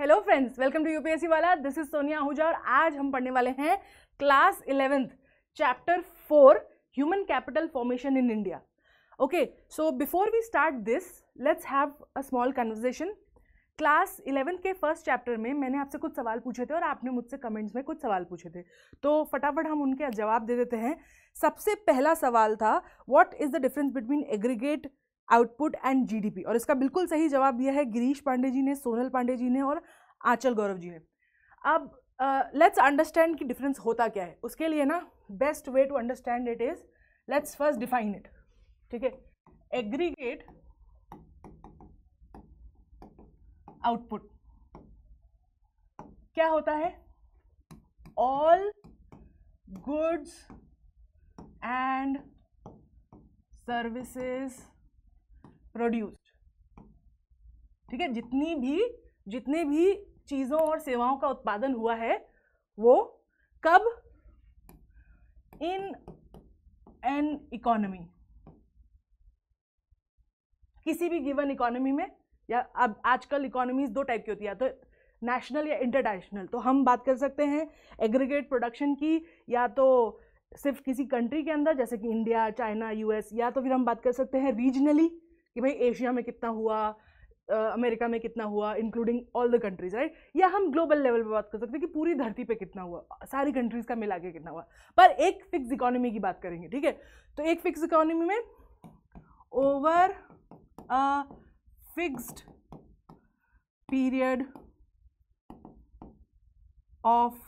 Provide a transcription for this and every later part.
Hello friends welcome to UPSC वाला this is Sonia Ahuja और आज हम पढ़ने वाले हैं class eleventh chapter four human capital formation in India okay so before we start this let's have a small conversation class eleventh के first chapter में मैंने आपसे कुछ सवाल पूछे थे और आपने मुझसे कमेंट्स में कुछ सवाल पूछे थे तो फटाफट हम उनके जवाब दे देते हैं सबसे पहला सवाल था what is the difference between aggregate output and GDP और इसका बिल्कुल सही जवाब यह है गिरीश पांडे जी ने सोनल पांडे जी ने और आंचल गौरव जी ने अब लेट्स अंडरस्टैंड कि डिफरेंस होता क्या है उसके लिए ना best way to understand it is let's first define it ठीक है एग्रीगेट आउटपुट क्या होता है all goods and services produced ठीक है जितनी भी जितने भी चीज़ों और सेवाओं का उत्पादन हुआ है वो कब इन एन इकोनॉमी किसी भी गिवन इकोनॉमी में या अब आजकल इकोनॉमीज दो टाइप की होती है तो नेशनल या इंटरनेशनल तो हम बात कर सकते हैं एग्रीगेट प्रोडक्शन की या तो सिर्फ किसी कंट्री के अंदर जैसे कि इंडिया चाइना यूएस या तो फिर हम बात कर सकते हैं रीजनली कि भाई एशिया में कितना हुआ अमेरिका में कितना हुआ including all the countries right या हम ग्लोबल लेवल पर बात कर सकते हैं कि पूरी धरती पे कितना हुआ सारी कंट्रीज का मिला के कितना हुआ पर एक फिक्स इकोनॉमी की बात करेंगे ठीक है तो एक फिक्स इकोनॉमी में over a fixed period of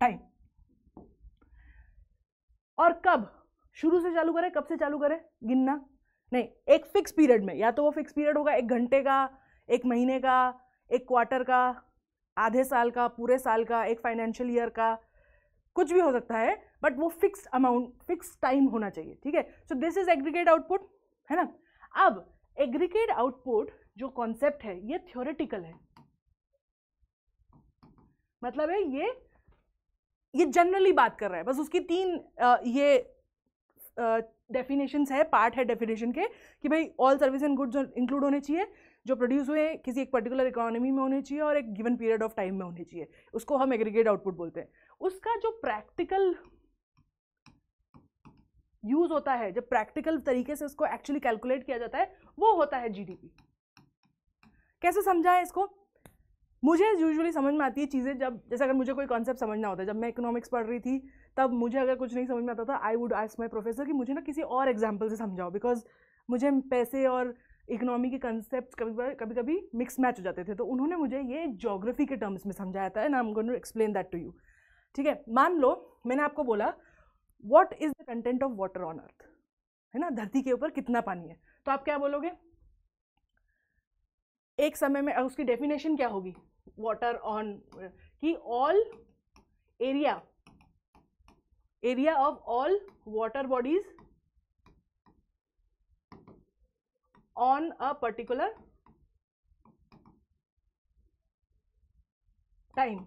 time और कब शुरू से चालू करें कब से चालू करें गिनना नहीं एक फिक्स पीरियड में या तो वो फिक्स पीरियड होगा एक घंटे का एक महीने का एक क्वार्टर का आधे साल का पूरे साल का एक फाइनेंशियल ईयर का कुछ भी हो सकता है बट वो फिक्स अमाउंट फिक्स टाइम होना चाहिए ठीक है so this is aggregate output है ना अब एग्रीगेट आउटपुट जो कॉन्सेप्ट है ये थ्योरेटिकल है मतलब है ये ये जनरली बात कर रहा है बस उसकी तीन आ, ये आ, डेफिनेशन है पार्ट है डेफिनेशन के कि भाई all service and goods include होने चाहिए जो प्रोड्यूस हुए किसी एक पर्टिकुलर इकोनॉमी में होने चाहिए और एक गिवन पीरियड ऑफ टाइम में होने चाहिए उसको हम एग्रीगेट आउटपुट बोलते हैं उसका जो प्रैक्टिकल यूज होता है जब प्रैक्टिकल तरीके से उसको एक्चुअली कैलकुलेट किया जाता है वो होता है जीडीपी कैसे समझा है इसको मुझे यूजुअली समझ में आती है चीज़ें जब जैसे अगर मुझे कोई कॉन्सेप्ट समझना होता है जब मैं इकोनॉमिक्स पढ़ रही थी तब मुझे अगर कुछ नहीं समझ में आता था I would ask my professor कि मुझे ना किसी और एग्जाम्पल से समझाओ बिकॉज मुझे पैसे और इकोनॉमी के कंसेप्ट कभी कभी कभी मिक्स मैच हो जाते थे तो उन्होंने मुझे ये जोग्राफी के टर्म्स में समझाया था and I am going to explain that to you ठीक है मान लो मैंने आपको बोला what is the content of water on earth है ना धरती के ऊपर कितना पानी है तो आप क्या बोलोगे एक समय में उसकी डेफिनेशन क्या होगी वाटर ऑन की all area area of all water bodies on a particular time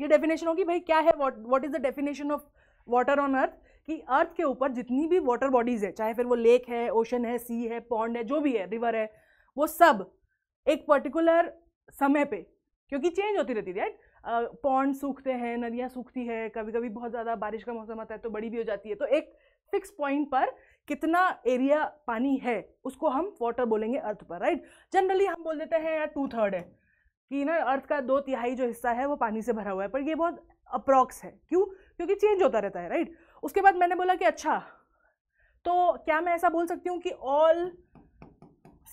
ये डेफिनेशन होगी भाई क्या है what is the definition of water on earth कि अर्थ के ऊपर जितनी भी वाटर बॉडीज है चाहे फिर वो लेक है ओशन है सी है पॉन्ड है जो भी है रिवर है वो सब एक पर्टिकुलर समय पे क्योंकि चेंज होती रहती थी राइट पौंड सूखते हैं नदियाँ सूखती है कभी कभी बहुत ज़्यादा बारिश का मौसम आता है तो बड़ी भी हो जाती है तो एक फिक्स पॉइंट पर कितना एरिया पानी है उसको हम वाटर बोलेंगे अर्थ पर राइट जनरली हम बोल देते हैं यार टू थर्ड है कि ना अर्थ का दो तिहाई जो हिस्सा है वो पानी से भरा हुआ है पर ये बहुत अप्रॉक्स है क्यों क्योंकि चेंज होता रहता है राइट उसके बाद मैंने बोला कि अच्छा तो क्या मैं ऐसा बोल सकती हूँ कि all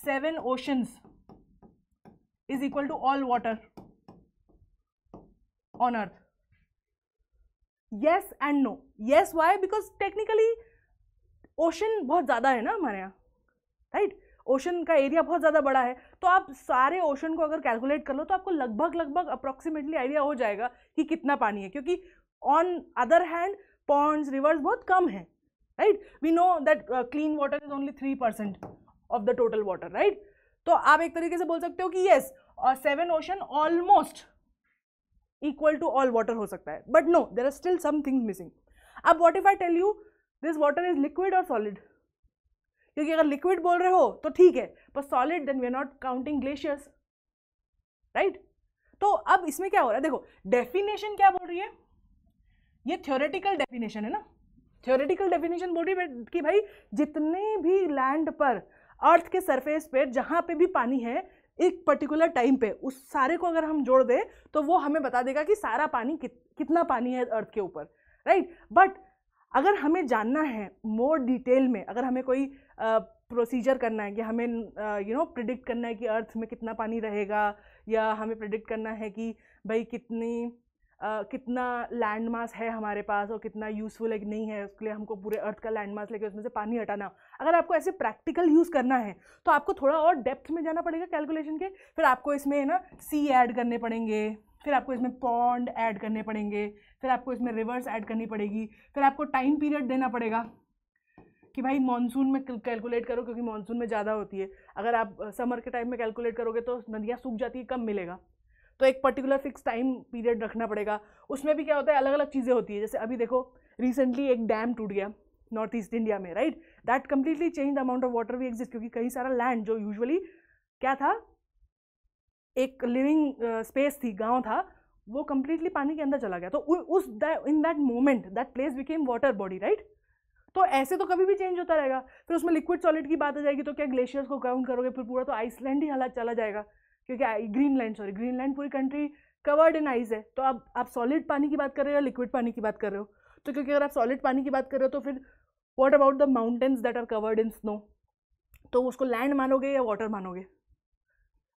seven oceans is equal to all water on earth yes and no yes why because technically ocean बहुत ज़्यादा है ना हमारे यहाँ राइट ओशन का एरिया बहुत ज़्यादा बड़ा है तो आप सारे ओशन को अगर कैलकुलेट कर लो तो आपको लगभग लगभग अप्रॉक्सीमेटली आइडिया हो जाएगा कि कितना पानी है क्योंकि on other hand ponds rivers बहुत कम है right we know that clean water is only three percent of the total water right तो आप एक तरीके से बोल सकते हो कि yes seven ocean almost equal to all water हो सकता है but no there are still some things missing अब what if I tell you this water is liquid और सॉलिड क्योंकि अगर लिक्विड बोल रहे हो तो ठीक है पर solid then we are not counting glaciers right तो अब इसमें क्या हो रहा है देखो डेफिनेशन क्या बोल रही है ये थ्योरेटिकल डेफिनेशन है ना थ्योरेटिकल डेफिनेशन बोल रही है कि भाई जितने भी लैंड पर अर्थ के सरफेस पर जहाँ पे भी पानी है एक पर्टिकुलर टाइम पे उस सारे को अगर हम जोड़ दें तो वो हमें बता देगा कि सारा पानी कित, कितना पानी है अर्थ के ऊपर राइट बट अगर हमें जानना है मोर डिटेल में अगर हमें कोई प्रोसीजर uh, करना है कि हमें यू नो प्रिडिक्ट करना है कि अर्थ में कितना पानी रहेगा या हमें प्रिडिक्ट करना है कि भाई कितनी कितना लैंड मास है हमारे पास और कितना यूज़फुल है नहीं है उसके लिए हमको पूरे अर्थ का लैंड मास लेके उसमें से पानी हटाना अगर आपको ऐसे प्रैक्टिकल यूज़ करना है तो आपको थोड़ा और डेप्थ में जाना पड़ेगा कैलकुलेशन के फिर आपको इसमें ना सी ऐड करने पड़ेंगे फिर आपको इसमें पॉन्ड ऐड करने पड़ेंगे फिर आपको इसमें रिवर्स ऐड करनी पड़ेगी फिर आपको टाइम पीरियड देना पड़ेगा कि भाई मानसून में कैलकुलेट करो क्योंकि मानसून में ज़्यादा होती है अगर आप समर के टाइम में कैलकुलेट करोगे तो नदियाँ सूख जाती है कम मिलेगा तो एक पर्टिकुलर फिक्स टाइम पीरियड रखना पड़ेगा उसमें भी क्या होता है अलग अलग चीज़ें होती है जैसे अभी देखो रिसेंटली एक डैम टूट गया नॉर्थ ईस्ट इंडिया में right that completely change the amount of water we exist क्योंकि कई सारा लैंड जो यूजुअली क्या था एक लिविंग स्पेस uh, थी गांव था वो कम्प्लीटली पानी के अंदर चला गया तो उस in that moment that place became water body right तो ऐसे तो कभी भी चेंज होता रहेगा फिर उसमें लिक्विड सॉलिड की बात आ जाएगी तो क्या ग्लेशियर्स को काउंट करोगे फिर पूरा तो आइसलैंड ही हालात चला जाएगा क्योंकि Greenland sorry Greenland पूरी कंट्री कवर्ड इन आइस है तो अब आप सॉलिड पानी की बात कर रहे हो या लिक्विड पानी की बात कर रहे हो तो क्योंकि अगर आप सॉलिड पानी की बात कर रहे हो तो फिर what about the mountains that are covered in snow तो उसको लैंड मानोगे या वाटर मानोगे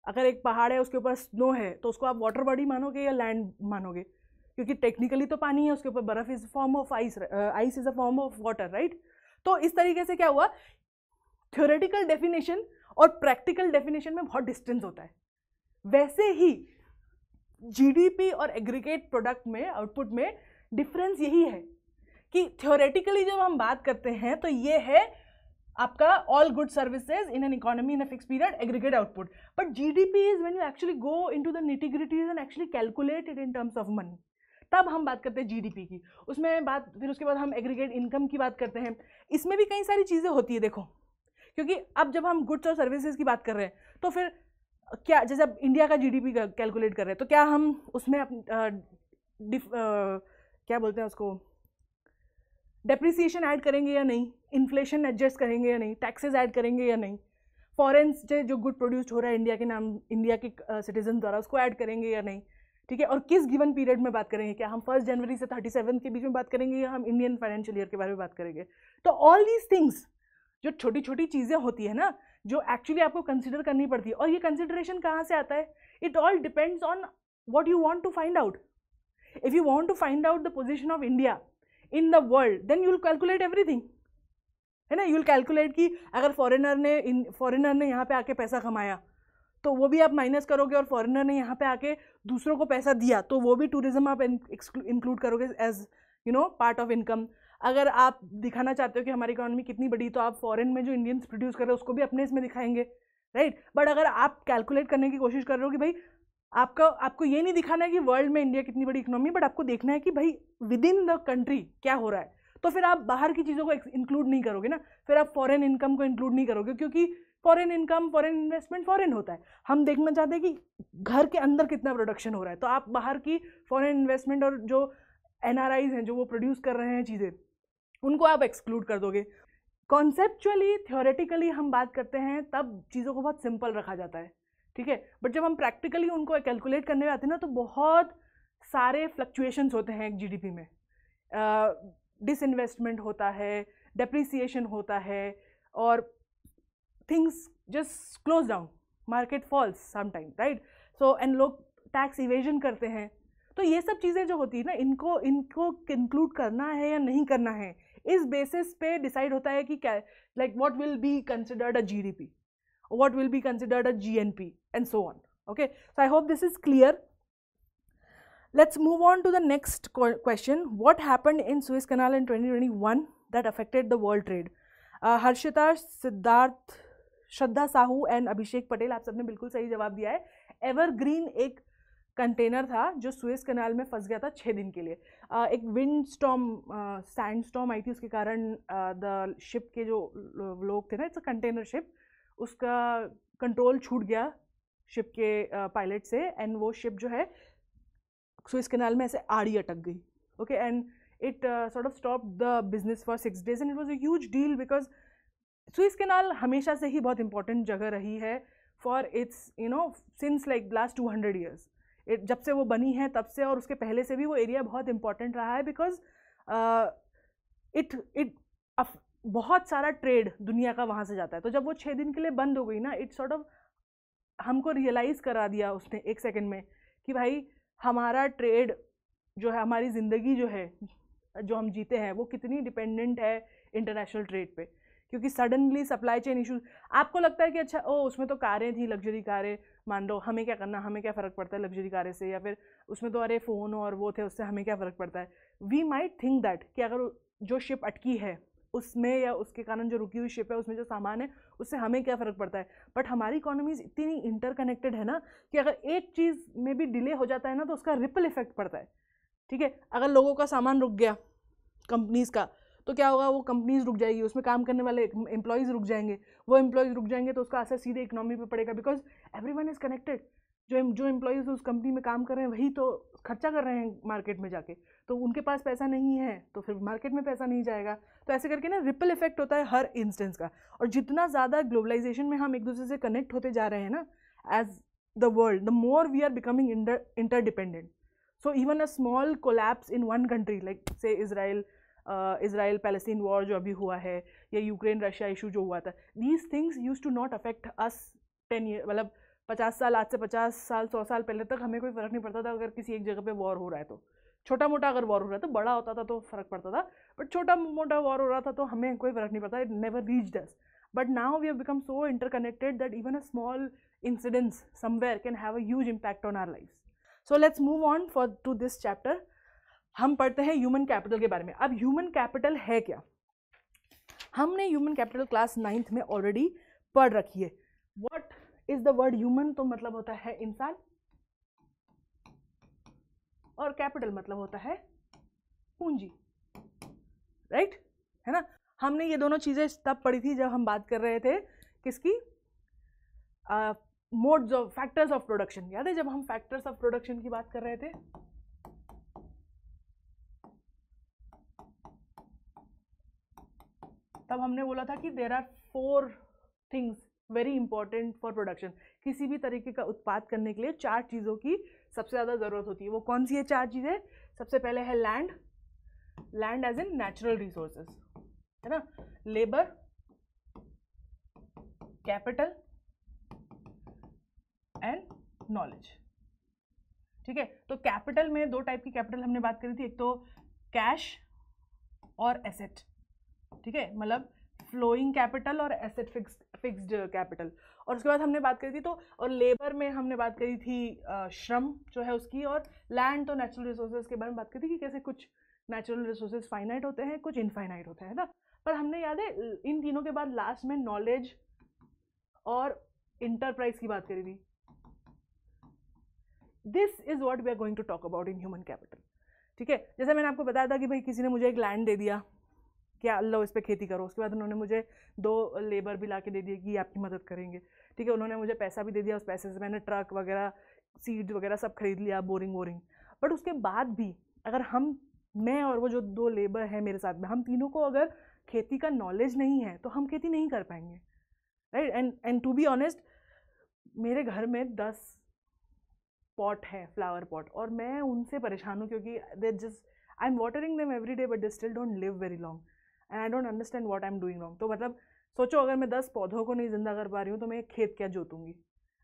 अगर एक पहाड़ है उसके ऊपर स्नो है तो उसको आप वाटर बॉडी मानोगे या लैंड मानोगे क्योंकि टेक्निकली तो पानी है उसके ऊपर बर्फ is form of ice ice is a form of water right तो इस तरीके से क्या हुआ थ्योरेटिकल डेफिनेशन और प्रैक्टिकल डेफिनेशन में बहुत डिस्टेंस होता है वैसे ही जीडीपी और एग्रीगेट प्रोडक्ट में आउटपुट में डिफरेंस यही है कि थियोरेटिकली जब हम बात करते हैं तो ये है आपका all good services in an economy in a fix period aggregate output but GDP is when you actually go into the nitty gritties and actually calculate it in terms of money तब हम बात करते हैं जी की उसमें बात फिर उसके बाद हम एग्रीगेट इनकम की बात करते हैं इसमें भी कई सारी चीज़ें होती है देखो क्योंकि अब जब हम गुड्स और सर्विसेज की बात कर रहे हैं तो फिर क्या जैसे अब इंडिया का जीडीपी कैलकुलेट कर रहे हैं तो क्या हम उसमें अप, डिफ, क्या बोलते हैं उसको डेप्रिसिएशन ऐड करेंगे या नहीं इन्फ्लेशन एडजस्ट करेंगे या नहीं टैक्सेस ऐड करेंगे या नहीं फॉरेन से जो गुड प्रोड्यूस्ड हो रहा है इंडिया के नाम इंडिया के सिटीजन uh, द्वारा उसको ऐड करेंगे या नहीं ठीक है और किस गिवन पीरियड में बात करेंगे क्या हम फर्स्ट जनवरी से थर्टी सेवन के बीच में बात करेंगे या हम इंडियन फाइनेंशियल ईयर के बारे में बात करेंगे तो ऑल दीज थिंग्स जो छोटी छोटी चीज़ें होती है ना जो एक्चुअली आपको कंसिडर करनी पड़ती है और ये कंसिडरेशन कहाँ से आता है it all depends on what you want to find out if you want to find out the position of India in the world then you'll calculate everything है ना यूल कैलकुलेट कि अगर फॉरेनर ने इन foreigner ने यहाँ पे आके पैसा कमाया तो वो भी आप माइनस करोगे और फॉरेनर ने यहाँ पे आके दूसरों को पैसा दिया तो वो भी टूरिज्म आप इंक्लूड करोगे as you know part of income अगर आप दिखाना चाहते हो कि हमारी इकोनॉमी कितनी बड़ी तो आप फॉरेन में जो इंडियंस प्रोड्यूस कर रहे हो उसको भी अपने इसमें दिखाएंगे राइट right? बट अगर आप कैलकुलेट करने की कोशिश कर रहे हो कि भाई आपका आपको ये नहीं दिखाना है कि वर्ल्ड में इंडिया कितनी बड़ी इकोनॉमी बट आपको देखना है कि भाई विद इन द कंट्री क्या हो रहा है तो फिर आप बाहर की चीज़ों को इंक्लूड नहीं करोगे ना फिर आप फॉरेन इनकम को इंक्लूड नहीं करोगे क्योंकि foreign income foreign investment foreign होता है हम देखना चाहते हैं कि घर के अंदर कितना प्रोडक्शन हो रहा है तो आप बाहर की फॉरेन इन्वेस्टमेंट और जो एन हैं जो वो प्रोड्यूस कर रहे हैं चीज़ें उनको आप एक्सक्लूड कर दोगे कॉन्सेप्चुअली थियोरेटिकली हम बात करते हैं तब चीज़ों को बहुत सिंपल रखा जाता है ठीक है बट जब हम प्रैक्टिकली उनको कैलकुलेट करने आते हैं ना तो बहुत सारे फ्लक्चुएशंस होते हैं पी में डिस uh, होता है डेप्रिसिएशन होता है और things just close down market falls sometime right so and लोग टैक्स इवेजन करते हैं तो ये सब चीज़ें जो होती है ना इनको इनको इंक्लूड करना है या नहीं करना है इस बेसिस पे डिसाइड होता है कि क्या like what will be considered a G D will be considered a G and so on okay so I hope this is clear let's move on to the next question what happen in Swiss canal in twenty twenty one that affected the world trade Harshita Siddharth Shraddha Sahu and Abhishek Patel आप सबने बिल्कुल सही जवाब दिया है evergreen एक container था जो सुएज कनाल में फंस गया था छः दिन के लिए एक विंड स्टॉम सैंड स्टॉम आई थी उसके कारण द शिप के जो लोग थे ना इट्स अ कंटेनर शिप उसका कंट्रोल छूट गया शिप के पायलट से एंड वो शिप जो है सुइस कनाल में ऐसे आड़ी अटक गई okay and it sort of stop the business for six days and it was a huge deal because Suez canal हमेशा से ही बहुत इंपॉर्टेंट जगह रही है for it's you know since like last two hundred years जब से वो बनी है तब से और उसके पहले से भी वो एरिया बहुत इंपॉर्टेंट रहा है बिकॉज इट इट बहुत सारा ट्रेड दुनिया का वहाँ से जाता है तो जब वो छः दिन के लिए बंद हो गई ना इट सॉर्ट ऑफ हमको रियलाइज़ करा दिया उसने एक सेकेंड में कि भाई हमारा ट्रेड जो है हमारी ज़िंदगी जो है जो हम जीते हैं वो कितनी डिपेंडेंट है इंटरनेशनल ट्रेड पे क्योंकि सडनली सप्लाई चेन इशूज आपको लगता है कि अच्छा ओ उसमें तो कारें थी लग्जरी कारें मान लो हमें क्या करना हमें क्या फ़र्क पड़ता है लग्जरी कारें से या फिर उसमें तो अरे फ़ोन और वो थे उससे हमें क्या फ़र्क पड़ता है वी माइट थिंक दैट कि अगर जो शिप अटकी है उसमें या उसके कारण जो रुकी हुई शिप है उसमें जो सामान है उससे हमें क्या फ़र्क पड़ता है बट हमारी इकोनॉमीज इतनी इंटरकनेक्टेड है ना कि अगर एक चीज़ में भी डिले हो जाता है ना तो उसका रिपल इफेक्ट पड़ता है ठीक है अगर लोगों का सामान रुक गया कंपनीज़ का तो क्या होगा वो कंपनीज रुक जाएगी उसमें काम करने वाले एम्प्लॉयज़ रुक जाएंगे वो एम्प्लॉयज़ रुक जाएंगे तो उसका असर सीधे इकोनॉमी पर पड़ेगा because everyone is connected जो जो एम्प्लॉयज़ उस कंपनी में काम कर रहे हैं वही तो खर्चा कर रहे हैं मार्केट में जाके तो उनके पास पैसा नहीं है तो फिर मार्केट में पैसा नहीं जाएगा तो ऐसे करके ना रिपल इफेक्ट होता है हर इंस्टेंस का और जितना ज़्यादा ग्लोबलाइजेशन में हम एक दूसरे से कनेक्ट होते जा रहे हैं ना as the world the more we are becoming inter interdependent so even a small collapse in one country like say Israel Israel Palestine war जो अभी हुआ है या यूक्रेन रशिया इशू जो हुआ था these things used to not affect us ten year मतलब पचास साल आज से पचास साल सौ साल पहले तक हमें कोई फ़र्क नहीं पड़ता था अगर किसी एक जगह पे वॉर हो रहा है तो छोटा मोटा अगर वॉर हो रहा था तो बड़ा होता था तो फ़र्क पड़ता था बट छोटा मोटा वॉर हो रहा था तो हमें कोई फ़र्क नहीं पड़ता it never reach does but now we have become so interconnected that even a small incidents somewhere can have a huge impact on our life so let's move on for to this chapter हम पढ़ते हैं human capital के बारे में अब human capital है क्या हमने ह्यूमन कैपिटल क्लास नाइन्थ में ऑलरेडी पढ़ रखी है what is the word human तो मतलब होता है इंसान और कैपिटल मतलब होता है पूंजी राइट right? है ना हमने ये दोनों चीज़ें तब पढ़ी थी जब हम बात कर रहे थे किसकी modes of factors of production याद है जब हम फैक्टर्स ऑफ प्रोडक्शन की बात कर रहे थे तब हमने बोला था कि there are four things very important for production किसी भी तरीके का उत्पाद करने के लिए चार चीज़ों की सबसे ज़्यादा ज़रूरत होती है वो कौन सी है चार चीज़ें सबसे पहले है land land as in natural resources है ना लेबर कैपिटल एंड नॉलेज ठीक है तो कैपिटल में दो टाइप की कैपिटल हमने बात करी थी एक तो कैश और एसेट ठीक है मतलब फ्लोइंग कैपिटल और एसेट फिक्स फिक्स्ड कैपिटल और उसके बाद हमने बात करी थी तो और लेबर में हमने बात करी थी श्रम जो है उसकी और लैंड तो नेचुरल रिसोर्सेज के बारे में बात करी थी कि कैसे कुछ नेचुरल रिसोर्सेज फाइनाइट होते हैं कुछ इनफाइनाइट होते हैं ना पर हमने याद है इन तीनों के बाद लास्ट में नॉलेज और इंटरप्राइज की बात करी थी this is what we are going to talk about in human capital ठीक है जैसे मैंने आपको बताया था कि भाई किसी ने मुझे एक लैंड दे दिया क्या लो इस पर खेती करो उसके बाद उन्होंने मुझे दो लेबर भी ला के दे दिए कि आपकी मदद करेंगे ठीक है उन्होंने मुझे पैसा भी दे दिया उस पैसे से मैंने ट्रक वगैरह सीड वगैरह सब खरीद लिया बोरिंग वोरिंग बट उसके बाद भी अगर हम मैं और वो जो दो लेबर हैं मेरे साथ में हम तीनों को अगर खेती का नॉलेज नहीं है तो हम खेती नहीं कर पाएंगे right and and to be honest मेरे घर में दस पॉट है फ्लावर पॉट और मैं उनसे परेशान हूँ क्योंकि they just I am watering them every day but they still don't live very long and I don't understand what I am doing wrong तो मतलब सोचो अगर मैं दस पौधों को नहीं ज़िंदा कर पा रही हूँ तो मैं खेत क्या जोतूंगी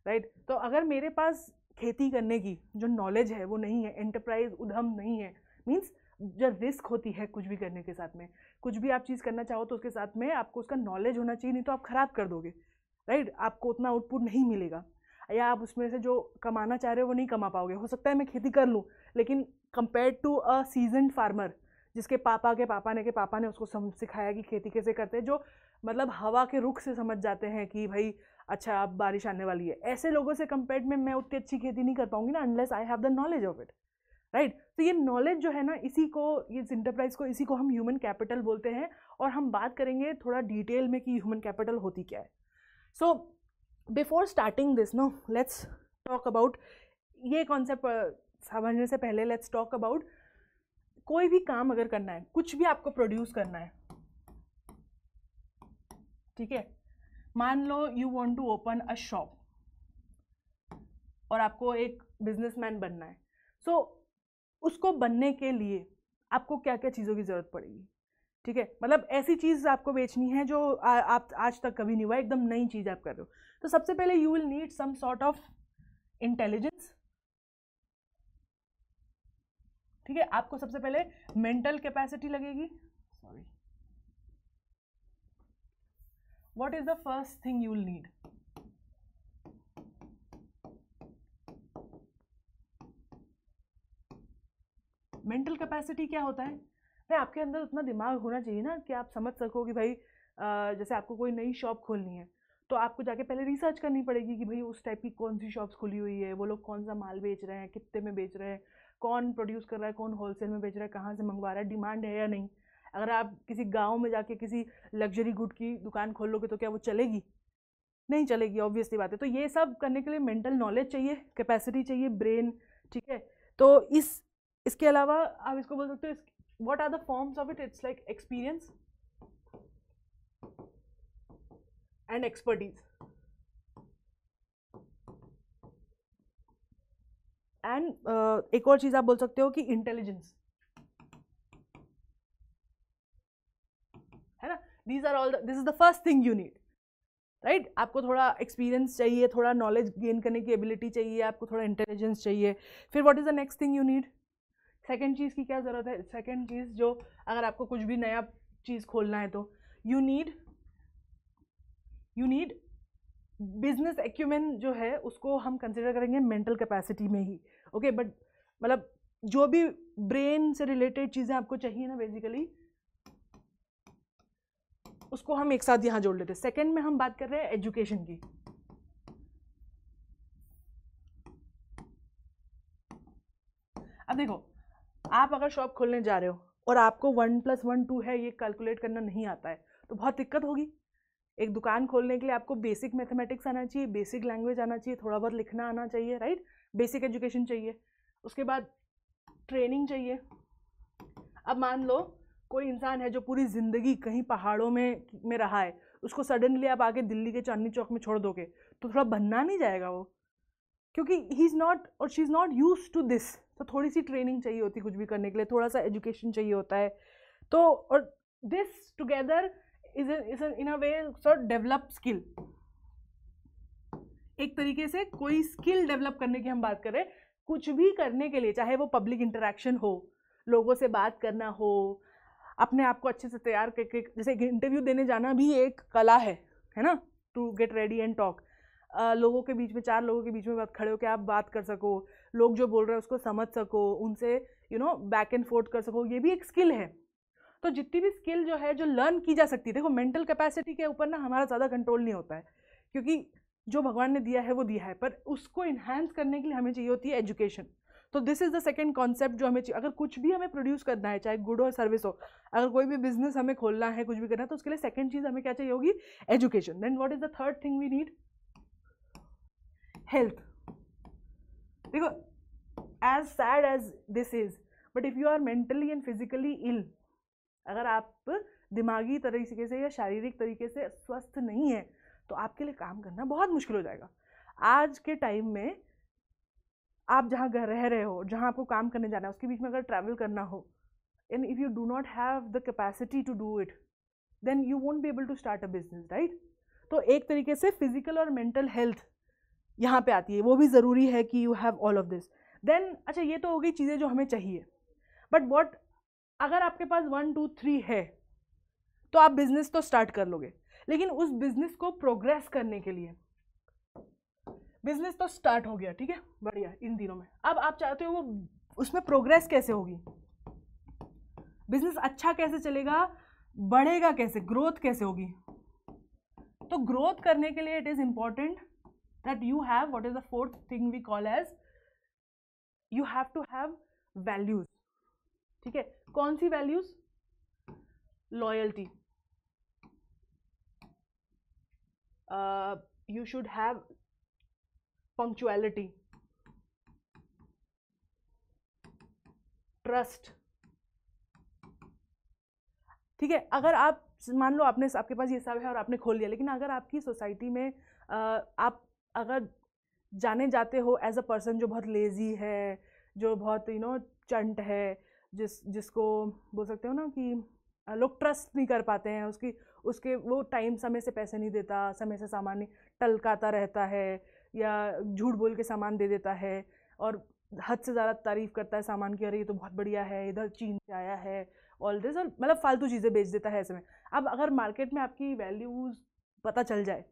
राइट right? तो अगर मेरे पास खेती करने की जो नॉलेज है वो नहीं है एंटरप्राइज उधम नहीं है मीन्स जो रिस्क होती है कुछ भी करने के साथ में कुछ भी आप चीज़ करना चाहो तो उसके साथ में आपको उसका नॉलेज होना चाहिए नहीं तो आप ख़राब कर दोगे राइट right? आपको उतना आउटपुट नहीं मिलेगा या आप उसमें से जो कमाना चाह रहे हो वो नहीं कमा पाओगे हो सकता है मैं खेती कर लूँ लेकिन compare to a season farmer जिसके पापा के पापा ने के पापा ने उसको सिखाया कि खेती कैसे करते हैं जो मतलब हवा के रुख से समझ जाते हैं कि भाई अच्छा अब बारिश आने वाली है ऐसे लोगों से कंपेयर में मैं उतनी अच्छी खेती नहीं कर पाऊंगी ना unless I have the knowledge of it right तो ये नॉलेज जो है ना इसी को ये इंटरप्राइज को इसी को हम ह्यूमन कैपिटल बोलते हैं और हम बात करेंगे थोड़ा डिटेल में कि ह्यूमन कैपिटल होती क्या है so before starting this no let's talk about ये कॉन्सेप्ट समझने से पहले लेट्स टॉक अबाउट कोई भी काम अगर करना है कुछ भी आपको प्रोड्यूस करना है ठीक है मान लो you want to open a shop और आपको एक बिजनेसमैन बनना है सो so, उसको बनने के लिए आपको क्या क्या चीज़ों की ज़रूरत पड़ेगी ठीक है मतलब ऐसी चीज़ आपको बेचनी है जो आ, आप आज तक कभी नहीं हुआ एकदम नई चीज़ आप कर रहे हो तो सबसे पहले you will need some sort of intelligence ठीक है आपको सबसे पहले मेंटल कैपेसिटी लगेगी sorry what is the first thing you'll need mental capacity क्या होता है भाई आपके अंदर उतना दिमाग होना चाहिए ना कि आप समझ सको कि भाई जैसे आपको कोई नई शॉप खोलनी है तो आपको जाके पहले रिसर्च करनी पड़ेगी कि भाई उस टाइप की कौन सी शॉप्स खुली हुई है वो लोग कौन सा माल बेच रहे हैं कितने में बेच रहे हैं कौन प्रोड्यूस कर रहा है कौन होलसेल में बेच रहा है कहाँ से मंगवा रहा है डिमांड है या नहीं अगर आप किसी गांव में जाके किसी लग्जरी गुड की दुकान खोल लोगे तो क्या वो चलेगी नहीं चलेगी ऑब्वियसली बात है तो ये सब करने के लिए मेंटल नॉलेज चाहिए कैपेसिटी चाहिए ब्रेन ठीक है तो इस इसके अलावा आप इसको बोल सकते हो what are the forms of it it's like experience and expertise and uh, एक और चीज़ आप बोल सकते हो कि इंटेलिजेंस है ना these are all this is the first thing you need right आपको थोड़ा एक्सपीरियंस चाहिए थोड़ा नॉलेज गेन करने की एबिलिटी चाहिए आपको थोड़ा इंटेलिजेंस चाहिए फिर what is the next thing you need second चीज़ की क्या ज़रूरत है सेकेंड चीज़ जो अगर आपको कुछ भी नया चीज़ खोलना है तो you need you need business acumen जो है उसको हम कंसिडर करेंगे मेंटल कैपेसिटी में ही ओके बट मतलब जो भी ब्रेन से रिलेटेड चीज़ें आपको चाहिए ना बेसिकली उसको हम एक साथ यहां जोड़ लेते हैं सेकेंड में हम बात कर रहे हैं एजुकेशन की अब देखो आप अगर शॉप खोलने जा रहे हो और आपको वन प्लस वन टू है ये कैलकुलेट करना नहीं आता है तो बहुत दिक्कत होगी एक दुकान खोलने के लिए आपको बेसिक मैथमेटिक्स आना चाहिए बेसिक लैंग्वेज आना चाहिए थोड़ा बहुत लिखना आना चाहिए राइट बेसिक एजुकेशन चाहिए उसके बाद ट्रेनिंग चाहिए अब मान लो कोई इंसान है जो पूरी ज़िंदगी कहीं पहाड़ों में में रहा है उसको सडनली आप आगे दिल्ली के चांदनी चौक में छोड़ दोगे तो थोड़ा बनना नहीं जाएगा वो क्योंकि ही इज़ नॉट और she is not use to this तो थोड़ी सी ट्रेनिंग चाहिए होती कुछ भी करने के लिए थोड़ा सा एजुकेशन चाहिए होता है तो और this together is is in a way so develop skill एक तरीके से कोई स्किल डेवलप करने की हम बात करें कुछ भी करने के लिए चाहे वो पब्लिक इंटरेक्शन हो लोगों से बात करना हो अपने आप को अच्छे से तैयार करके जैसे इंटरव्यू देने जाना भी एक कला है है ना to get ready and talk लोगों के बीच में चार लोगों के बीच में बात खड़े होकर आप बात कर सको लोग जो बोल रहे हैं उसको समझ सको उनसे you know back and forth कर सको ये भी एक स्किल है तो जितनी भी स्किल जो है जो लर्न की जा सकती है देखो मेंटल कैपेसिटी के ऊपर ना हमारा ज़्यादा कंट्रोल नहीं होता है क्योंकि जो भगवान ने दिया है वो दिया है पर उसको इन्हांस करने के लिए हमें चाहिए होती है एजुकेशन तो this is the second concept जो हमें चाहिए अगर कुछ भी हमें प्रोड्यूस करना है चाहे गुड हो सर्विस हो अगर कोई भी बिजनेस हमें खोलना है कुछ भी करना है तो उसके लिए सेकेंड चीज़ हमें क्या चाहिए होगी education then what is the third thing we need health देखो as sad as this is but if you are mentally and physically ill अगर आप दिमागी तरीके से या शारीरिक तरीके से स्वस्थ नहीं है तो आपके लिए काम करना बहुत मुश्किल हो जाएगा आज के टाइम में आप जहाँ रह रहे हो जहाँ आपको काम करने जाना है उसके बीच में अगर ट्रैवल करना हो and if you do not have the capacity to do it then you won't be able to start a business right तो एक तरीके से फिजिकल और मेंटल हेल्थ यहाँ पे आती है वो भी ज़रूरी है कि you have all of this then अच्छा ये तो हो गई चीज़ें जो हमें चाहिए बट वॉट अगर आपके पास वन टू थ्री है तो आप बिज़नेस तो स्टार्ट कर लोगे लेकिन उस बिजनेस को प्रोग्रेस करने के लिए बिजनेस तो स्टार्ट हो गया ठीक है बढ़िया इन दिनों में अब आप चाहते हो वो उसमें प्रोग्रेस कैसे होगी बिजनेस अच्छा कैसे चलेगा बढ़ेगा कैसे ग्रोथ कैसे होगी तो ग्रोथ करने के लिए it is important that you have what is the fourth thing we call as you have to have values ठीक है कौन सी values loyalty uh, you should have punctuality trust ठीक है अगर आप मान लो आपने आपके पास ये सब है और आपने खोल लिया लेकिन अगर आपकी सोसाइटी में uh, आप अगर जाने जाते हो एज अ पर्सन जो बहुत लेज़ी है जो बहुत यू नो चंट है जिस जिसको बोल सकते हो ना कि uh, लोग ट्रस्ट नहीं कर पाते हैं उसकी उसके वो टाइम समय से पैसे नहीं देता समय से सामान नहीं टलकाता रहता है या झूठ बोल के सामान दे देता है और हद से ज़्यादा तारीफ़ करता है सामान की अरे ये तो बहुत बढ़िया है इधर चीन से आया है ऑल दिस और मतलब फालतू चीज़ें बेच देता है ऐसे में अब अगर मार्केट में आपकी वैल्यूज़ पता चल जाए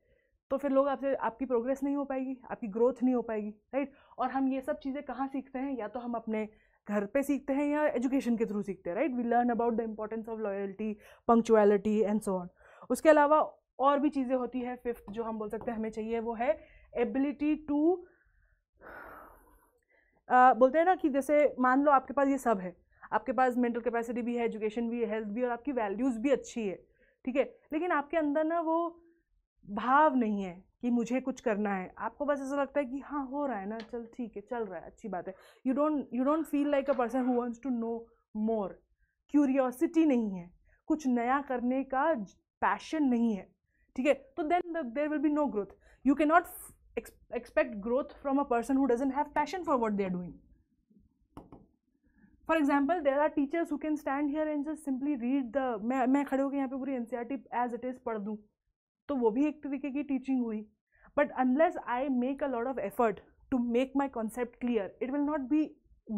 तो फिर लोग आपसे आपकी प्रोग्रेस नहीं हो पाएगी आपकी ग्रोथ नहीं हो पाएगी राइट और हम ये सब चीज़ें कहाँ सीखते हैं या तो हम अपने घर पे सीखते हैं या एजुकेशन के थ्रू सीखते हैं right we learn about the importance of loyalty punctuality and so on उसके अलावा और भी चीज़ें होती है फिफ्थ जो हम बोल सकते हैं हमें चाहिए वो है एबिलिटी टू बोलते हैं ना कि जैसे मान लो आपके पास ये सब है आपके पास मेंटल कैपेसिटी भी है एजुकेशन भी है हेल्थ भी और आपकी वैल्यूज़ भी अच्छी है ठीक है लेकिन आपके अंदर ना वो भाव नहीं है कि मुझे कुछ करना है आपको बस ऐसा लगता है कि हाँ हो रहा है ना चल ठीक है चल रहा है अच्छी बात है you don't you don't feel like a person who wants to know more curiosity नहीं है कुछ नया करने का पैशन नहीं है ठीक है तो then there will be no growth you can not expect growth from a person who doesn't have passion for what they are doing for example there are teachers who can stand here and just simply read the मैं मैं खड़े होकर यहाँ पे पूरी N as it is पढ़ दूँ तो वो भी एक तरीके की टीचिंग हुई but unless I make a lot of effort to make my concept clear, it will not be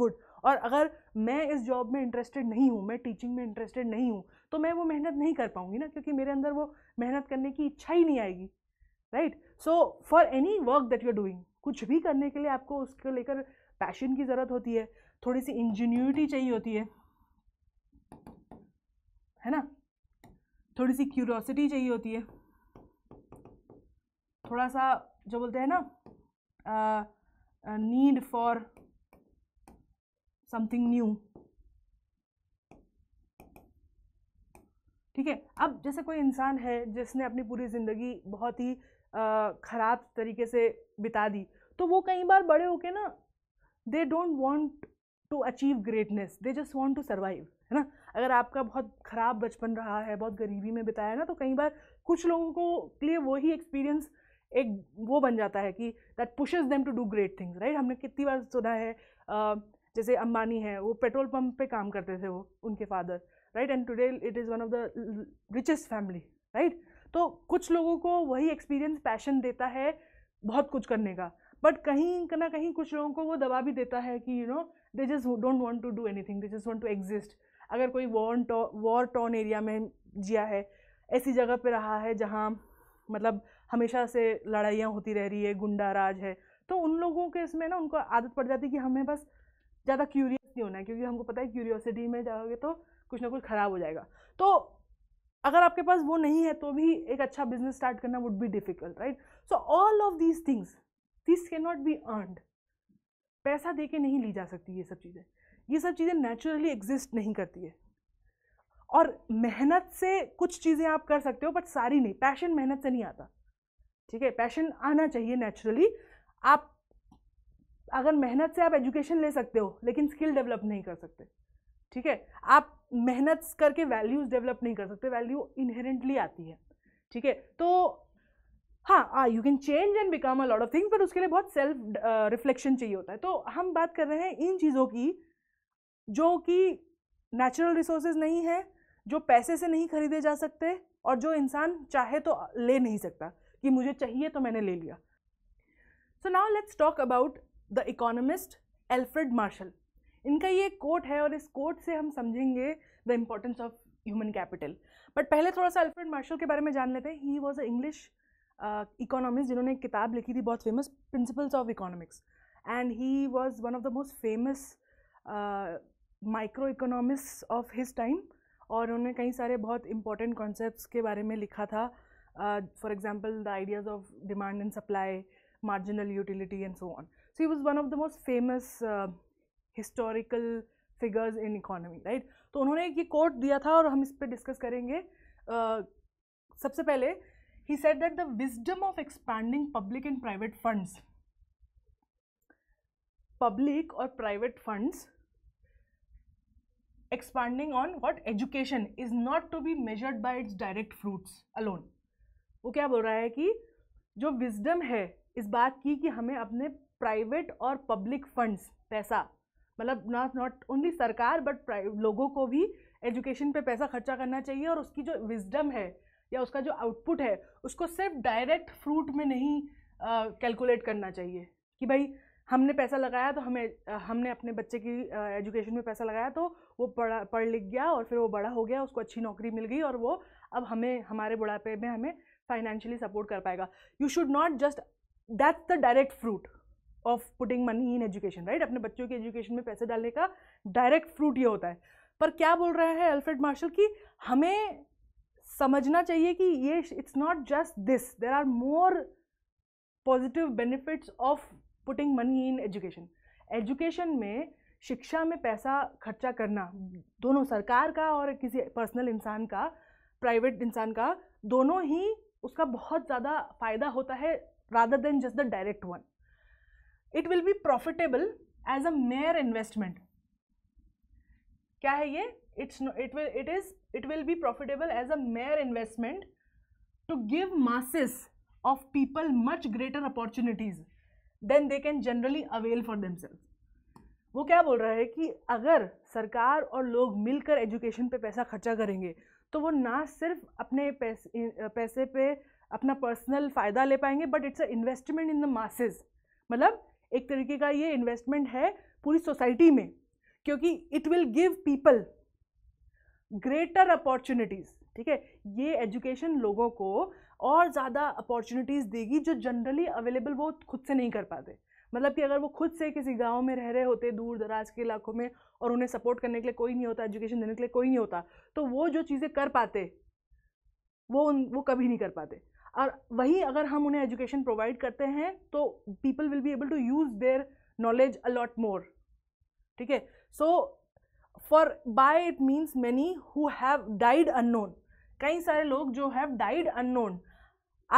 good. और अगर मैं इस जॉब में इंटरेस्टेड नहीं हूँ मैं टीचिंग में इंटरेस्टेड नहीं हूँ तो मैं वो मेहनत नहीं कर पाऊँगी ना क्योंकि मेरे अंदर वो मेहनत करने की इच्छा ही नहीं आएगी right so for any work that you are doing कुछ भी करने के लिए आपको उसको लेकर पैशन की ज़रूरत होती है थोड़ी सी इंजीन्यूटी चाहिए होती है है ना थोड़ी सी क्यूरोसिटी चाहिए होती है थोड़ा सा जो बोलते हैं ना नीड फॉर समथिंग न्यू ठीक है अब जैसे कोई इंसान है जिसने अपनी पूरी ज़िंदगी बहुत ही ख़राब तरीके से बिता दी तो वो कई बार बड़े होके ना they don't want to achieve greatness they just want to survive है ना अगर आपका बहुत ख़राब बचपन रहा है बहुत गरीबी में बिताया है ना तो कई बार कुछ लोगों को लिए वही एक्सपीरियंस एक वो बन जाता है कि that pushes them to do great things right हमने कितनी बार सुना है uh, जैसे अम्बानी है वो पेट्रोल पंप पे काम करते थे वो उनके father right and today it is one of the richest family right तो कुछ लोगों को वही एक्सपीरियंस पैशन देता है बहुत कुछ करने का बट कहीं ना कहीं कुछ लोगों को वो दबा भी देता है कि you know they just don't want to do any thing they just want to exist अगर कोई वॉर वॉर टॉन एरिया में जिया है ऐसी जगह पे रहा है जहाँ मतलब हमेशा से लड़ाइयाँ होती रह रही है गुंडा राज है तो उन लोगों के इसमें ना उनको आदत पड़ जाती है कि हमें बस ज़्यादा क्यूरियस नहीं होना है क्योंकि हमको पता है क्यूरियोसिटी में जाओगे तो कुछ ना कुछ ख़राब हो जाएगा तो अगर आपके पास वो नहीं है तो भी एक अच्छा बिजनेस स्टार्ट करना would be difficult right so all of these things this can not be earned पैसा दे के नहीं ली जा सकती ये सब चीज़ें ये सब चीज़ें नेचुरली एग्जिस्ट नहीं करती है और मेहनत से कुछ चीज़ें आप कर सकते हो बट सारी नहीं पैशन मेहनत से नहीं आता ठीक है पैशन आना चाहिए नेचुरली आप अगर मेहनत से आप एजुकेशन ले सकते हो लेकिन स्किल डेवलप नहीं कर सकते ठीक है आप मेहनत करके वैल्यूज़ डेवलप नहीं कर सकते वैल्यू इनहेरेंटली आती है ठीक है तो हाँ you can change and become a lot of things पर उसके लिए बहुत सेल्फ रिफ्लेक्शन चाहिए होता है तो हम बात कर रहे हैं इन चीज़ों की जो कि नेचुरल रिसोर्सेज नहीं है जो पैसे से नहीं खरीदे जा सकते और जो इंसान चाहे तो ले नहीं सकता कि मुझे चाहिए तो मैंने ले लिया so now let's talk about the economist Alfred Marshall इनका ये कोट है और इस कोट से हम समझेंगे the importance of human capital but पहले थोड़ा सा अल्फ्रेड मार्शल के बारे में जान लेते हैं he was a English economist जिन्होंने एक किताब लिखी थी बहुत famous principles of economics and he was one of the most famous micro economics of his time और उन्होंने कई सारे बहुत इंपॉर्टेंट कॉन्सेप्ट के बारे में लिखा था Uh, for example, the ideas of demand and supply, marginal utility and so on. So he was one of the most famous uh, historical figures in economy, right? he gave a quote and we will discuss करेंगे uh, सबसे he said that the wisdom of expanding public and private funds public or private funds expanding on what education is not to be measured by its direct fruits alone वो क्या बोल रहा है कि जो wisdom है इस बात की कि हमें अपने प्राइवेट और पब्लिक फंड्स पैसा मतलब नॉट नॉट ओनली सरकार बट लोगों को भी एजुकेशन पे पैसा खर्चा करना चाहिए और उसकी जो विजडम है या उसका जो आउटपुट है उसको सिर्फ डायरेक्ट फ्रूट में नहीं कैलकुलेट uh, करना चाहिए कि भाई हमने पैसा लगाया तो हमें हमने अपने बच्चे की एजुकेशन में पैसा लगाया तो वो पढ़ा पढ़ लिख गया और फिर वो बड़ा हो गया उसको अच्छी नौकरी मिल गई और वो अब हमें हमारे बुढ़ापे में हमें फाइनेंशियली सपोर्ट कर पाएगा you should not just that's the direct fruit of putting money in education right अपने बच्चों की एजुकेशन में पैसे डालने का डायरेक्ट फ्रूट ये होता है पर क्या बोल रहा है अल्फ्रेड मार्शल कि हमें समझना चाहिए कि ये it's not just this there are more positive benefits of putting money in education education में शिक्षा में पैसा खर्चा करना दोनों सरकार का और किसी पर्सनल इंसान का प्राइवेट इंसान का दोनों ही उसका बहुत ज़्यादा फ़ायदा होता है rather than just the direct one it will be profitable as a mere investment क्या है ये it's it will it is it will be profitable as a mere investment to give masses of people much greater opportunities than they can generally avail for themselves वो क्या बोल रहा है कि अगर सरकार और लोग मिलकर एजुकेशन पे पैसा खर्चा करेंगे तो वो ना सिर्फ अपने पैसे पैसे पे अपना पर्सनल फ़ायदा ले पाएंगे but it's a investment in the masses मतलब एक तरीके का ये इन्वेस्टमेंट है पूरी सोसाइटी में क्योंकि it will give people greater opportunities ठीक है ये एजुकेशन लोगों को और ज़्यादा अपॉर्चुनिटीज़ देगी जो जनरली अवेलेबल वो खुद से नहीं कर पाते मतलब कि अगर वो खुद से किसी गांव में रह रहे होते दूर दराज के इलाकों में और उन्हें सपोर्ट करने के लिए कोई नहीं होता एजुकेशन देने के लिए कोई नहीं होता तो वो जो चीज़ें कर पाते वो उन वो कभी नहीं कर पाते और वही अगर हम उन्हें एजुकेशन प्रोवाइड करते हैं तो people will be able to use their knowledge a lot more ठीक है so for by it means many who have died unknown कई सारे लोग जो have died unknown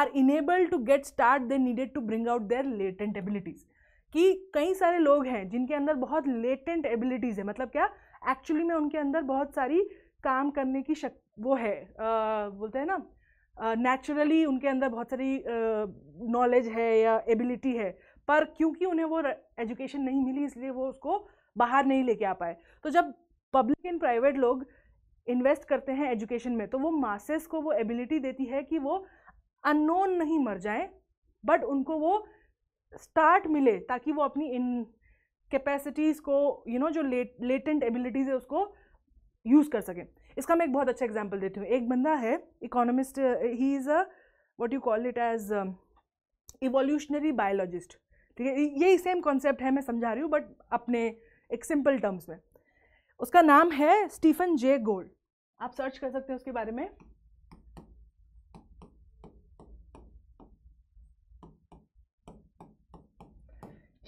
are enable to get start they needed to bring out their latent abilities कि कई सारे लोग हैं जिनके अंदर बहुत लेटेंट एबिलिटीज़ है मतलब क्या एक्चुअली में उनके अंदर बहुत सारी काम करने की शक वो है आ, बोलते हैं ना नेचुरली उनके अंदर बहुत सारी नॉलेज है या एबिलिटी है पर क्योंकि उन्हें वो एजुकेशन नहीं मिली इसलिए वो उसको बाहर नहीं लेके आ पाए तो जब पब्लिक एंड प्राइवेट लोग इन्वेस्ट करते हैं एजुकेशन में तो वो मासेस को वो एबिलिटी देती है कि वो अननोन नहीं मर जाएं बट उनको वो स्टार्ट मिले ताकि वो अपनी इन कैपेसिटीज़ को यू you नो know, जो लेट लेटेंट एबिलिटीज़ है उसको यूज़ कर सकें इसका मैं एक बहुत अच्छा एग्जाम्पल देती हूँ एक बंदा है economist he is a what you call it as evolutionary biologist ठीक है यही सेम कॉन्सेप्ट है मैं समझा रही हूँ बट अपने एक सिंपल टर्म्स में उसका नाम है स्टीफन जे गोल्ड आप सर्च कर सकते हैं उसके बारे में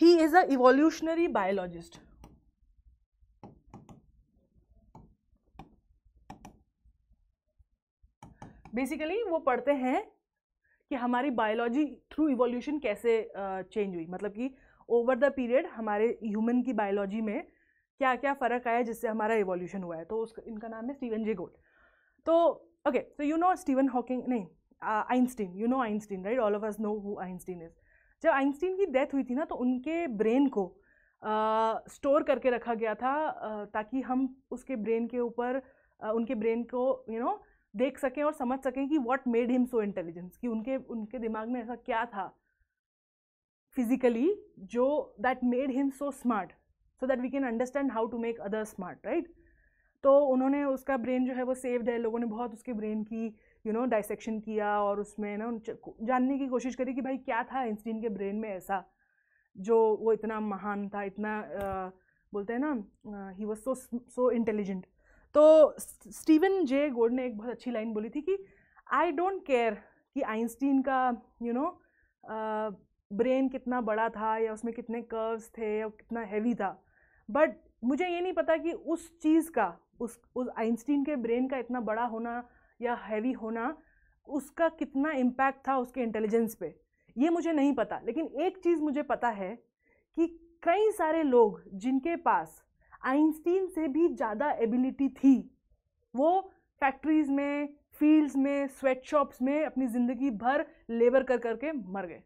he is a evolutionary biologist basically वो पढ़ते हैं कि हमारी बायोलॉजी थ्रू इवोल्यूशन कैसे चेंज uh, हुई मतलब कि ओवर द पीरियड हमारे ह्यूमन की बायोलॉजी में क्या क्या फ़र्क आया जिससे हमारा इवोल्यूशन हुआ है तो उस इनका नाम है स्टीवन जे गोल्ड तो okay so you know Stephen Hawking नहीं Einstein you know Einstein right all of us know who Einstein is जब आइंस्टीन की डेथ हुई थी ना तो उनके ब्रेन को स्टोर करके रखा गया था ताकि हम उसके ब्रेन के ऊपर उनके ब्रेन को यू you नो know, देख सकें और समझ सकें कि what made him so intelligence कि उनके उनके दिमाग में ऐसा क्या था फिजिकली जो that made him so smart so that we can understand how to make other smart right तो उन्होंने उसका ब्रेन जो है वो सेव्ड है लोगों ने बहुत उसके ब्रेन की यू नो डाइसेक्शन किया और उसमें ना जानने की कोशिश करी कि भाई क्या था आइंस्टीन के ब्रेन में ऐसा जो वो इतना महान था इतना uh, बोलते हैं ना he was so so intelligent तो स्टीवन जे गोड ने एक बहुत अच्छी लाइन बोली थी कि आई डोंट केयर कि आइंस्टीन का यू नो ब्रेन कितना बड़ा था या उसमें कितने कर्व्स थे या कितना हैवी था बट मुझे ये नहीं पता कि उस चीज़ का उस उस आइंस्टीन के ब्रेन का इतना बड़ा होना या हैवी होना उसका कितना इम्पैक्ट था उसके इंटेलिजेंस पे ये मुझे नहीं पता लेकिन एक चीज़ मुझे पता है कि कई सारे लोग जिनके पास आइंस्टीन से भी ज़्यादा एबिलिटी थी वो फैक्ट्रीज़ में फील्ड्स में स्वेटशॉप्स में अपनी ज़िंदगी भर लेबर कर करके मर गए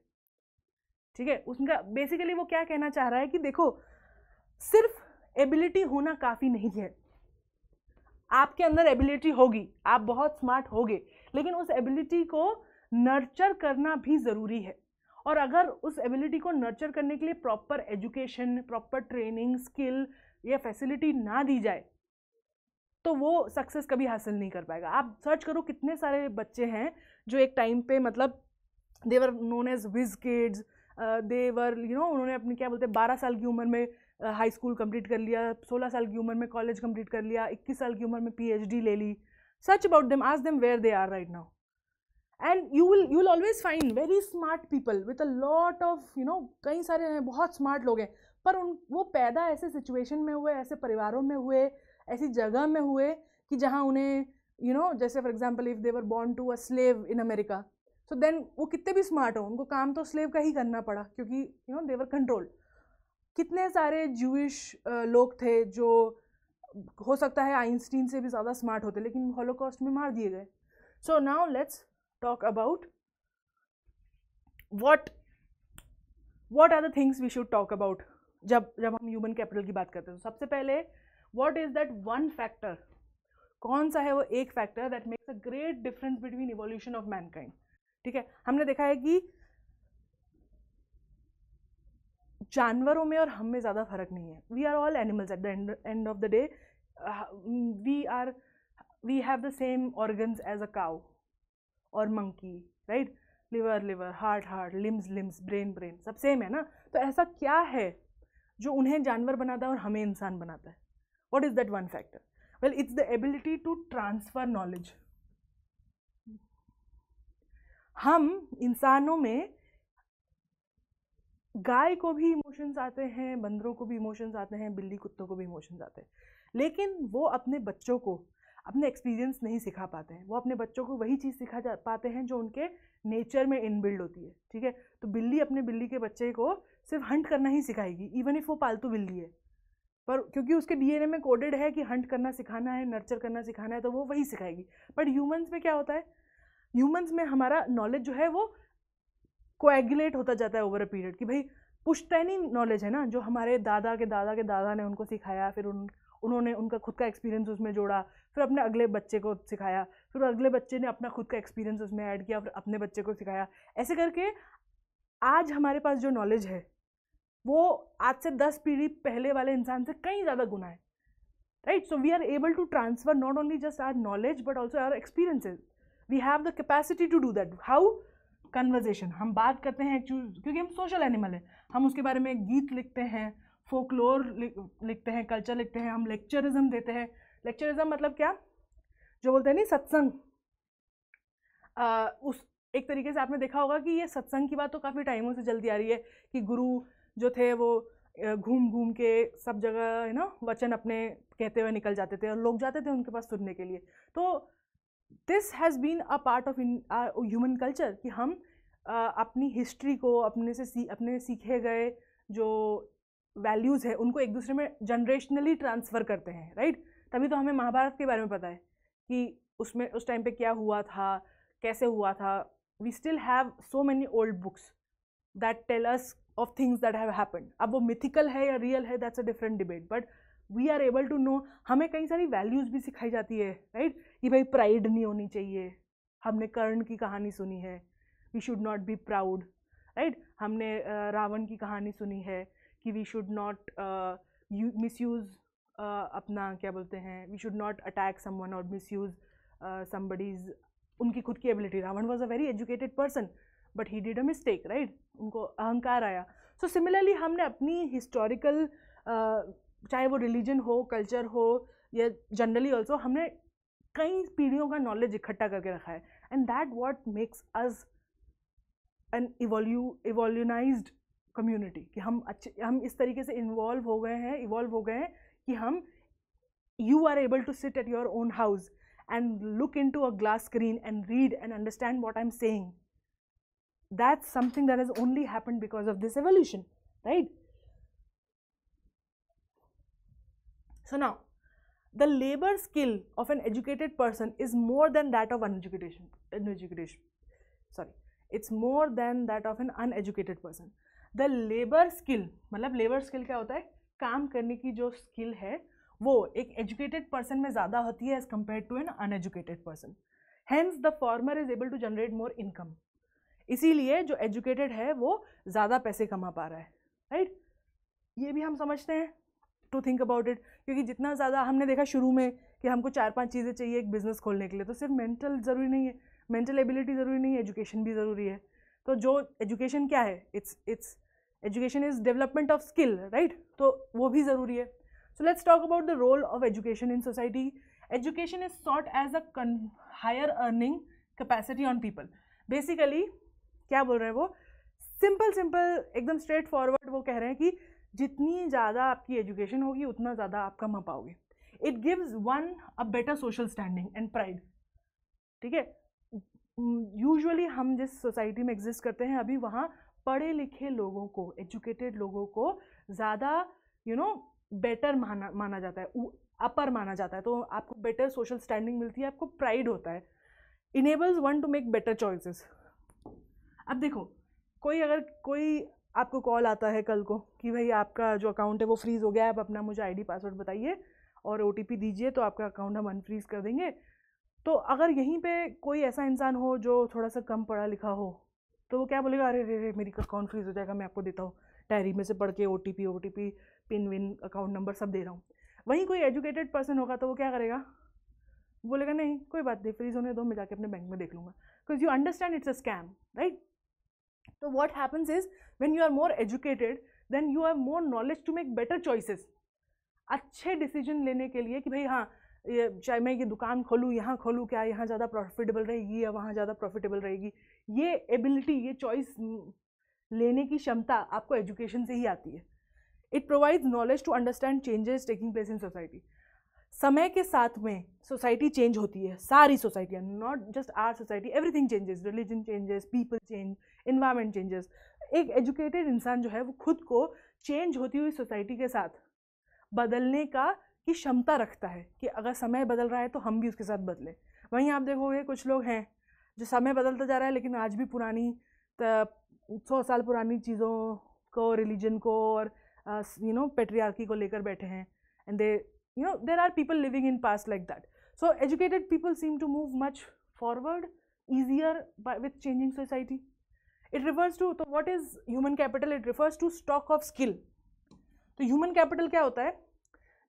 ठीक है उसका बेसिकली वो क्या कहना चाह रहा है कि देखो सिर्फ एबिलिटी होना काफ़ी नहीं है आपके अंदर एबिलिटी होगी आप बहुत स्मार्ट होगे लेकिन उस एबिलिटी को नर्चर करना भी ज़रूरी है और अगर उस एबिलिटी को नर्चर करने के लिए proper education proper training skill या फैसिलिटी ना दी जाए तो वो सक्सेस कभी हासिल नहीं कर पाएगा आप सर्च करो कितने सारे बच्चे हैं जो एक टाइम पे मतलब they were known as whiz kids they were you know उन्होंने अपनी क्या बोलते हैं बारह साल की उम्र में हाई स्कूल कंप्लीट कर लिया सोलह साल की उम्र में कॉलेज कंप्लीट कर लिया इक्कीस साल की उम्र में पीएचडी ले ली सच अबाउट देम आज them where they are right now and you will you will always find very smart people with a lot of you know कई सारे हैं बहुत स्मार्ट लोग हैं पर उन वो पैदा ऐसे सिचुएशन में हुए ऐसे परिवारों में हुए ऐसी जगह में हुए कि जहाँ उन्हें यू you नो know, जैसे for example if they were born to a slave in America so then वो कितने भी स्मार्ट हो उनको काम तो स्लेव का ही करना पड़ा क्योंकि यू नो देवर कंट्रोल्ड कितने सारे जूश लोग थे जो हो सकता है आइंस्टीन से भी ज़्यादा स्मार्ट होते लेकिन हॉलोकॉस्ट में मार दिए गए so now let's talk about what what are the things we should talk about जब जब हम ह्यूमन कैपिटल की बात करते हैं तो सबसे पहले what is that one factor कौन सा है वो एक factor that makes a great difference between evolution of mankind ठीक है हमने देखा है कि जानवरों में और हम में ज़्यादा फ़र्क नहीं है we are all animals at the end of the day we are we have the same organs as a cow और monkey right liver liver heart heart limbs limbs brain brain सब सेम है ना तो ऐसा क्या है जो उन्हें जानवर बनाता है और हमें इंसान बनाता है what is that one factor well it's the ability to transfer knowledge हम इंसानों में गाय को भी इमोशंस आते हैं बंदरों को भी इमोशंस आते हैं बिल्ली कुत्तों को भी इमोशंस आते हैं लेकिन वो अपने बच्चों को अपने एक्सपीरियंस नहीं सिखा पाते हैं वो अपने बच्चों को वही चीज़ सिखा जा पाते हैं जो उनके नेचर में इनबिल्ड होती है ठीक है तो बिल्ली अपने बिल्ली के बच्चे को सिर्फ हंट करना ही सिखाएगी इवन इफ़ वो पालतू बिल्ली है पर क्योंकि उसके डीएनए में कोडेड है कि हंट करना सिखाना है नर्चर करना सिखाना है तो वो वही सिखाएगी बट ह्यूमंस में क्या होता है ह्यूमंस में हमारा नॉलेज जो है वो कोएगुलेट होता जाता है ओवर अ पीरियड कि भाई पुश्तैनी तो नॉलेज है ना जो हमारे दादा के दादा के दादा ने उनको सिखाया फिर उन उन्होंने उनका खुद का एक्सपीरियंस उसमें जोड़ा फिर अपने अगले बच्चे को सिखाया फिर अगले बच्चे ने अपना खुद का एक्सपीरियंस उसमें ऐड किया फिर अपने बच्चे को सिखाया ऐसे करके आज हमारे पास जो नॉलेज है वो आज से दस पीढ़ी पहले वाले इंसान से कहीं ज़्यादा गुना है right so we are able to transfer not only just our knowledge but also our experiences we have the capacity to do that how conversation हम बात करते हैं क्योंकि हम सोशल एनिमल हैं हम उसके बारे में गीत लिखते हैं फोकलोर लिखते हैं कल्चर लिखते हैं हम लेक्चरिज्म देते हैं लेक्चरिज्म मतलब क्या जो बोलते हैं नहीं सत्संग आ, उस एक तरीके से आपने देखा होगा कि ये सत्संग की बात तो काफ़ी टाइमों से जल्दी आ रही है कि गुरु जो थे वो घूम घूम के सब जगह है ना वचन अपने कहते हुए निकल जाते थे और लोग जाते थे उनके पास सुनने के लिए तो this has been a part of human culture कि हम आ, uh, अपनी हिस्ट्री को अपने से सी अपने सीखे गए जो वैल्यूज़ है उनको एक दूसरे में जनरेशनली ट्रांसफ़र करते हैं राइट तभी तो हमें महाभारत के बारे में पता है कि उसमें उस टाइम पे क्या हुआ था कैसे हुआ था we still have so many old books that tell us of things that have happen अब वो मिथिकल है या रियल है that's a different debate but we are able to know हमें कई सारी वैल्यूज़ भी सिखाई जाती है राइट कि भाई प्राइड नहीं होनी चाहिए हमने कर्ण की कहानी सुनी है we should not be proud right हमने रावण की कहानी सुनी है कि we should not misuse अपना क्या बोलते हैं we should not attack one और मिस यूज़ समबडीज़ उनकी खुद की ability Ravana was a very educated person but he did a mistake right उनको अहंकार आया सो so, सिमिलरली हमने अपनी हिस्टोरिकल चाहे वो रिलीजन हो कल्चर हो या जनरली ऑल्सो हमने कई पीढ़ियों का नॉलेज इकट्ठा करके रखा है and that what makes us an evolu evolutionize community कि हम अच्छे हम इस तरीके से इन्वॉल्व हो गए हैं इवॉल्व हो गए हैं कि हम you are able to sit at your own house and look into a glass screen and read and understand what I am saying that something that is only happen because of this evolution right So now, the labor skill of an educated person is more than that of uneducated, uneducation. Sorry, it's more than that of an uneducated person. The labor skill, मतलब labor skill क्या होता है काम करने की जो skill है वो एक educated person में ज़्यादा होती है as compared to an uneducated person. Hence the former is able to generate more income. इसीलिए जो educated है वो ज़्यादा पैसे कमा पा रहा है राइट right? ये भी हम समझते हैं टू थिंक अबाउट इट क्योंकि जितना ज़्यादा हमने देखा शुरू में कि हमको चार पांच चीज़ें चाहिए एक बिज़नेस खोलने के लिए तो सिर्फ मेंटल ज़रूरी नहीं है मेंटल एबिलिटी ज़रूरी नहीं है एजुकेशन भी ज़रूरी है तो जो एजुकेशन क्या है it's it's education is development of skill right तो वो भी ज़रूरी है so let's talk about the role of education in society education is sought as a higher earning capacity on people basically क्या बोल रहे हैं वो सिंपल सिंपल एकदम स्ट्रेट फॉरवर्ड वो कह रहे हैं कि जितनी ज़्यादा आपकी एजुकेशन होगी उतना ज़्यादा आप कमा पाओगे it gives one a better social standing and pride ठीक है यूजुअली हम जिस सोसाइटी में एग्जिस्ट करते हैं अभी वहाँ पढ़े लिखे लोगों को एजुकेटेड लोगों को ज़्यादा यू नो बेटर माना माना जाता है अपर माना जाता है तो आपको बेटर सोशल स्टैंडिंग मिलती है आपको प्राइड होता है enables one to make better choices अब देखो कोई अगर कोई आपको कॉल आता है कल को कि भाई आपका जो अकाउंट है वो फ्रीज़ हो गया है आप अपना मुझे आईडी पासवर्ड बताइए और ओ दीजिए तो आपका अकाउंट हम अनफ्रीज़ कर देंगे तो अगर यहीं पे कोई ऐसा इंसान हो जो थोड़ा सा कम पढ़ा लिखा हो तो वो क्या बोलेगा अरे अरे अरे मेरी अकाउंट फ्रीज़ हो जाएगा मैं आपको देता हूँ डायरी में से पढ़ के O T P O T P PIN विन अकाउंट नंबर सब दे रहा हूँ वहीं कोई एजुकेटेड पर्सन होगा तो वो क्या करेगा बोलेगा नहीं कोई बात नहीं फ्रीज़ होने दो मैं जाके अपने बैंक में देख लूँगा because you understand it's a scam right तो what happens is when you are more educated then you have more knowledge to make better choices अच्छे डिसीजन लेने के लिए कि भाई हाँ ये चाहे मैं ये दुकान खोलूँ यहाँ खोलूँ क्या यहाँ ज़्यादा प्रॉफिटेबल रहेगी या वहाँ ज़्यादा प्रॉफिटेबल रहेगी ये एबिलिटी ये चॉइस लेने की क्षमता आपको एजुकेशन से ही आती है it provides knowledge to understand changes taking place in society समय के साथ में सोसाइटी चेंज होती है सारी सोसाइटियाँ not just our society everything changes religion changes people change environment changes एक एजुकेटेड इंसान जो है वो खुद को चेंज होती हुई सोसाइटी के साथ बदलने का की क्षमता रखता है कि अगर समय बदल रहा है तो हम भी उसके साथ बदलें वहीं आप देखोगे कुछ लोग हैं जो समय बदलता जा रहा है लेकिन आज भी पुरानी सौ साल पुरानी चीज़ों को रिलीजन को और यू नो पेट्रियार्की को लेकर बैठे हैं and they you know there are people living in past like that so educated people seem to move much forward easier with changing society it refers to तो what is human capital it refers to stock of skill तो human capital क्या होता है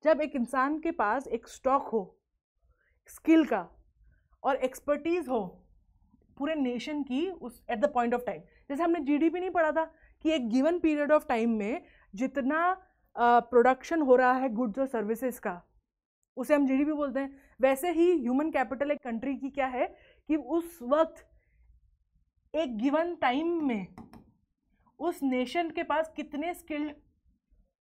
जब एक इंसान के पास एक स्टॉक हो स्किल का और एक्सपर्टीज़ हो पूरे नेशन की उस at the point of time जैसे हमने जीडीपी नहीं पढ़ा था कि एक गिवन पीरियड ऑफ टाइम में जितना प्रोडक्शन uh, हो रहा है गुड्स और सर्विसेज का उसे हम जीडीपी बोलते हैं वैसे ही ह्यूमन कैपिटल एक कंट्री की क्या है कि उस वक्त एक गिवन टाइम में उस नेशन के पास कितने स्किल्ड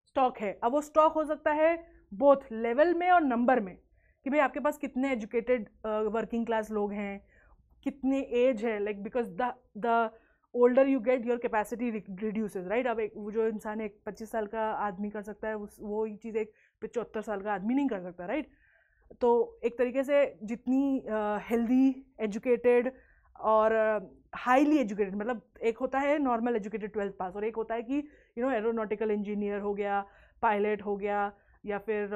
स्टॉक है अब वो स्टॉक हो सकता है बोथ लेवल में और नंबर में कि भाई आपके पास कितने एजुकेटेड वर्किंग क्लास लोग हैं कितने एज है like because the the older you get your capacity reduce right अब एक वो जो इंसान एक पच्चीस साल का आदमी कर सकता है उस वो ये चीज़ एक पचहत्तर साल का आदमी नहीं कर सकता राइट right? तो एक तरीके से जितनी हेल्दी एजुकेटेड और हाईली एजुकेटेड मतलब एक होता है नॉर्मल एजुकेटेड ट्वेल्थ पास और एक होता है कि यू नो एरोनॉटिकल इंजीनियर हो गया पायलट हो गया या फिर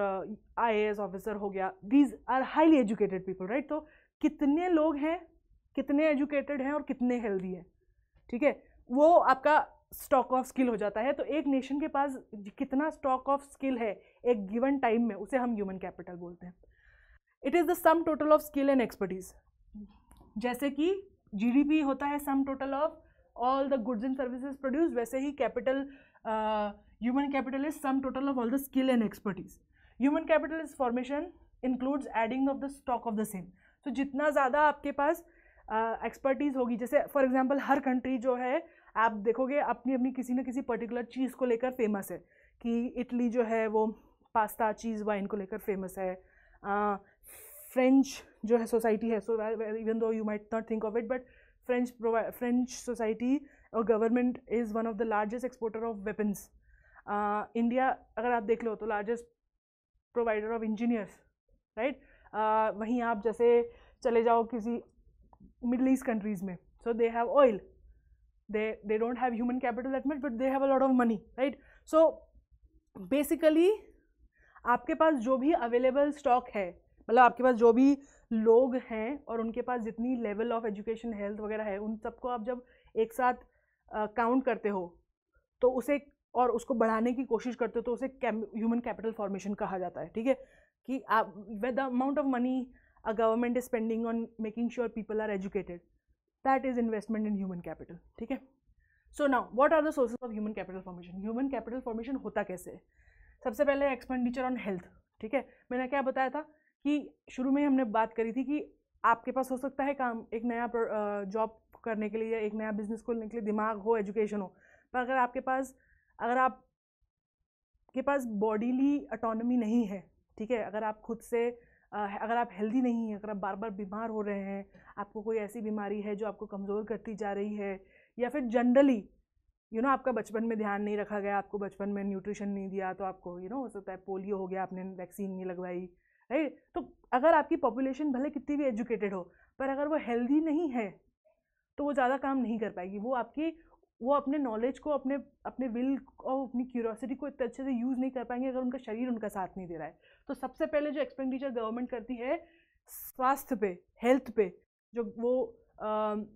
आई ऑफिसर हो गया these are highly educated people right तो कितने लोग हैं कितने एजुकेटेड हैं और कितने हेल्दी हैं ठीक है वो आपका स्टॉक ऑफ स्किल हो जाता है तो एक नेशन के पास कितना स्टॉक ऑफ स्किल है एक गिवन टाइम में उसे हम ह्यूमन कैपिटल बोलते हैं it is the sum total of skill and expertise जैसे कि जीडीपी होता है sum total of all the goods and services produce वैसे ही capital human capital is sum total of all the skill and expertise human capital is formation includes adding of the stock of the same तो जितना ज़्यादा आपके पास expertise uh, होगी जैसे for example her country जो है आप देखोगे अपनी अपनी किसी न किसी पर्टिकुलर चीज़ को लेकर फेमस है कि इटली जो है वो पास्ता चीज़ वाइन को लेकर फेमस है uh, फ्रेंच जो है सोसाइटी है so even though you might not think of it but French French society और government is one of the largest exporter of weapons India अगर आप देख लो तो largest provider of engineers right वहीं आप जैसे चले जाओ किसी मिडल ईस्ट कंट्रीज़ में so they have oil they they don't have human capital that much but they have a lot of money right so आपके पास जो भी अवेलेबल स्टॉक है मतलब आपके पास जो भी लोग हैं और उनके पास जितनी लेवल ऑफ एजुकेशन हेल्थ वगैरह है उन सबको आप जब एक साथ काउंट करते हो तो उसे और उसको बढ़ाने की कोशिश करते हो तो उसे ह्यूमन कैपिटल फॉर्मेशन कहा जाता है ठीक है कि आप with the amount of money a government is spending on making sure people are educated that is investment in human capital ठीक है so now what are the sources of human capital formation human capital formation होता कैसे है सबसे पहले expenditure on health ठीक है मैंने क्या बताया था कि शुरू में हमने बात करी थी कि आपके पास हो सकता है काम एक नया जॉब करने के लिए या एक नया बिजनेस खोलने के लिए दिमाग हो एजुकेशन हो पर अगर आपके पास अगर आप के पास बॉडीली अटोनमी नहीं है ठीक है अगर आप खुद से अगर आप हेल्दी नहीं हैं अगर आप बार बार बीमार हो रहे हैं आपको कोई ऐसी बीमारी है जो आपको कमज़ोर करती जा रही है या फिर जनरली यू नो आपका बचपन में ध्यान नहीं रखा गया आपको बचपन में न्यूट्रिशन नहीं दिया तो आपको यू नो हो सकता है पोलियो हो गया आपने वैक्सीन नहीं लगवाई राइट तो अगर आपकी पॉपुलेशन भले कितनी भी एजुकेटेड हो पर अगर वो हेल्दी नहीं है तो वो ज़्यादा काम नहीं कर पाएगी वो आपकी वो अपने नॉलेज को अपने अपने विल और अपनी क्यूरोसिटी को इतने अच्छे से यूज़ नहीं कर पाएंगे अगर उनका शरीर उनका साथ नहीं दे रहा है तो सबसे पहले जो एक्सपेंडिचर गवर्नमेंट करती है स्वास्थ्य पे हेल्थ पे जो वो आ,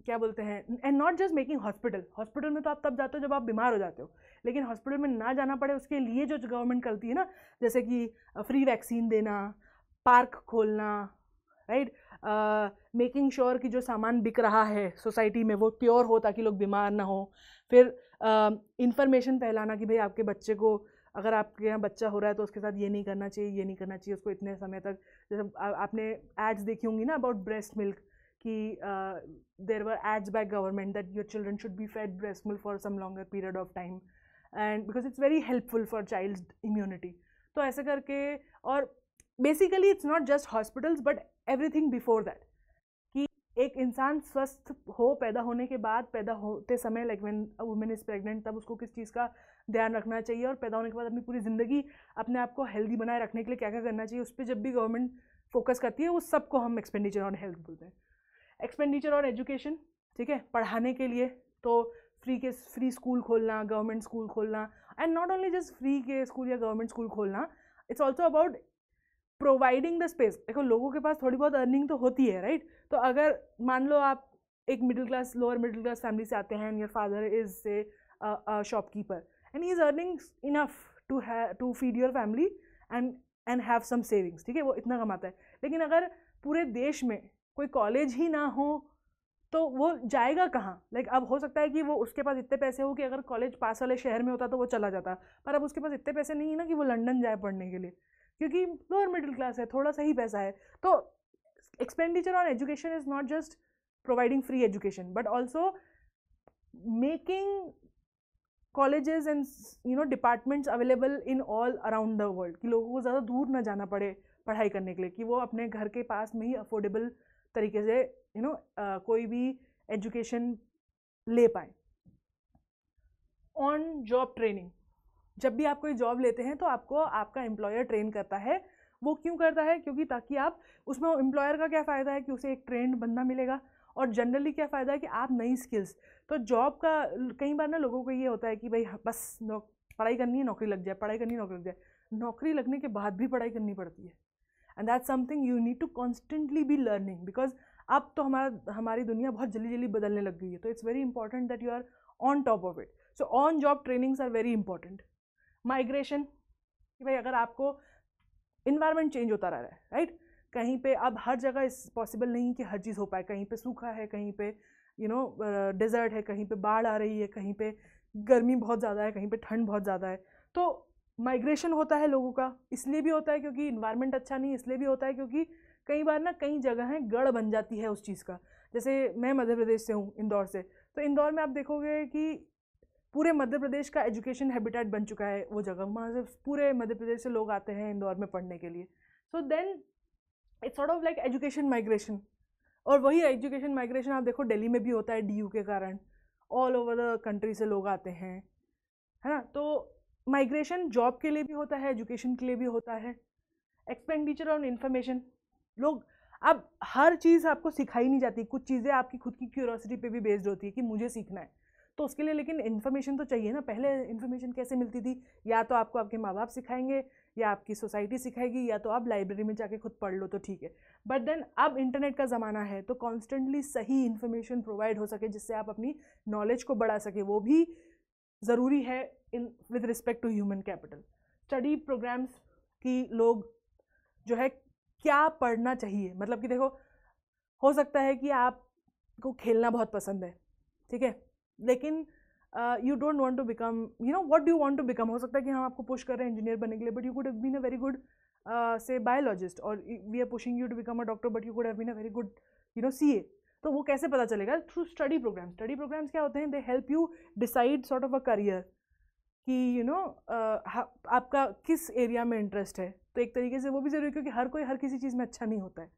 क्या बोलते हैं and not just making hospital hospital में तो आप तब जाते हो जब आप बीमार हो जाते हो लेकिन हॉस्पिटल में ना जाना पड़े उसके लिए जो गवर्नमेंट करती है ना जैसे कि फ्री वैक्सीन देना पार्क खोलना राइट मेकिंग श्योर कि जो सामान बिक रहा है सोसाइटी में वो प्योर हो ताकि लोग बीमार ना हो फिर इन्फॉर्मेशन uh, फैलाना कि भाई आपके बच्चे को अगर आपके यहाँ बच्चा हो रहा है तो उसके साथ ये नहीं करना चाहिए ये नहीं करना चाहिए उसको इतने समय तक जैसे आपने एड्स देखी होंगी ना अबाउट ब्रेस्ट मिल्क कि there were ads by government that your children should be fed breast milk for some longer period of time and because it's very helpful for child immunity तो ऐसे करके और basically it's not just hospitals but everything before that कि एक इंसान स्वस्थ हो पैदा होने के बाद पैदा होते समय like when women is pregnant तब उसको किस चीज़ का ध्यान रखना चाहिए और पैदा होने के बाद अपनी पूरी ज़िंदगी अपने आप को हेल्दी बनाए रखने के लिए क्या क्या करना चाहिए उस पर जब भी गवर्नमेंट फोकस करती है उस सबको हम एक्सपेंडिचर ऑन हेल्थ बोलते हैं एक्सपेंडिचर ऑन एजुकेशन ठीक है पढ़ाने के लिए तो फ्री के फ्री स्कूल खोलना गवर्नमेंट स्कूल खोलना and not only just free के स्कूल या गवर्नमेंट स्कूल खोलना it's also about providing the space देखो लोगों के पास थोड़ी बहुत अर्निंग तो होती है राइट right? तो अगर मान लो आप एक middle class lower middle class family से आते हैं and your father is say shopkeeper and he is earning enough to है to feed your family and and have some savings ठीक है वो इतना कमाता है लेकिन अगर पूरे देश में कोई कॉलेज ही ना हो तो वो जाएगा कहाँ लाइक like, अब हो सकता है कि वो उसके पास इतने पैसे हो कि अगर कॉलेज पास वाले शहर में होता तो वो चला जाता पर अब उसके पास इतने पैसे नहीं है ना कि वो लंदन जाए पढ़ने के लिए क्योंकि लोअर मिडिल क्लास है थोड़ा सा ही पैसा है तो expenditure on education is not just providing free education but also making colleges and you know departments available in all around the world कि लोगों को ज़्यादा दूर ना जाना पड़े पढ़ाई करने के लिए कि वो अपने घर के पास में ही अफोर्डेबल तरीके से you you know know, uh, कोई भी एजुकेशन ले पाए ऑन जॉब ट्रेनिंग जब भी आप कोई जॉब लेते हैं तो आपको आपका एम्प्लॉयर ट्रेन करता है वो क्यों करता है क्योंकि ताकि आप उसमें एम्प्लॉयर का क्या फ़ायदा है कि उसे एक ट्रेंड बंदा मिलेगा और जनरली क्या फ़ायदा है कि आप नई स्किल्स तो जॉब का कई बार ना लोगों को ये होता है कि भाई हाँ, बस पढ़ाई करनी है नौकरी लग जाए पढ़ाई करनी है नौकरी लग जाए नौकरी लगने के बाद भी पढ़ाई करनी पड़ती है and that something you need to constantly be learning because अब तो हमारा हमारी दुनिया बहुत जल्दी जल्दी बदलने लग गई है तो it's very important that you are on top of it so on job trainings are very important migration कि भाई अगर आपको इन्वायरमेंट चेंज होता रह रहा है राइट कहीं पे अब हर जगह इस पॉसिबल नहीं कि हर चीज़ हो पाए कहीं पे सूखा है कहीं पे यू नो डेजर्ट है कहीं पे बाढ़ आ रही है कहीं पे गर्मी बहुत ज़्यादा है कहीं पे ठंड बहुत ज़्यादा है तो माइग्रेशन होता है लोगों का इसलिए भी होता है क्योंकि इन्वायरमेंट अच्छा नहीं इसलिए भी होता है क्योंकि कई बार ना कई जगहें गढ़ बन जाती है उस चीज़ का जैसे मैं मध्य प्रदेश से हूँ इंदौर से तो इंदौर में आप देखोगे कि पूरे मध्य प्रदेश का एजुकेशन हैबिटेट बन चुका है वो जगह वहाँ से पूरे मध्य प्रदेश से लोग आते हैं इंदौर में पढ़ने के लिए so then it's sort of like education migration और वही एजुकेशन माइग्रेशन आप देखो दिल्ली में भी होता है डी के कारण ऑल ओवर द कंट्री से लोग आते हैं है ना तो माइग्रेशन जॉब के लिए भी होता है एजुकेशन के लिए भी होता है एक्सपेंडिचर ऑन इन्फॉर्मेशन लोग अब हर चीज़ आपको सिखाई नहीं जाती कुछ चीज़ें आपकी खुद की क्यूरोसिटी पे भी बेस्ड होती है कि मुझे सीखना है तो उसके लिए लेकिन इन्फॉर्मेशन तो चाहिए ना पहले इन्फॉर्मेशन कैसे मिलती थी या तो आपको आपके माँ बाप सिखाएंगे या आपकी सोसाइटी सिखाएगी या तो आप लाइब्रेरी में जाके खुद पढ़ लो तो ठीक है बट देन अब इंटरनेट का ज़माना है तो कॉन्स्टेंटली सही इन्फॉर्मेशन प्रोवाइड हो सके जिससे आप अपनी नॉलेज को बढ़ा सके वो भी ज़रूरी है in with respect to human capital study programs की लोग जो है क्या पढ़ना चाहिए मतलब कि देखो हो सकता है कि आपको खेलना बहुत पसंद है ठीक है लेकिन you don't want to become you know what do want to become हो सकता है कि हम आपको पुश कर रहे हैं इंजीनियर बनने के लिए but you could have been a very good say biologist और we are pushing you to become a doctor but you could have been a very good you know C A तो वो कैसे पता चलेगा through study program study programs क्या होते हैं they help you decide sort of a career that you know uh, आपका किस एरिया में इंटरेस्ट है तो एक तरीके से वो भी ज़रूरी क्योंकि हर कोई हर किसी चीज़ में अच्छा नहीं होता है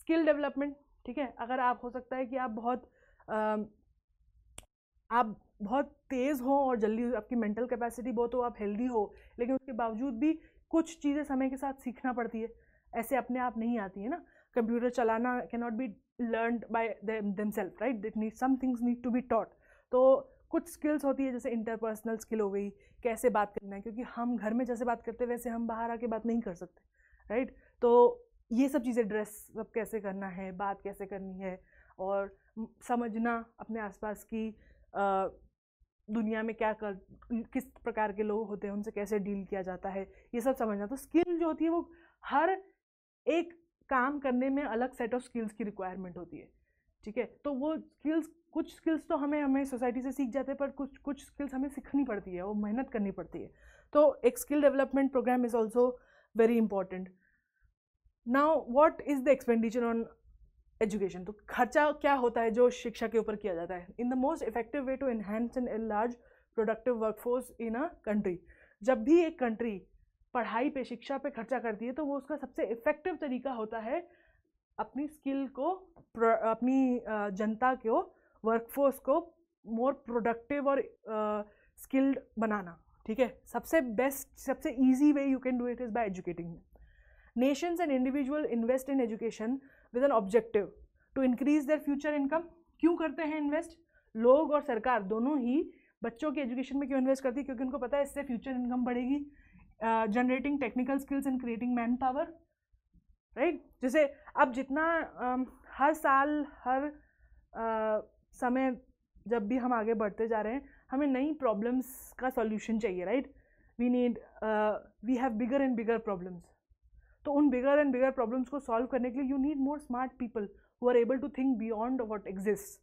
स्किल डेवलपमेंट ठीक है अगर आप हो सकता है कि आप बहुत uh, आप बहुत तेज़ हो और जल्दी आपकी मेंटल कैपेसिटी बहुत हो आप हेल्दी हो लेकिन उसके बावजूद भी कुछ चीज़ें समय के साथ सीखना पड़ती है ऐसे अपने आप नहीं आती है ना कंप्यूटर चलाना can not be learn by them self right it need some things need to be taught तो कुछ स्किल्स होती है जैसे इंटरपर्सनल स्किल हो गई कैसे बात करना है क्योंकि हम घर में जैसे बात करते वैसे हम बाहर आके बात नहीं कर सकते राइट तो ये सब चीज़ें ड्रेस सब कैसे करना है बात कैसे करनी है और समझना अपने आसपास की दुनिया में क्या कर किस प्रकार के लोग होते हैं उनसे कैसे डील किया जाता है ये सब समझना तो स्किल जो होती है वो हर एक काम करने में अलग सेट ऑफ स्किल्स की रिक्वायरमेंट होती है ठीक है तो वो स्किल्स कुछ स्किल्स तो हमें हमें सोसाइटी से सीख जाते हैं पर कुछ कुछ स्किल्स हमें सीखनी पड़ती है वो मेहनत करनी पड़ती है तो एक skill development program is also very important now what is the expenditure on education तो खर्चा क्या होता है जो शिक्षा के ऊपर किया जाता है in the most effective way to enhance and a large productive workforce in a country जब भी एक कंट्री पढ़ाई पे शिक्षा पे खर्चा करती है तो वो उसका सबसे इफ़ेक्टिव तरीका होता है अपनी स्किल को अपनी जनता को वर्कफोर्स को मोर प्रोडक्टिव और स्किल्ड uh, बनाना ठीक है सबसे बेस्ट सबसे easy way you can do it is by educating nations and individual invest in education with an objective to increase their future income क्यों करते हैं इन्वेस्ट लोग और सरकार दोनों ही बच्चों के एजुकेशन में क्यों इन्वेस्ट करती है क्योंकि उनको पता है इससे फ्यूचर इनकम बढ़ेगी generating technical skills and creating man power right जैसे अब जितना uh, हर साल हर uh, समय जब भी हम आगे बढ़ते जा रहे हैं हमें नई प्रॉब्लम्स का सॉल्यूशन चाहिए right we need we have bigger and bigger problems तो उन बिगर एंड बिगर प्रॉब्लम्स को सॉल्व करने के लिए you need more smart people who are able to think beyond what exist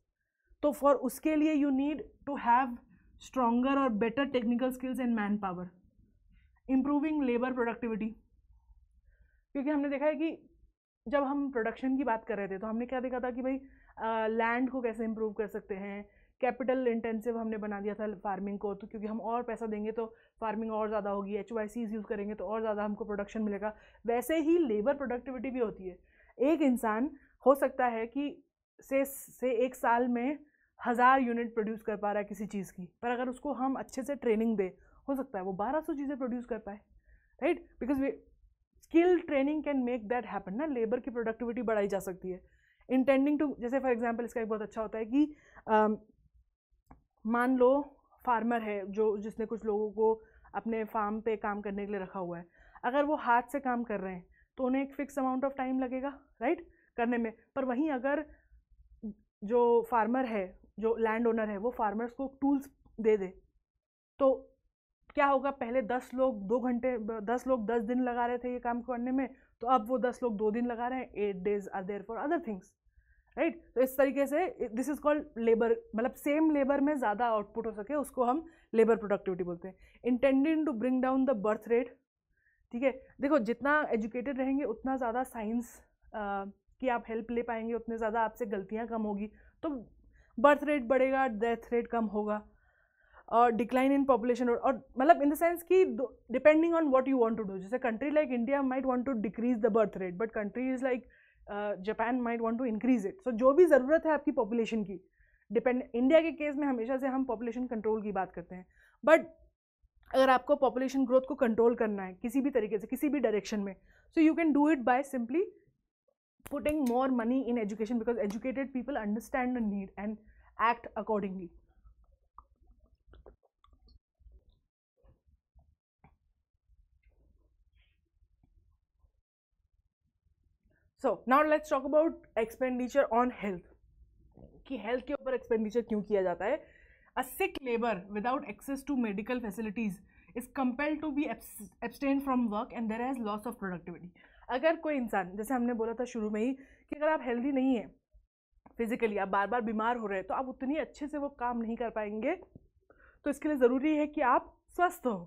तो फॉर उसके लिए you need to have stronger और better technical skills and man power improving labour productivity क्योंकि हमने देखा है कि जब हम प्रोडक्शन की बात कर रहे थे तो हमने क्या देखा था कि भाई लैंड uh, को कैसे इम्प्रूव कर सकते हैं कैपिटल इंटेंसिव हमने बना दिया था फार्मिंग को तो क्योंकि हम और पैसा देंगे तो फार्मिंग और ज़्यादा होगी एच यूज़ करेंगे तो और ज़्यादा हमको प्रोडक्शन मिलेगा वैसे ही लेबर प्रोडक्टिविटी भी होती है एक इंसान हो सकता है कि से से एक साल में हज़ार यूनिट प्रोड्यूस कर पा रहा है किसी चीज़ की पर अगर उसको हम अच्छे से ट्रेनिंग दें हो सकता है वो बारह सौ चीज़ें प्रोड्यूस कर पाए right because skill training can make that happen ना लेबर की प्रोडक्टिविटी बढ़ाई जा सकती है इंटेंडिंग टू जैसे फॉर एग्जाम्पल इसका एक बहुत अच्छा होता है कि मान लो फार्मर है जो जिसने कुछ लोगों को अपने फार्म पे काम करने के लिए रखा हुआ है अगर वो हाथ से काम कर रहे हैं तो उन्हें एक फिक्स अमाउंट ऑफ टाइम लगेगा राइट करने में पर वहीं अगर जो फार्मर है जो लैंड ओनर है वो फार्मर्स को टूल्स दे दे तो क्या होगा पहले दस लोग दो घंटे दस लोग दस दिन लगा रहे थे ये काम करने में तो अब वो दस लोग दो दिन लगा रहे हैं eight days are there for other things right तो इस तरीके से दिस इज कॉल्ड लेबर मतलब सेम लेबर में ज़्यादा आउटपुट हो सके उसको हम लेबर प्रोडक्टिविटी बोलते हैं intending to bring down the birth rate ठीक है देखो जितना एजुकेटेड रहेंगे उतना ज़्यादा साइंस की आप हेल्प ले पाएंगे उतने ज़्यादा आपसे गलतियाँ कम होगी तो बर्थ रेट बढ़ेगा डेथ रेट कम होगा और डिक्लाइन इन पॉपुलेशन और मतलब इन द सेंस कि depending on what you want to do जैसे country like India might want to decrease the birth rate but country is like Japan might want to increase it so जो भी ज़रूरत है आपकी population की depend India के case में हमेशा से हम पॉपुलेशन कंट्रोल की बात करते हैं बट अगर आपको पॉपुलेशन ग्रोथ को कंट्रोल करना है किसी भी तरीके से किसी भी डायरेक्शन में so you can do it by simply putting more money in education because educated people understand the need and act accordingly so now let's talk about expenditure on health कि हेल्थ के ऊपर expenditure क्यों किया जाता है a sick labour without access to medical facilities is compelled to be abstain from work and there has loss of productivity अगर कोई इंसान जैसे हमने बोला था शुरू में ही कि अगर आप हेल्दी नहीं हैं फिजिकली आप बार बार बीमार हो रहे हैं तो आप उतनी अच्छे से वो काम नहीं कर पाएंगे तो इसके लिए ज़रूरी है कि आप स्वस्थ हो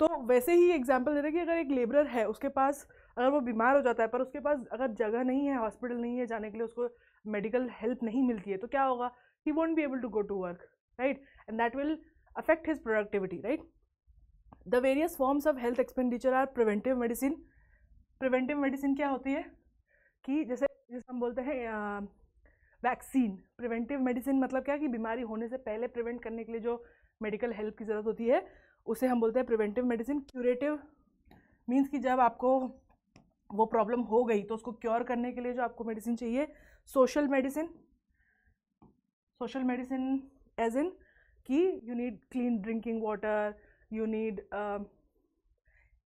तो वैसे ही एग्जाम्पल दे रहे कि अगर एक लेबरर है उसके पास अगर वो बीमार हो जाता है पर उसके पास अगर जगह नहीं है हॉस्पिटल नहीं है जाने के लिए उसको मेडिकल हेल्प नहीं मिलती है तो क्या होगा he won't be able to go to work right and that will affect his productivity right the various forms of health expenditure are preventive medicine preventive medicine क्या होती है कि जैसे जैसे हम बोलते हैं वैक्सीन प्रिवेंटिव मेडिसिन मतलब क्या कि बीमारी होने से पहले प्रिवेंट करने के लिए जो मेडिकल हेल्प की ज़रूरत होती है उसे हम बोलते हैं प्रिवेंटिव मेडिसिन क्यूरेटिव मीन्स कि जब आपको वो प्रॉब्लम हो गई तो उसको क्योर करने के लिए जो आपको मेडिसिन चाहिए social medicine social medicine as in कि you need clean drinking water you need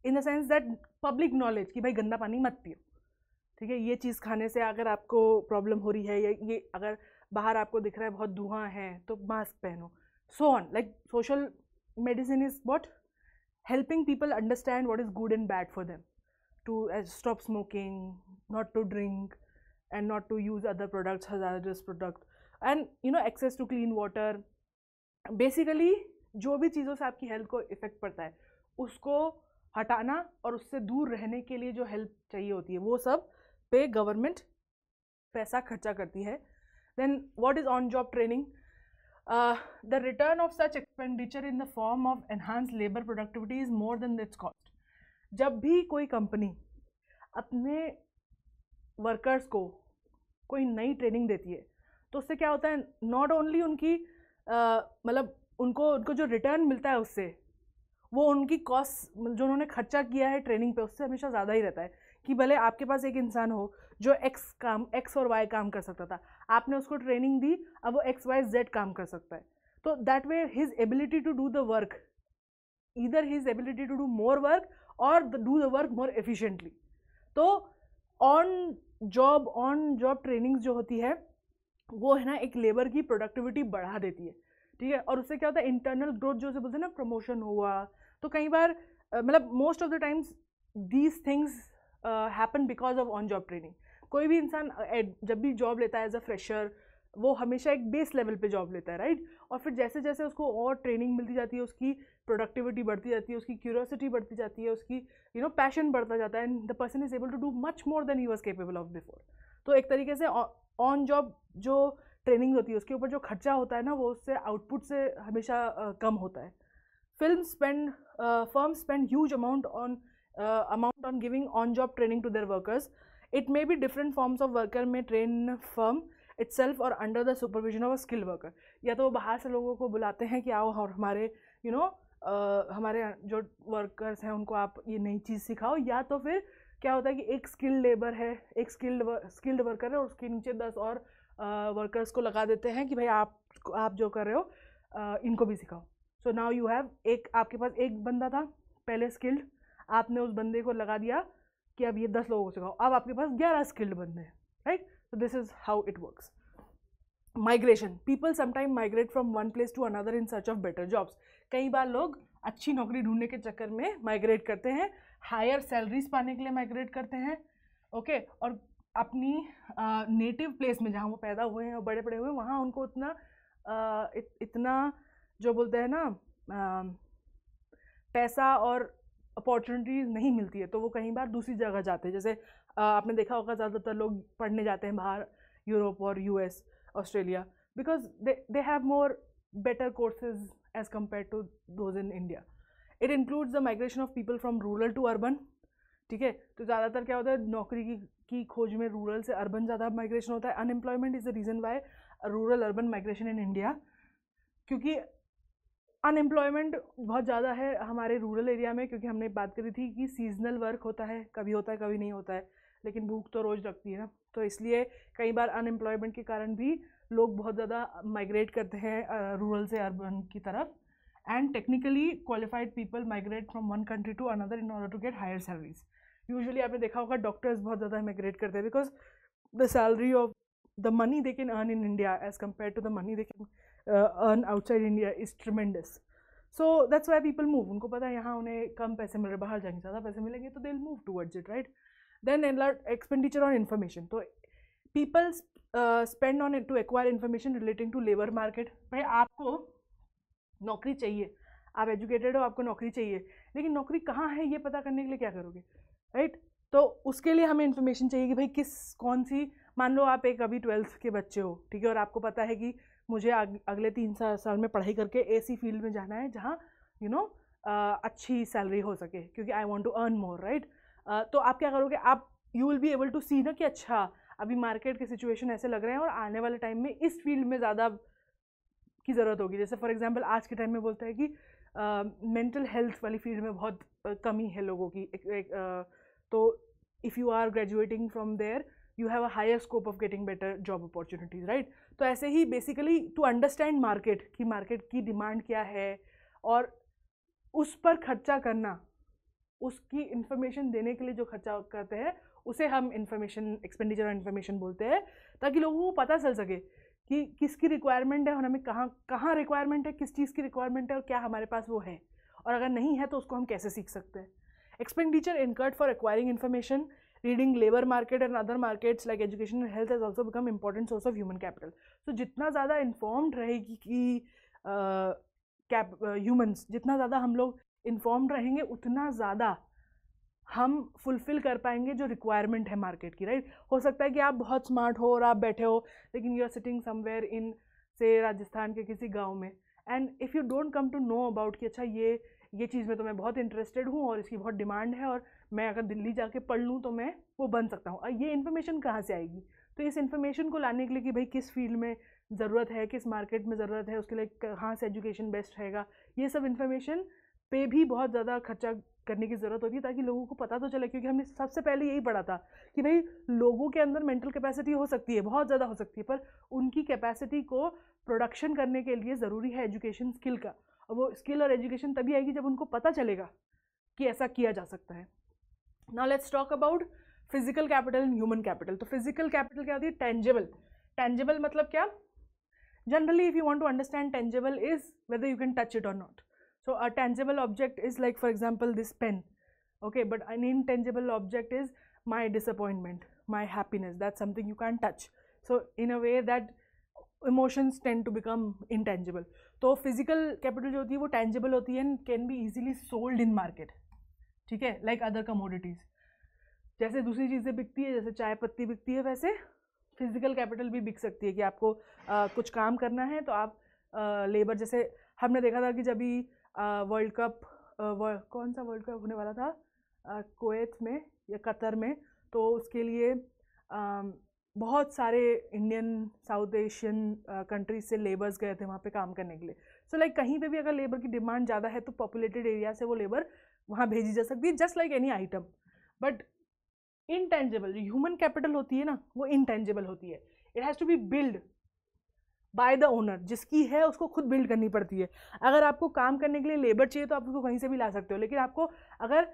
in the sense that public knowledge कि भाई गंदा पानी मत पियो ठीक है ये चीज़ खाने से अगर आपको प्रॉब्लम हो रही है या ये अगर बाहर आपको दिख रहा है बहुत धुआं है तो मास्क पहनो so on like social medicine is what helping people understand what is good and bad for them to uh, stop smoking, not to drink, and not to use other products, hazardous product, and you know access to clean water. Basically, जो भी चीज़ों से आपकी health को effect पड़ता है उसको हटाना और उससे दूर रहने के लिए जो हेल्प चाहिए होती है वो सब पे गवर्नमेंट पैसा खर्चा करती है then what is on job training the return of such expenditure in the form of enhance labour productivity is more than its cost जब भी कोई कंपनी अपने वर्कर्स को कोई नई ट्रेनिंग देती है तो उससे क्या होता है नॉट ओनली उनकी मतलब उनको उनको जो रिटर्न मिलता है उससे वो उनकी कॉस्ट मतलब जो उन्होंने खर्चा किया है ट्रेनिंग पे उससे हमेशा ज़्यादा ही रहता है कि भले आपके पास एक इंसान हो जो एक्स काम एक्स और वाई काम कर सकता था आपने उसको ट्रेनिंग दी अब वो एक्स वाई जेड काम कर सकता है तो that way his ability to do the work either his ability to do more work और do the work more efficiently तो on job on job trainings जो होती है वो है ना एक लेबर की प्रोडक्टिविटी बढ़ा देती है ठीक है और उससे क्या होता है इंटरनल ग्रोथ जो से बोलते हैं ना प्रमोशन हुआ तो कई बार मतलब most of the times these things happen because of on job training कोई भी इंसान जब भी जॉब लेता है एज अ फ्रेशर वो हमेशा एक बेस लेवल पे जॉब लेता है राइट और फिर जैसे जैसे उसको और ट्रेनिंग मिलती जाती है उसकी प्रोडक्टिविटी बढ़ती जाती है उसकी क्यूरियोसिटी बढ़ती जाती है उसकी यू नो पैशन बढ़ता जाता है and the person is able to do much more than he was capable of before तो एक तरीके से ऑन जॉब जो ट्रेनिंग होती है उसके ऊपर जो खर्चा होता है ना वो उससे आउटपुट से हमेशा कम होता है film spend firm spend huge amount on amount on giving on job training to their workers it may be different forms of worker में ट्रेन फर्म इट्स और under the supervision of a skill worker या तो वो बाहर से लोगों को बुलाते हैं कि आओ और हमारे you know uh, हमारे जो वर्कर्स हैं उनको आप ये नई चीज़ सिखाओ या तो फिर क्या होता है कि एक स्किल्ड लेबर है एक स्किल्ड स्किल्ड वर्कर है और उसके नीचे दस और वर्कर्स uh, को लगा देते हैं कि भाई आप आप जो कर रहे हो uh, इनको भी सिखाओ सो नाउ यू हैव एक आपके पास एक बंदा था पहले स्किल्ड आपने उस बंदे को लगा दिया कि अब ये दस लोगों को सिखाओ अब आपके पास ग्यारह स्किल्ड बंदे हैं right So this is how it works. Migration people sometime migrate from one place to another in search of better jobs कई बार लोग अच्छी नौकरी ढूंढने के चक्कर में माइग्रेट करते हैं हायर सैलरीज पाने के लिए माइग्रेट करते हैं ओके okay? और अपनी नेटिव uh, प्लेस में जहाँ वो पैदा हुए हैं और बड़े बड़े हुए हैं वहाँ उनको उतना uh, इत, इतना जो बोलते हैं ना uh, पैसा और अपॉर्चुनिटीज़ नहीं मिलती है तो वो कई बार दूसरी जगह जाते हैं जैसे आपने देखा होगा ज़्यादातर लोग पढ़ने जाते हैं बाहर यूरोप और US Australia because they have more better courses as compare to those in India it includes the migration of people from rural to urban ठीक है तो ज़्यादातर क्या होता है नौकरी की की खोज में रूरल से अर्बन ज़्यादा माइग्रेशन होता है unemployment is the reason why rural urban migration in India क्योंकि अनएम्प्लॉयमेंट बहुत ज़्यादा है हमारे रूरल एरिया में क्योंकि हमने बात करी थी कि सीजनल वर्क होता है कभी होता है कभी नहीं होता है लेकिन भूख तो रोज़ रखती है ना तो इसलिए कई बार अनएम्प्लॉयमेंट के कारण भी लोग बहुत ज़्यादा माइग्रेट करते हैं रूरल से अर्बन की तरफ and technically qualified people migrate from one country to another in order to get higher salaries usually आपने देखा होगा डॉक्टर्स बहुत ज़्यादा माइग्रेट करते हैं because the salary of the money they can earn in India as compare to the money they can earn outside India is tremendous so that's why people move उनको पता है यहाँ उन्हें कम पैसे मिल रहे बाहर जाएंगे ज़्यादा पैसे मिलेंगे तो they move towards it right then expenditure on information तो peoples spend on to acquire information relating to labour market भाई आपको नौकरी चाहिए आप एजुकेटेड हो आपको नौकरी चाहिए लेकिन नौकरी कहाँ है ये पता करने के लिए क्या करोगे राइट right? तो उसके लिए हमें इन्फॉर्मेशन चाहिए कि भाई किस कौन सी मान लो आप एक अभी ट्वेल्थ के बच्चे हो ठीक है और आपको पता है कि मुझे अग, अगले तीन साल साल में पढ़ाई करके ऐसी फील्ड में जाना है जहाँ यू नो uh, अच्छी सैलरी हो सके क्योंकि I want to earn more right तो आप क्या करोगे आप you will be able to see ना कि अच्छा अभी मार्केट के सिचुएशन ऐसे लग रहे हैं और आने वाले टाइम में इस फील्ड में ज़्यादा की ज़रूरत होगी जैसे फॉर एग्जाम्पल आज के टाइम में बोलता है कि मेंटल हेल्थ वाली फील्ड में बहुत कमी है लोगों की एक, एक, तो if you are graduating from there you have a higher scope of getting better job opportunities right तो ऐसे ही बेसिकली टू अंडरस्टैंड मार्केट कि मार्केट की डिमांड क्या है और उस पर खर्चा करना उसकी इन्फॉर्मेशन देने के लिए जो खर्चा करते हैं उसे हम इन्फॉर्मेशन एक्सपेंडिचर ऑन इन्फॉर्मेशन बोलते हैं ताकि लोगों को पता चल सके कि किसकी रिक्वायरमेंट है और हमें कहाँ कहाँ रिक्वायरमेंट है किस चीज़ की रिक्वायरमेंट है और क्या हमारे पास वो है और अगर नहीं है तो उसको हम कैसे सीख सकते हैं expenditure incurred for acquiring information reading labour market and other markets like education and health has also become important source of human capital so जितना ज़्यादा इन्फॉर्म्ड रहेगी कि ह्यूमन्स uh, uh, जितना ज़्यादा हम लोग इन्फॉर्म्ड रहेंगे उतना ज़्यादा हम फुलफ़िल कर पाएंगे जो रिक्वायरमेंट है मार्केट की राइट हो सकता है कि आप बहुत स्मार्ट हो और आप बैठे हो लेकिन you are sitting somewhere in से राजस्थान के किसी गाँव में and if you don't come to know about कि अच्छा ये ये चीज़ में तो मैं बहुत इंटरेस्टेड हूँ और इसकी बहुत डिमांड है और मैं अगर दिल्ली जाके पढ़ लूँ तो मैं वो बन सकता हूँ ये इन्फॉर्मेशन कहाँ से आएगी तो इस इन्फॉर्मेशन को लाने के लिए कि भाई किस फील्ड में ज़रूरत है किस मार्केट में ज़रूरत है उसके लिए कहाँ से एजुकेशन बेस्ट रहेगा ये सब इन्फॉर्मेशन पे भी बहुत ज़्यादा खर्चा करने की ज़रूरत होती है ताकि लोगों को पता तो चले क्योंकि हमने सबसे पहले यही पढ़ा था कि भाई लोगों के अंदर मेंटल कैपेसिटी हो सकती है बहुत ज़्यादा हो सकती है पर उनकी कैपेसिटी को प्रोडक्शन करने के लिए ज़रूरी है एजुकेशन स्किल का और वो स्किल और एजुकेशन तभी आएगी जब उनको पता चलेगा कि ऐसा किया जा सकता है now let's talk about physical capital and human capital तो फिजिकल कैपिटल क्या होती है टेंजेबल टेंजेबल मतलब क्या generally if you want to understand tangible is whether you can touch it और not So a tangible object is like for example this pen okay but an intangible object is my disappointment my happiness that's something you can't touch so in a way that emotions tend to become intangible तो physical capital जो होती है वो tangible होती है and can be easily sold in market ठीक है like other commodities जैसे दूसरी चीज़ें बिकती है जैसे चाय पत्ती बिकती है वैसे फिजिकल कैपिटल भी बिक सकती है कि आपको आ, कुछ काम करना है तो आप आ, लेबर जैसे हमने देखा था कि जब भी वर्ल्ड कप कौन सा वर्ल्ड कप होने वाला था कोत में या कतर में तो उसके लिए बहुत सारे इंडियन साउथ एशियन कंट्रीज से लेबर्स गए थे वहाँ पे काम करने के लिए सो so, लाइक like, कहीं पे भी अगर लेबर की डिमांड ज़्यादा है तो पॉपुलेटेड एरिया से वो लेबर वहाँ भेजी जा सकती है just like any item but intangible जो ह्यूमन कैपिटल होती है ना वो इनटेंजिबल होती है it has to be build by the owner जिसकी है उसको खुद बिल्ड करनी पड़ती है अगर आपको काम करने के लिए लेबर चाहिए तो आप उसको कहीं से भी ला सकते हो लेकिन आपको अगर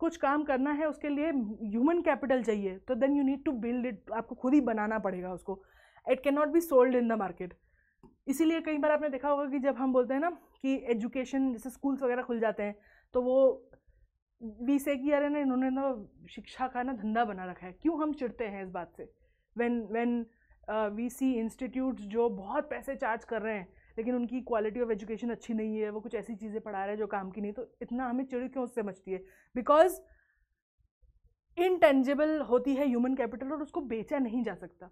कुछ काम करना है उसके लिए ह्यूमन कैपिटल चाहिए तो then you need to build it आपको खुद ही बनाना पड़ेगा उसको it can not be sold in the market इसीलिए कई बार आपने देखा होगा कि जब हम बोलते हैं ना कि एजुकेशन जैसे स्कूल्स वगैरह खुल जाते हैं तो वो वी से कि है ना इन्होंने ना शिक्षा का ना धंधा बना रखा है क्यों हम चिड़ते हैं इस बात से when when we see see institutes जो बहुत पैसे चार्ज कर रहे हैं लेकिन उनकी क्वालिटी ऑफ एजुकेशन अच्छी नहीं है वो कुछ ऐसी चीज़ें पढ़ा रहे हैं जो काम की नहीं तो इतना हमें चिड़ क्यों समझती है बिकॉज इनटेंजिबल होती है ह्यूमन कैपिटल और उसको बेचा नहीं जा सकता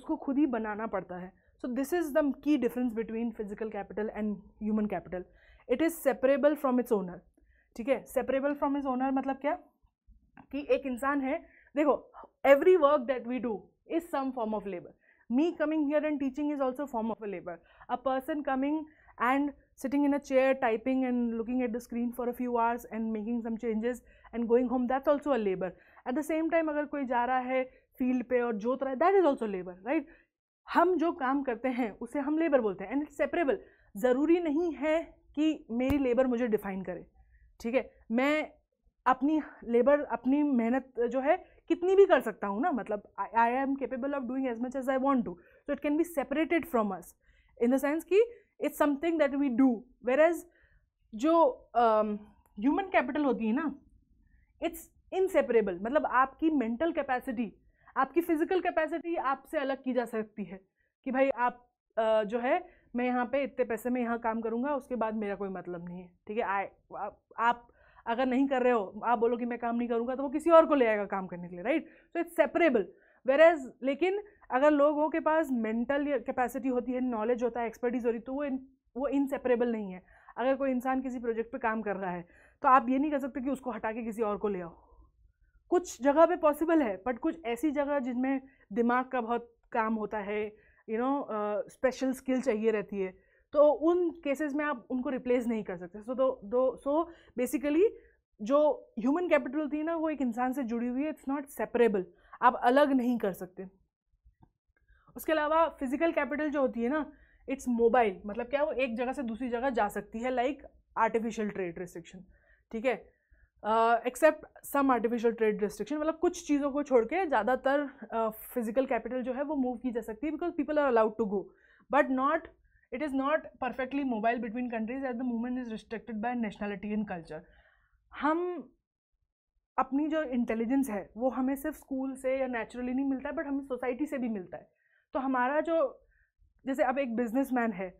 उसको खुद ही बनाना पड़ता है so this is the key difference between physical capital and human capital it is separable from its owner ठीक है सेपरेबल फ्रॉम इट्स ओनर मतलब क्या कि एक इंसान है देखो every work that we do is some form of labour me coming here and teaching is also form of a labour a person coming and sitting in a chair typing and looking at the screen for a few hours and making some changes and going home that's also a labour at the same time अगर कोई जा रहा है field पे और जोत रहा है that is also labour right हम जो काम करते हैं उसे हम लेबर बोलते हैं एंड इट्स सेपरेबल ज़रूरी नहीं है कि मेरी लेबर मुझे डिफाइन करे ठीक है मैं अपनी लेबर अपनी मेहनत जो है कितनी भी कर सकता हूँ ना मतलब I am capable of doing as much as I want to so it can be separated from us in the sense कि it's something that we do whereas जो ह्यूमन um, कैपिटल होती है ना it's inseparable मतलब आपकी mental capacity आपकी physical capacity आपसे अलग की जा सकती है कि भाई आप जो है मैं यहाँ पे इतने पैसे में यहाँ काम करूँगा उसके बाद मेरा कोई मतलब नहीं है ठीक है आई आप अगर नहीं कर रहे हो आप बोलो कि मैं काम नहीं करूँगा तो वो किसी और को ले आएगा काम करने के लिए right so it's separable whereas लेकिन अगर लोगों के पास मेंटल कैपेसिटी होती है नॉलेज होता है एक्सपर्टीज होती है तो वो इन वो इनसेपरेबल नहीं है अगर कोई इंसान किसी प्रोजेक्ट पे काम कर रहा है तो आप ये नहीं कर सकते कि उसको हटा के किसी और को ले आओ कुछ जगह पे पॉसिबल है बट कुछ ऐसी जगह जिसमें दिमाग का बहुत काम होता है यू नो स्पेशल स्किल चाहिए रहती है तो उन केसेस में आप उनको रिप्लेस नहीं कर सकते सो दो सो बेसिकली जो ह्यूमन कैपिटल थी ना वो एक इंसान से जुड़ी हुई है इट्स नॉट सेपरेबल आप अलग नहीं कर सकते उसके अलावा फिजिकल कैपिटल जो होती है ना इट्स मोबाइल मतलब क्या वो एक जगह से दूसरी जगह जा सकती है लाइक आर्टिफिशियल ट्रेड रिस्ट्रिक्शन ठीक है except some artificial trade restriction मतलब कुछ चीज़ों को छोड़ के ज़्यादातर फिजिकल कैपिटल जो है वो मूव की जा सकती है because people are allowed to go but not it is not perfectly mobile between countries at the movement is restricted by nationality in culture हम अपनी जो इंटेलिजेंस है वो हमें सिर्फ स्कूल से या नेचुरली नहीं मिलता है बट हमें सोसाइटी से भी मिलता है तो हमारा जो जैसे अब एक बिजनेसमैन है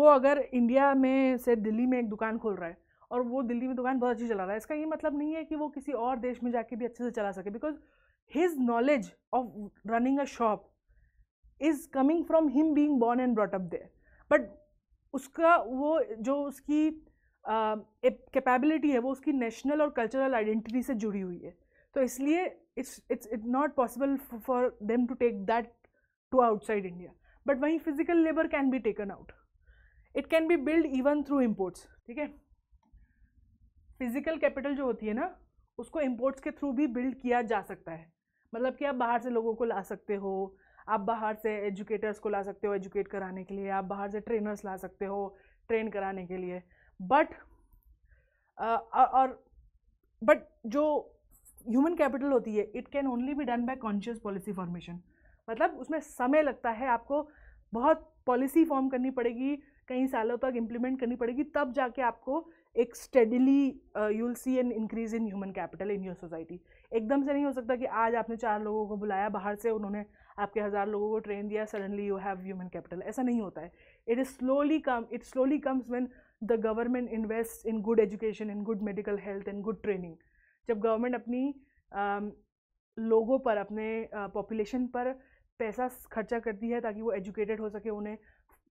वो अगर इंडिया में से दिल्ली में एक दुकान खोल रहा है और वो दिल्ली में दुकान बहुत अच्छी चला रहा है इसका ये मतलब नहीं है कि वो किसी और देश में जाके भी अच्छे से चला सके because his knowledge of running a shop is coming from him being born and brought up there there but उसका वो जो उसकी कैपेबिलिटी uh, है वो उसकी नेशनल और कल्चरल आइडेंटिटी से जुड़ी हुई है तो इसलिए it's it's it not possible for them to take that to outside India but वहीं physical labour can be taken out it can be build even through imports ठीक है फिजिकल कैपिटल जो होती है ना उसको इम्पोर्ट्स के थ्रू भी बिल्ड किया जा सकता है मतलब कि आप बाहर से लोगों को ला सकते हो आप बाहर से एजुकेटर्स को ला सकते हो एजुकेट कराने के लिए आप बाहर से ट्रेनर्स ला सकते हो ट्रेन कराने के लिए बट और बट जो ह्यूमन कैपिटल होती है it can only be done by conscious policy formation मतलब उसमें समय लगता है आपको बहुत पॉलिसी फॉर्म करनी पड़ेगी कई सालों तक इम्प्लीमेंट करनी पड़ेगी तब जाके आपको एक steadily you will see an increase in human capital in your society एकदम से नहीं हो सकता कि आज आपने चार लोगों को बुलाया बाहर से उन्होंने आपके हज़ार लोगों को ट्रेन दिया suddenly you have human capital ऐसा नहीं होता है it is slowly come it slowly comes when the government invest in good education in good medical health and good training जब गवर्नमेंट अपनी uh, लोगों पर अपने पॉपुलेशन uh, पर पैसा खर्चा करती है ताकि वो एजुकेटेड हो सके उन्हें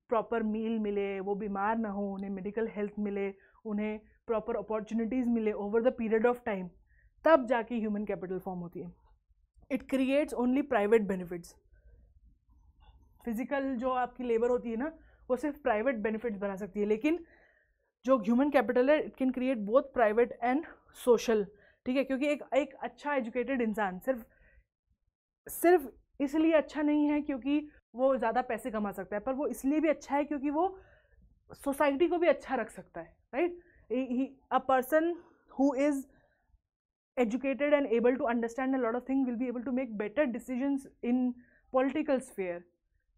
प्रॉपर मील मिले वो बीमार ना हो उन्हें मेडिकल हेल्थ मिले उन्हें प्रॉपर अपॉर्चुनिटीज़ मिले over the period of time तब जाके ह्यूमन कैपिटल फॉर्म होती है it creates only private benefits physical जो आपकी लेबर होती है ना वो सिर्फ प्राइवेट बेनिफिट्स बना सकती है लेकिन जो ह्यूमन कैपिटल है it can create both private and social ठीक है क्योंकि एक एक अच्छा एजुकेटेड इंसान सिर्फ सिर्फ इसलिए अच्छा नहीं है क्योंकि वो ज़्यादा पैसे कमा सकता है पर वो इसलिए भी अच्छा है क्योंकि वो सोसाइटी को भी अच्छा रख सकता है right a person who is educated and able to understand a lot of things will be able to make better decisions in political sphere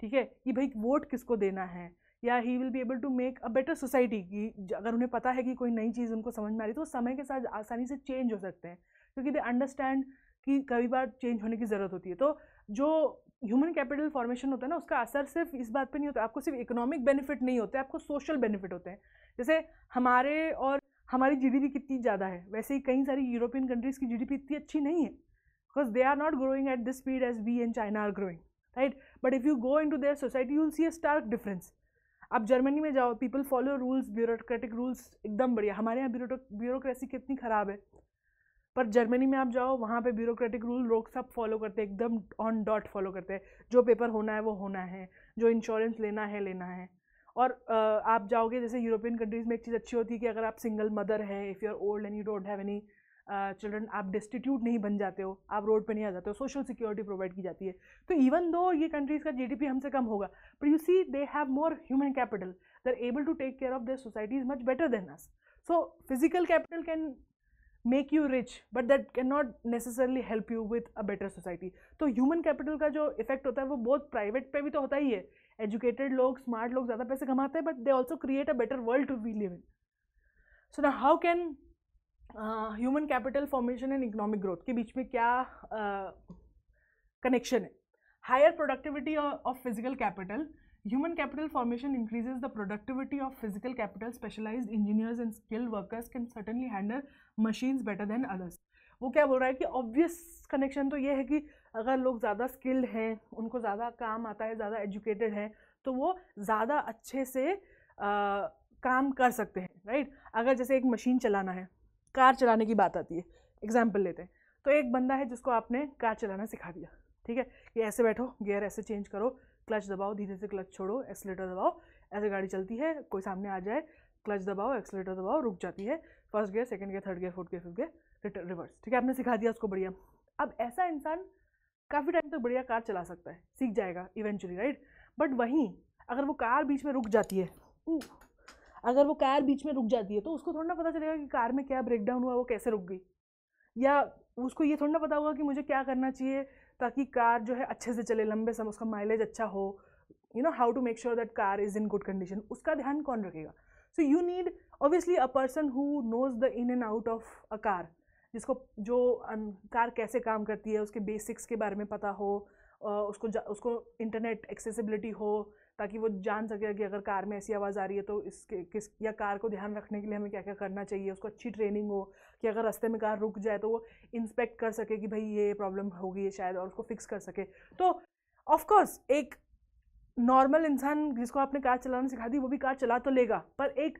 ठीक है कि भाई वोट किसको देना है या he will be able to make a better society कि अगर उन्हें पता है कि कोई नई चीज़ उनको समझ में आ रही तो समय के साथ आसानी से चेंज हो सकते हैं क्योंकि दे अंडरस्टैंड कि कई बार चेंज होने की ज़रूरत होती है तो जो ह्यूमन कैपिटल फॉर्मेशन होता है ना उसका असर सिर्फ इस बात पे नहीं होता आपको सिर्फ इकोनॉमिक बेनिफिट नहीं होते आपको सोशल बेनिफिट होते हैं जैसे हमारे और हमारी जीडीपी कितनी ज़्यादा है वैसे ही कई सारी यूरोपियन कंट्रीज़ की जीडीपी इतनी अच्छी नहीं है because they are not growing at this speed as we and China are growing right but if you go into their society you'll see a stark difference आप Germany में जाओ people follow rules bureaucratic rules एकदम बढ़िया हमारे यहाँ bureaucracy कितनी ख़राब है पर जर्मनी में आप जाओ वहाँ पे ब्यूरोक्रेटिक रूल लोग सब फॉलो करते हैं एकदम ऑन डॉट फॉलो करते हैं जो पेपर होना है वो होना है जो इंश्योरेंस लेना है लेना है और आप जाओगे जैसे यूरोपियन कंट्रीज़ में एक चीज़ अच्छी होती है कि अगर आप सिंगल मदर हैं if you are old and you don't have any children आप डिस्टीट्यूट नहीं बन जाते हो आप रोड पे नहीं आ जाते हो सोशल सिक्योरिटी प्रोवाइड की जाती है तो इवन दो ये कंट्रीज़ का जीडीपी हमसे कम होगा but you see they have more human capital they are able to take care of their society is much better than us so physical capital can make you rich but that can not necessarily help you with a better society तो human capital का जो effect होता है वो बहुत private पे भी तो होता ही है एजुकेटेड लोग स्मार्ट लोग ज़्यादा पैसे कमाते हैं but they also create a better world to we live in so ना how can human capital formation and economic growth के बीच में क्या कनेक्शन uh, है higher productivity of physical capital human capital formation increases the productivity of physical capital specialise engineers and skilled workers can suddenly handle machines better than others वो क्या बोल रहा है कि ऑब्वियस कनेक्शन तो ये है कि अगर लोग ज़्यादा स्किल्ड हैं उनको ज़्यादा काम आता है ज़्यादा एजुकेटेड हैं तो वो ज़्यादा अच्छे से आ, काम कर सकते हैं राइट अगर जैसे एक मशीन चलाना है कार चलाने की बात आती है एग्जाम्पल लेते हैं तो एक बंदा है जिसको आपने कार चलाना सिखा दिया ठीक है कि ऐसे बैठो गियर ऐसे चेंज करो क्लच दबाओ धीरे से क्लच छोड़ो एक्सलेटर दबाओ ऐसे गाड़ी चलती है कोई सामने आ जाए क्लच दबाओ एक्सलेटर दबाओ रुक जाती है first gear second gear third gear fourth gear fifth gear reverse ठीक है आपने सिखा दिया उसको बढ़िया अब ऐसा इंसान काफ़ी टाइम तक तो बढ़िया कार चला सकता है सीख जाएगा इवेंचुअली राइट बट वहीं अगर वो कार बीच में रुक जाती है अगर वो कार बीच में रुक जाती है तो उसको थोड़ा ना पता चलेगा कि कार में क्या ब्रेकडाउन हुआ वो कैसे रुक गई या उसको ये थोड़ा ना पता होगा कि मुझे क्या करना चाहिए ताकि कार जो है अच्छे से चले लंबे समय उसका माइलेज अच्छा हो you know how to make sure that car is in good condition उसका ध्यान कौन रखेगा so you need obviously a person who knows the in and out of a car जिसको जो कार कैसे काम करती है उसके बेसिक्स के बारे में पता हो उसको उसको इंटरनेट एक्सेसिबिलिटी हो ताकि वो जान सके कि अगर कार में ऐसी आवाज़ आ रही है तो इसके किस या कार को ध्यान रखने के लिए हमें क्या क्या करना चाहिए उसको अच्छी ट्रेनिंग हो कि अगर रास्ते में कार रुक जाए तो वो इंस्पेक्ट कर सके कि भाई ये प्रॉब्लम होगी शायद और उसको फिक्स कर सके तो ऑफकोर्स एक नॉर्मल इंसान जिसको आपने कार चलाना सिखा दी वो भी कार चला तो लेगा पर एक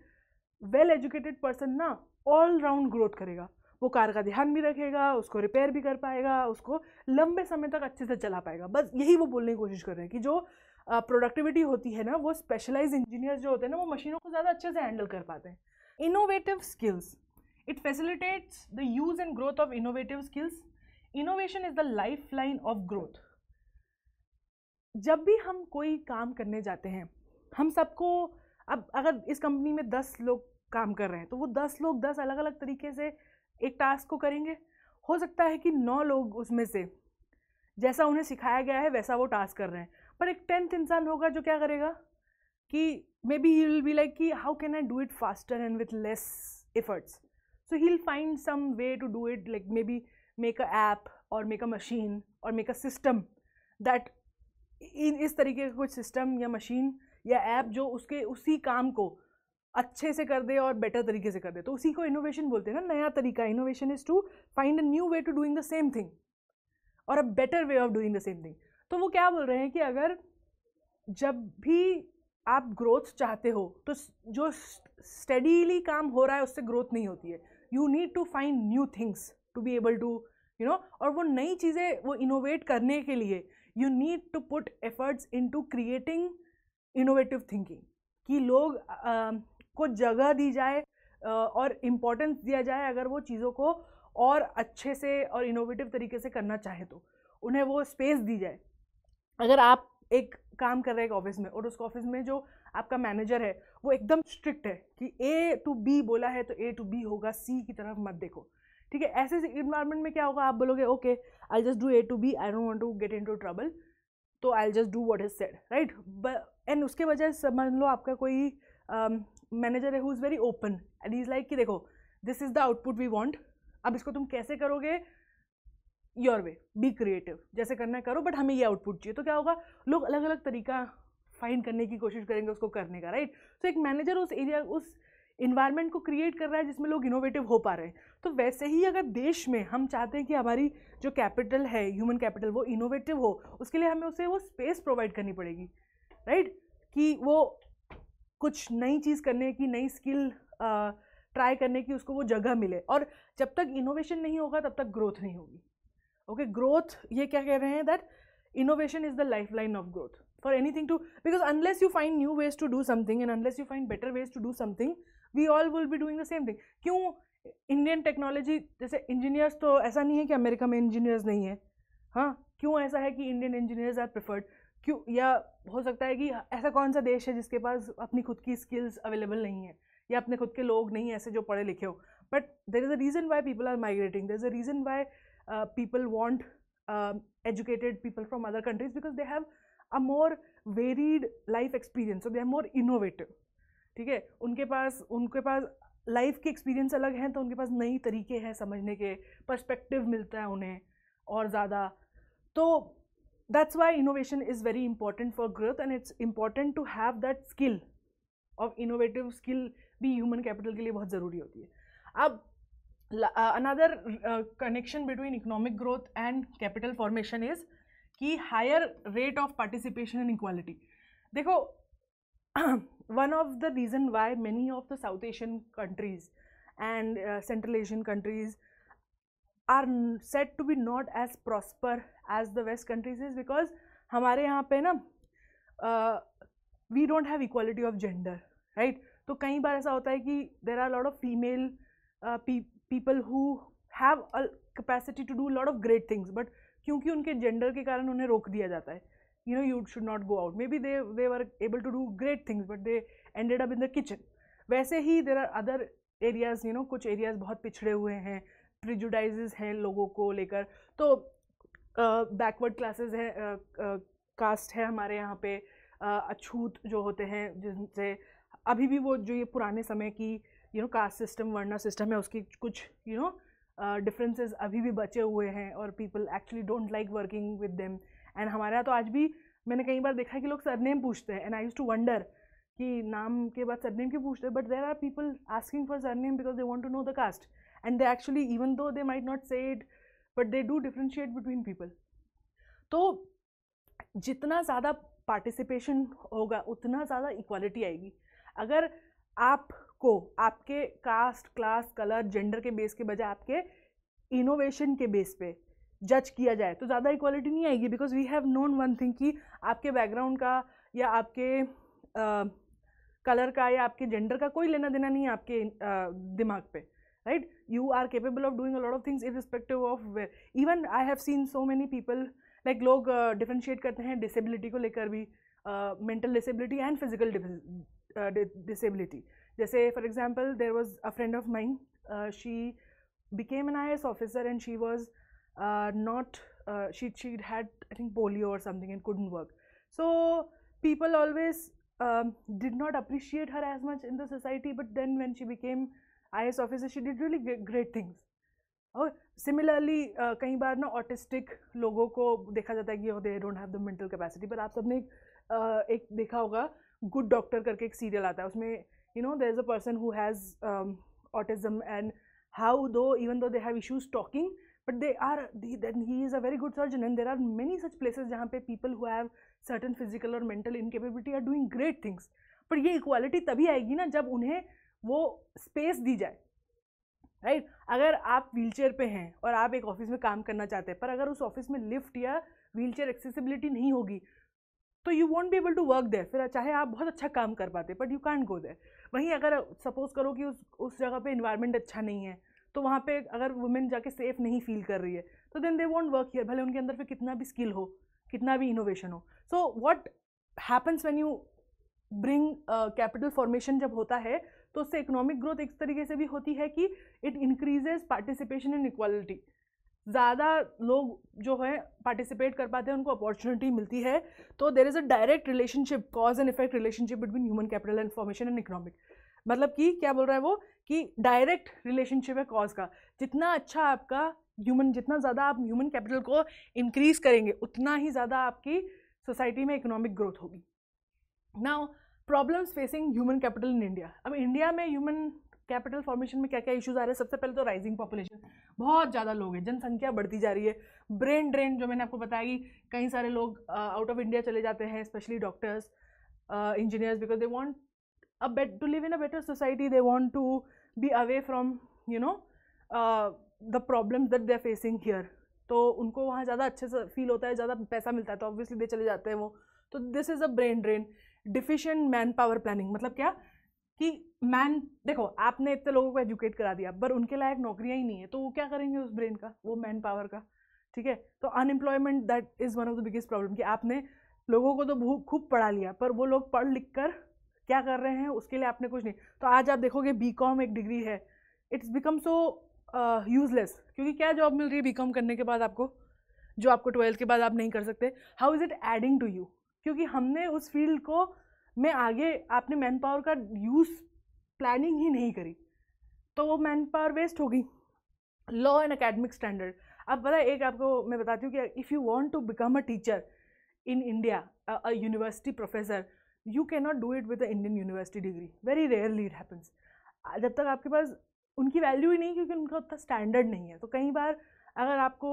वेल एजुकेटेड पर्सन ना ऑल राउंड ग्रोथ करेगा वो कार का ध्यान भी रखेगा उसको रिपेयर भी कर पाएगा उसको लंबे समय तक अच्छे से चला पाएगा बस यही वो बोलने की कोशिश कर रहे हैं कि जो प्रोडक्टिविटी होती है ना वो स्पेशलाइज इंजीनियर्स जो होते हैं ना वो मशीनों को ज़्यादा अच्छे से हैंडल कर पाते हैं innovative skills it facilitates the use and growth of innovative skills innovation is the life line of growth जब भी हम कोई काम करने जाते हैं हम सबको अब अगर इस कंपनी में दस लोग काम कर रहे हैं तो वो दस लोग दस अलग अलग तरीके से एक टास्क को करेंगे हो सकता है कि नौ लोग उसमें से जैसा उन्हें सिखाया गया है वैसा वो टास्क कर रहे हैं पर एक टेंथ इंसान होगा जो क्या करेगा कि maybe he will be like कि how can I do it faster and with less efforts so he will find some way to do it like maybe make a app और make a machine और make a system that इन इस तरीके का कुछ system या machine या app जो उसके उसी काम को अच्छे से कर दे और बेटर तरीके से कर दे तो उसी को इनोवेशन बोलते हैं ना नया तरीका innovation is to find a new way to doing the same thing और a better way of doing the same thing तो वो क्या बोल रहे हैं कि अगर जब भी आप ग्रोथ चाहते हो तो जो स्टडीली काम हो रहा है उससे ग्रोथ नहीं होती है you need to find new things to be able to you know और वो नई चीज़ें वो इनोवेट करने के लिए you need to put efforts into creating innovative thinking कि लोग को जगह दी जाए और इम्पोर्टेंस दिया जाए अगर वो चीज़ों को और अच्छे से और इनोवेटिव तरीके से करना चाहे तो उन्हें वो स्पेस दी जाए अगर आप एक काम कर रहे हैं एक ऑफिस में और उस ऑफिस में जो आपका मैनेजर है वो एकदम स्ट्रिक्ट है कि ए टू बी बोला है तो ए टू बी होगा सी की तरफ मत देखो ठीक है ऐसे इन्वायरमेंट में क्या होगा आप बोलोगे okay I just do A to B I don't want to get into trouble तो I just do what is said right and उसके वजह समझ लो आपका कोई मैनेजर um, है who is very open and is like कि देखो this is the output we want अब इसको तुम कैसे करोगे योर वे बी क्रिएटिव जैसे करना करो बट हमें ये आउटपुट चाहिए तो क्या होगा लोग अलग अलग तरीका फाइंड करने की कोशिश करेंगे उसको करने का राइट सो so, एक मैनेजर उस एरिया उस इन्वायरमेंट को क्रिएट कर रहा है जिसमें लोग इनोवेटिव हो पा रहे हैं तो वैसे ही अगर देश में हम चाहते हैं कि हमारी जो कैपिटल है ह्यूमन कैपिटल वो इनोवेटिव हो उसके लिए हमें उसे वो स्पेस प्रोवाइड करनी पड़ेगी राइट right? कि वो कुछ नई चीज़ करने की नई स्किल ट्राई करने की उसको वो जगह मिले और जब तक इनोवेशन नहीं होगा तब तक ग्रोथ नहीं होगी ओके ग्रोथ ये क्या कह रहे हैं that innovation is the life line of growth for anything too because unless you find new ways to do something and unless you find better ways to do something we all will be doing the same thing क्यों Indian technology जैसे engineers तो ऐसा नहीं है कि America में engineers नहीं है हाँ क्यों ऐसा है कि इंडियन इंजीनियर्स आर प्रिफर्ड क्यों या हो सकता है कि ऐसा कौन सा देश है जिसके पास अपनी खुद की स्किल्स अवेलेबल नहीं है या अपने खुद के लोग नहीं ऐसे जो पढ़े लिखे हो but there is a reason why people are migrating there is a reason why people want educated people from other countries because they have a more varied life experience they are more innovative ठीक है उनके पास उनके पास life के experience अलग हैं तो उनके पास नई तरीके हैं समझने के पर्सपेक्टिव मिलता है उन्हें और ज़्यादा तो That's why innovation is very important for growth and it's important to have that skill of innovative skill be human capital के लिए बहुत ज़रूरी होती है अब another uh, connection between economic growth and capital formation is कि higher rate of participation and equality देखो one of the reason why many of the South Asian countries and uh, Central Asian countries are said to be not as prosper as the west countries is because हमारे यहाँ पे ना we don't have equality of gender right तो कई बार ऐसा होता है कि there are lot of female people who have a capacity to do lot of great things but क्योंकि उनके जेंडर के कारण उन्हें रोक दिया जाता है you know you should not go out maybe they they are able to do great things but they ended up in the kitchen वैसे ही there are other areas you know कुछ एरियाज़ बहुत पिछड़े हुए हैं prejudice हैं लोगों को लेकर तो बैकवर्ड क्लासेस हैं कास्ट है हमारे यहाँ पे अछूत जो होते हैं जिनसे अभी भी वो जो ये पुराने समय की you know caste system varna system है उसकी कुछ यू नो डिफरेंसेस अभी भी बचे हुए हैं और people actually don't like working with them and हमारे यहाँ तो आज भी मैंने कई बार देखा है कि लोग सरनेम पूछते हैं and I use to wonder कि नाम के बाद सरनेम क्यों पूछते हैं but there are people asking for surname because they want to know the caste and they actually even though they might not say it but they do differentiate between people तो जितना ज़्यादा participation होगा उतना ज़्यादा equality आएगी अगर आपको आपके कास्ट क्लास कलर जेंडर के बेस के बजाय आपके इनोवेशन के बेस पे जज किया जाए तो ज़्यादा इक्वालिटी नहीं आएगी because we have known one thing कि आपके बैकग्राउंड का या आपके कलर uh, का या आपके जेंडर का कोई लेना देना नहीं है आपके uh, दिमाग पे right you are capable of doing a lot of things irrespective of where even i have seen so many people like log uh, differentiate karte hain disability ko lekar bhi uh, mental disability and physical uh, disability say for example there was a friend of mine uh, she became an IS officer and she was uh, not uh, she she had I think polio or something and couldn't work. So people always um, did not appreciate her as much in the society. But then when she became I officer she did really great things और similarly कई बार ना autistic लोगों को देखा जाता है कि they don't have the mental capacity पर आप सबने एक, uh, एक देखा होगा गुड डॉक्टर करके एक सीरियल आता है उसमें you know there is a person who has autism and how though even though they have issues talking but they are then he is a very good surgeon and there are many such places जहाँ पे people who have certain physical और mental incapability are doing great things पर ये equality तभी आएगी ना जब उन्हें वो स्पेस दी जाए राइट right? अगर आप व्हीलचेयर पे हैं और आप एक ऑफिस में काम करना चाहते हैं पर अगर उस ऑफिस में लिफ्ट या व्हीलचेयर एक्सेसिबिलिटी नहीं होगी तो you won't be able to work there फिर चाहे आप बहुत अच्छा काम कर पाते but you can't go there वहीं अगर सपोज करो कि उस उस जगह पे इन्वायरमेंट अच्छा नहीं है तो वहाँ पे अगर वुमेन जाके सेफ नहीं फील कर रही है तो then they won't work here भले उनके अंदर फिर कितना भी स्किल हो कितना भी इनोवेशन हो so what happens when you bring capital formation जब होता है तो उससे इकोनॉमिक ग्रोथ एक तरीके से भी होती है कि it increases participation in equality ज़्यादा लोग जो है पार्टिसिपेट कर पाते हैं उनको अपॉर्चुनिटी मिलती है तो there is a direct relationship cause and effect relationship between human capital and formation and economic मतलब कि क्या बोल रहा है वो कि डायरेक्ट रिलेशनशिप है कॉज का जितना अच्छा आपका ह्यूमन जितना ज़्यादा आप ह्यूमन कैपिटल को इंक्रीज करेंगे उतना ही ज़्यादा आपकी सोसाइटी में इकोनॉमिक ग्रोथ होगी now problems facing human capital in India अब इंडिया में ह्यूमन कैपिटल फॉर्मेशन में क्या क्या इश्यूज आ रहे हैं सबसे पहले तो राइजिंग पॉपुलेशन बहुत ज़्यादा लोग हैं जनसंख्या बढ़ती जा रही है ब्रेन ड्रेन जो मैंने आपको बताया कि कई सारे लोग आउट ऑफ इंडिया चले जाते हैं specially doctors engineers because they want a bit to live in a better society they want to be away from you know the problem that they are facing here तो उनको वहाँ ज़्यादा अच्छे से feel होता है ज़्यादा पैसा मिलता है तो ऑब्वियसली दे चले जाते हैं वो तो this is a brain drain deficient manpower planning मतलब क्या कि मैन देखो आपने इतने लोगों को एजुकेट करा दिया पर उनके लायक नौकरियाँ ही नहीं है तो वो क्या करेंगे उस ब्रेन का वो मैन पावर का ठीक है तो unemployment that is one of the biggest problem कि आपने लोगों को तो खूब पढ़ा लिया पर वो लोग पढ़ लिख कर क्या कर रहे हैं उसके लिए आपने कुछ नहीं तो आज आप देखोगे बी कॉम एक डिग्री है इट्स बिकम सो यूजलेस क्योंकि क्या जॉब मिल रही है बी कॉम करने के बाद आपको जो आपको ट्वेल्थ के बाद आप नहीं कर सकते how is it adding to you क्योंकि हमने उस फील्ड को में आगे आपने मैन पावर का यूज़ प्लानिंग ही नहीं करी तो वो मैन पावर वेस्ट होगी लॉ एंड अकेडमिक स्टैंडर्ड अब पता एक आपको मैं बताती हूँ कि if you want to become a teacher in India a university professor you can not do it with a Indian university degree very rarely it happens जब तक आपके पास उनकी वैल्यू ही नहीं क्योंकि उनका उतना स्टैंडर्ड नहीं है तो कई बार अगर आपको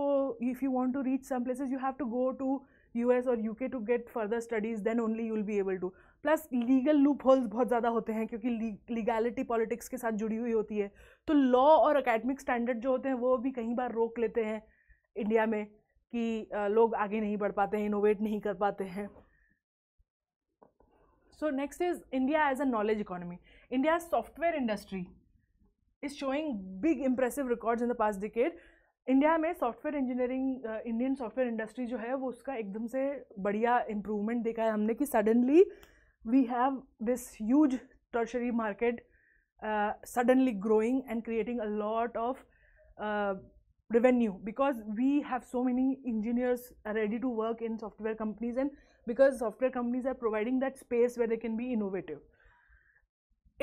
if you want to reach some places you have to go to US और UK to get further studies then only you will be able to plus legal loopholes बहुत ज़्यादा होते हैं क्योंकि लीगैलिटी पॉलिटिक्स के साथ जुड़ी हुई होती है तो लॉ और अकेडमिक स्टैंडर्ड जो होते हैं वो भी कई बार रोक लेते हैं इंडिया में कि लोग आगे नहीं बढ़ पाते हैं इनोवेट नहीं कर पाते हैं so next is India as a knowledge economy India software industry is showing big impressive records in the past decade India में software engineering Indian software industry जो है वो उसका एकदम से बढ़िया इम्प्रूवमेंट देखा है हमने कि suddenly we have this huge tertiary market suddenly growing and creating a lot of revenue because we have so many engineers ready to work in software companies and because software companies are providing that space where they can be innovative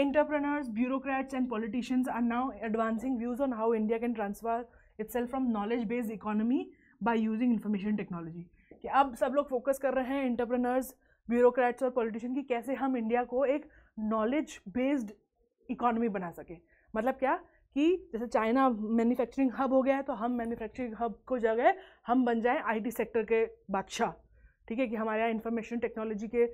entrepreneurs bureaucrats and politicians are now advancing views on how India can transfer itself from knowledge based economy by using information technology कि अब सब लोग focus कर रहे हैं entrepreneurs bureaucrats और politician की कैसे हम इंडिया को एक नॉलेज बेस्ड इकोनॉमी बना सकें मतलब क्या कि जैसे चाइना मैन्युफैक्चरिंग हब हो गया है तो हम मैन्युफैक्चरिंग हब को जगह हम बन जाएं आईटी सेक्टर के बादशाह ठीक है कि हमारे यहाँ इंफॉर्मेशन टेक्नोलॉजी के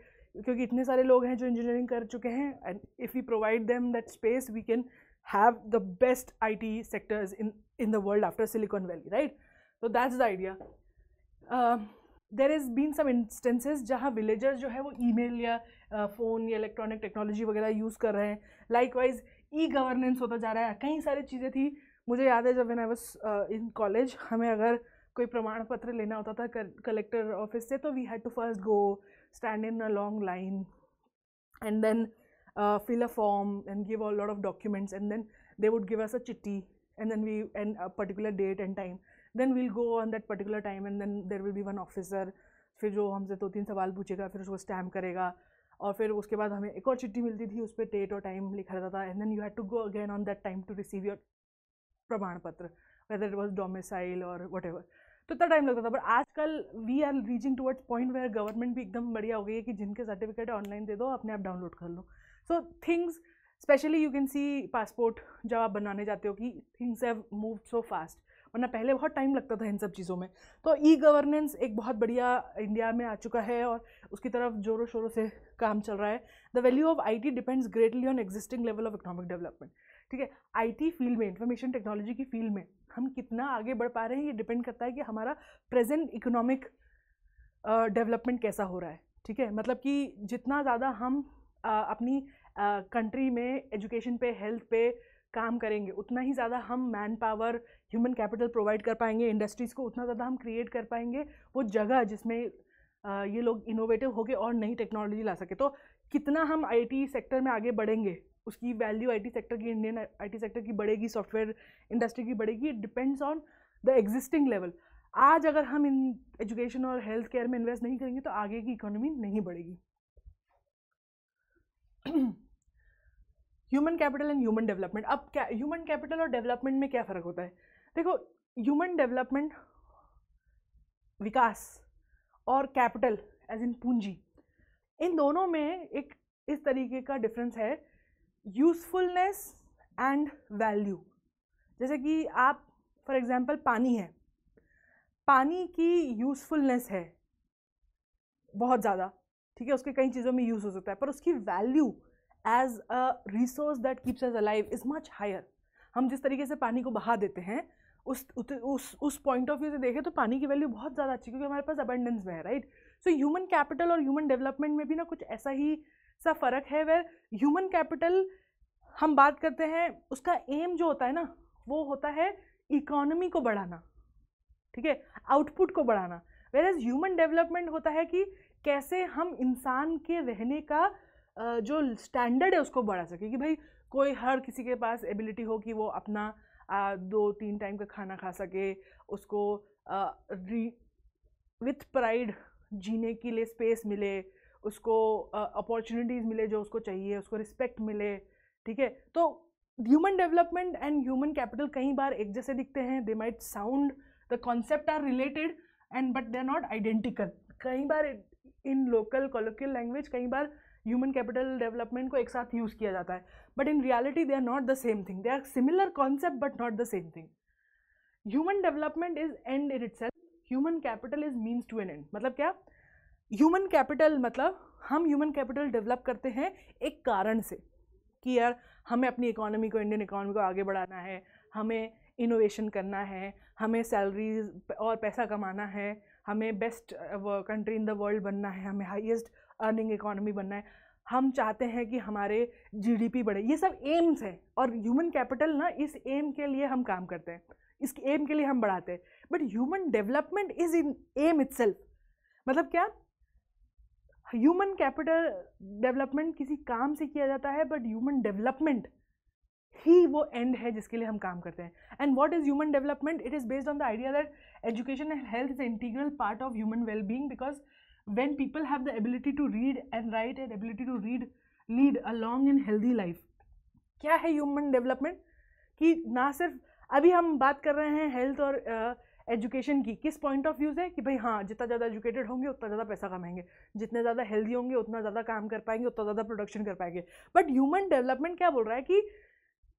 क्योंकि इतने सारे लोग हैं जो इंजीनियरिंग कर चुके हैं and if we provide them that space we can have the best IT sectors in, in the world after Silicon Valley, right? So that's the idea. Um, uh, there is been some instances जहाँ villagers जो है वो email या phone या electronic technology वगैरह use कर रहे हैं लाइक वाइज ई गवर्नेंस होता जा रहा है कई सारी चीज़ें थी मुझे याद है जब मैंने वॉज इन कॉलेज हमें अगर कोई प्रमाण पत्र लेना होता था कलेक्टर ऑफिस से तो we had to first go stand in a long line and then uh, fill a form and give a lot of documents and then they would give us a chitti and then we and a particular date and time then we'll go on that particular time and then there will be one officer फिर जो हमसे दो तीन सवाल पूछेगा फिर उसको stamp करेगा और फिर उसके बाद हमें एक और चिट्ठी मिलती थी उस पर डेट और टाइम लिखा रहता था and then you had to go again on that time to receive your प्रमाण पत्र वेदर इट वॉज डोमिसाइल और वट एवर तो इतना टाइम लगता था बट आजकल we are reaching towards point where government भी एकदम बढ़िया हो गई है कि जिनके सर्टिफिकेट ऑनलाइन दे दो अपने आप डाउनलोड कर लो so things specially you can see passport जब आप बनाने जाते हो कि things have move so fast वरना पहले बहुत टाइम लगता था इन सब चीज़ों में तो ई गवर्नेंस एक बहुत बढ़िया इंडिया में आ चुका है और उसकी तरफ जोरों शोरों से काम चल रहा है the value of I T depends greatly on existing level of economic development ठीक है आई टी फील्ड में इंफॉर्मेशन टेक्नोलॉजी की फील्ड में हम कितना आगे बढ़ पा रहे हैं ये डिपेंड करता है कि हमारा प्रेजेंट इकोनॉमिक डेवलपमेंट कैसा हो रहा है ठीक है मतलब कि जितना ज़्यादा हम अपनी कंट्री में एजुकेशन पे हेल्थ पे काम करेंगे उतना ही ज़्यादा हम manpower human capital provide कर पाएंगे इंडस्ट्रीज़ को उतना ज़्यादा हम क्रिएट कर पाएंगे वो जगह जिसमें ये लोग इनोवेटिव होके और नई टेक्नोलॉजी ला सके तो कितना हम आईटी सेक्टर में आगे बढ़ेंगे उसकी वैल्यू आईटी सेक्टर की इंडियन आईटी सेक्टर की बढ़ेगी सॉफ्टवेयर इंडस्ट्री की बढ़ेगी it depends on the existing level आज अगर हम इन एजुकेशन और हेल्थ केयर में इन्वेस्ट नहीं करेंगे तो आगे की इकोनॉमी नहीं बढ़ेगी human capital and human development अब क्या ह्यूमन कैपिटल और डेवलपमेंट में क्या फ़र्क होता है देखो ह्यूमन डेवलपमेंट विकास और कैपिटल एज इन पूंजी इन दोनों में एक इस तरीके का डिफरेंस है यूज़फुलनेस एंड वैल्यू जैसे कि आप फॉर एग्ज़ाम्पल पानी है पानी की यूज़फुलनेस है बहुत ज़्यादा ठीक है उसके कई चीज़ों में यूज़ हो सकता है पर उसकी value as a resource that keeps us alive is much higher हम जिस तरीके से पानी को बहा देते हैं उस उस उस पॉइंट ऑफ व्यू से देखें तो पानी की वैल्यू बहुत ज़्यादा अच्छी क्योंकि हमारे पास अबेंडेंस में है राइट सो ह्यूमन कैपिटल और ह्यूमन डेवलपमेंट में भी ना कुछ ऐसा ही सा फ़र्क है वेर ह्यूमन कैपिटल हम बात करते हैं उसका एम जो होता है ना वो होता है इकोनॉमी को बढ़ाना ठीक है आउटपुट को बढ़ाना वेर एज ह्यूमन डेवलपमेंट होता है कि कैसे हम इंसान के रहने का जो स्टैंडर्ड है उसको बढ़ा सके कि भाई कोई हर किसी के पास एबिलिटी हो कि वो अपना दो तीन टाइम का खाना खा सके उसको विथ प्राइड जीने के लिए स्पेस मिले उसको अपॉर्चुनिटीज़ मिले जो उसको चाहिए उसको रिस्पेक्ट मिले ठीक है तो human development and human capital कई बार एक जैसे दिखते हैं they might sound the concept are related and but they are not identical कई बार इन लोकल कोलोकियल लैंग्वेज कई बार ह्यूमन कैपिटल डेवलपमेंट को एक साथ यूज़ किया जाता है but in reality they are not the same thing they are similar concept but not the same thing human development is end in itself human capital is means to an end मतलब क्या human capital मतलब हम human capital develop करते हैं एक कारण से कि यार हमें अपनी इकोनॉमी को इंडियन इकोनॉमी को आगे बढ़ाना है हमें इनोवेशन करना है हमें सैलरीज और पैसा कमाना है हमें best country in the world बनना है हमें हाईएस्ट अर्निंग इकोनॉमी बनना है हम चाहते हैं कि हमारे जीडीपी बढ़े ये सब एम्स हैं और ह्यूमन कैपिटल ना इस एम के लिए हम काम करते हैं इस एम के लिए हम बढ़ाते हैं but human development is in M it मतलब क्या ह्यूमन कैपिटल डेवलपमेंट किसी काम से किया जाता है बट ह्यूमन डेवलपमेंट ही वो एंड है जिसके लिए हम काम करते हैं and what is human development it is based on the idea that education and health is integral part of human well being because when people have the ability to read and write and ability to read lead a long and healthy life क्या है human development कि ना सिर्फ अभी हम बात कर रहे हैं हेल्थ और एजुकेशन uh, की किस पॉइंट ऑफ व्यूज़ है कि भाई हाँ जितना ज़्यादा एजुकेटेड होंगे उतना ज़्यादा पैसा कमाएंगे जितने ज़्यादा हेल्दी होंगे उतना ज़्यादा काम कर पाएंगे उतना ज़्यादा प्रोडक्शन कर पाएंगे बट ह्यूमन डेवलपमेंट क्या बोल रहा है कि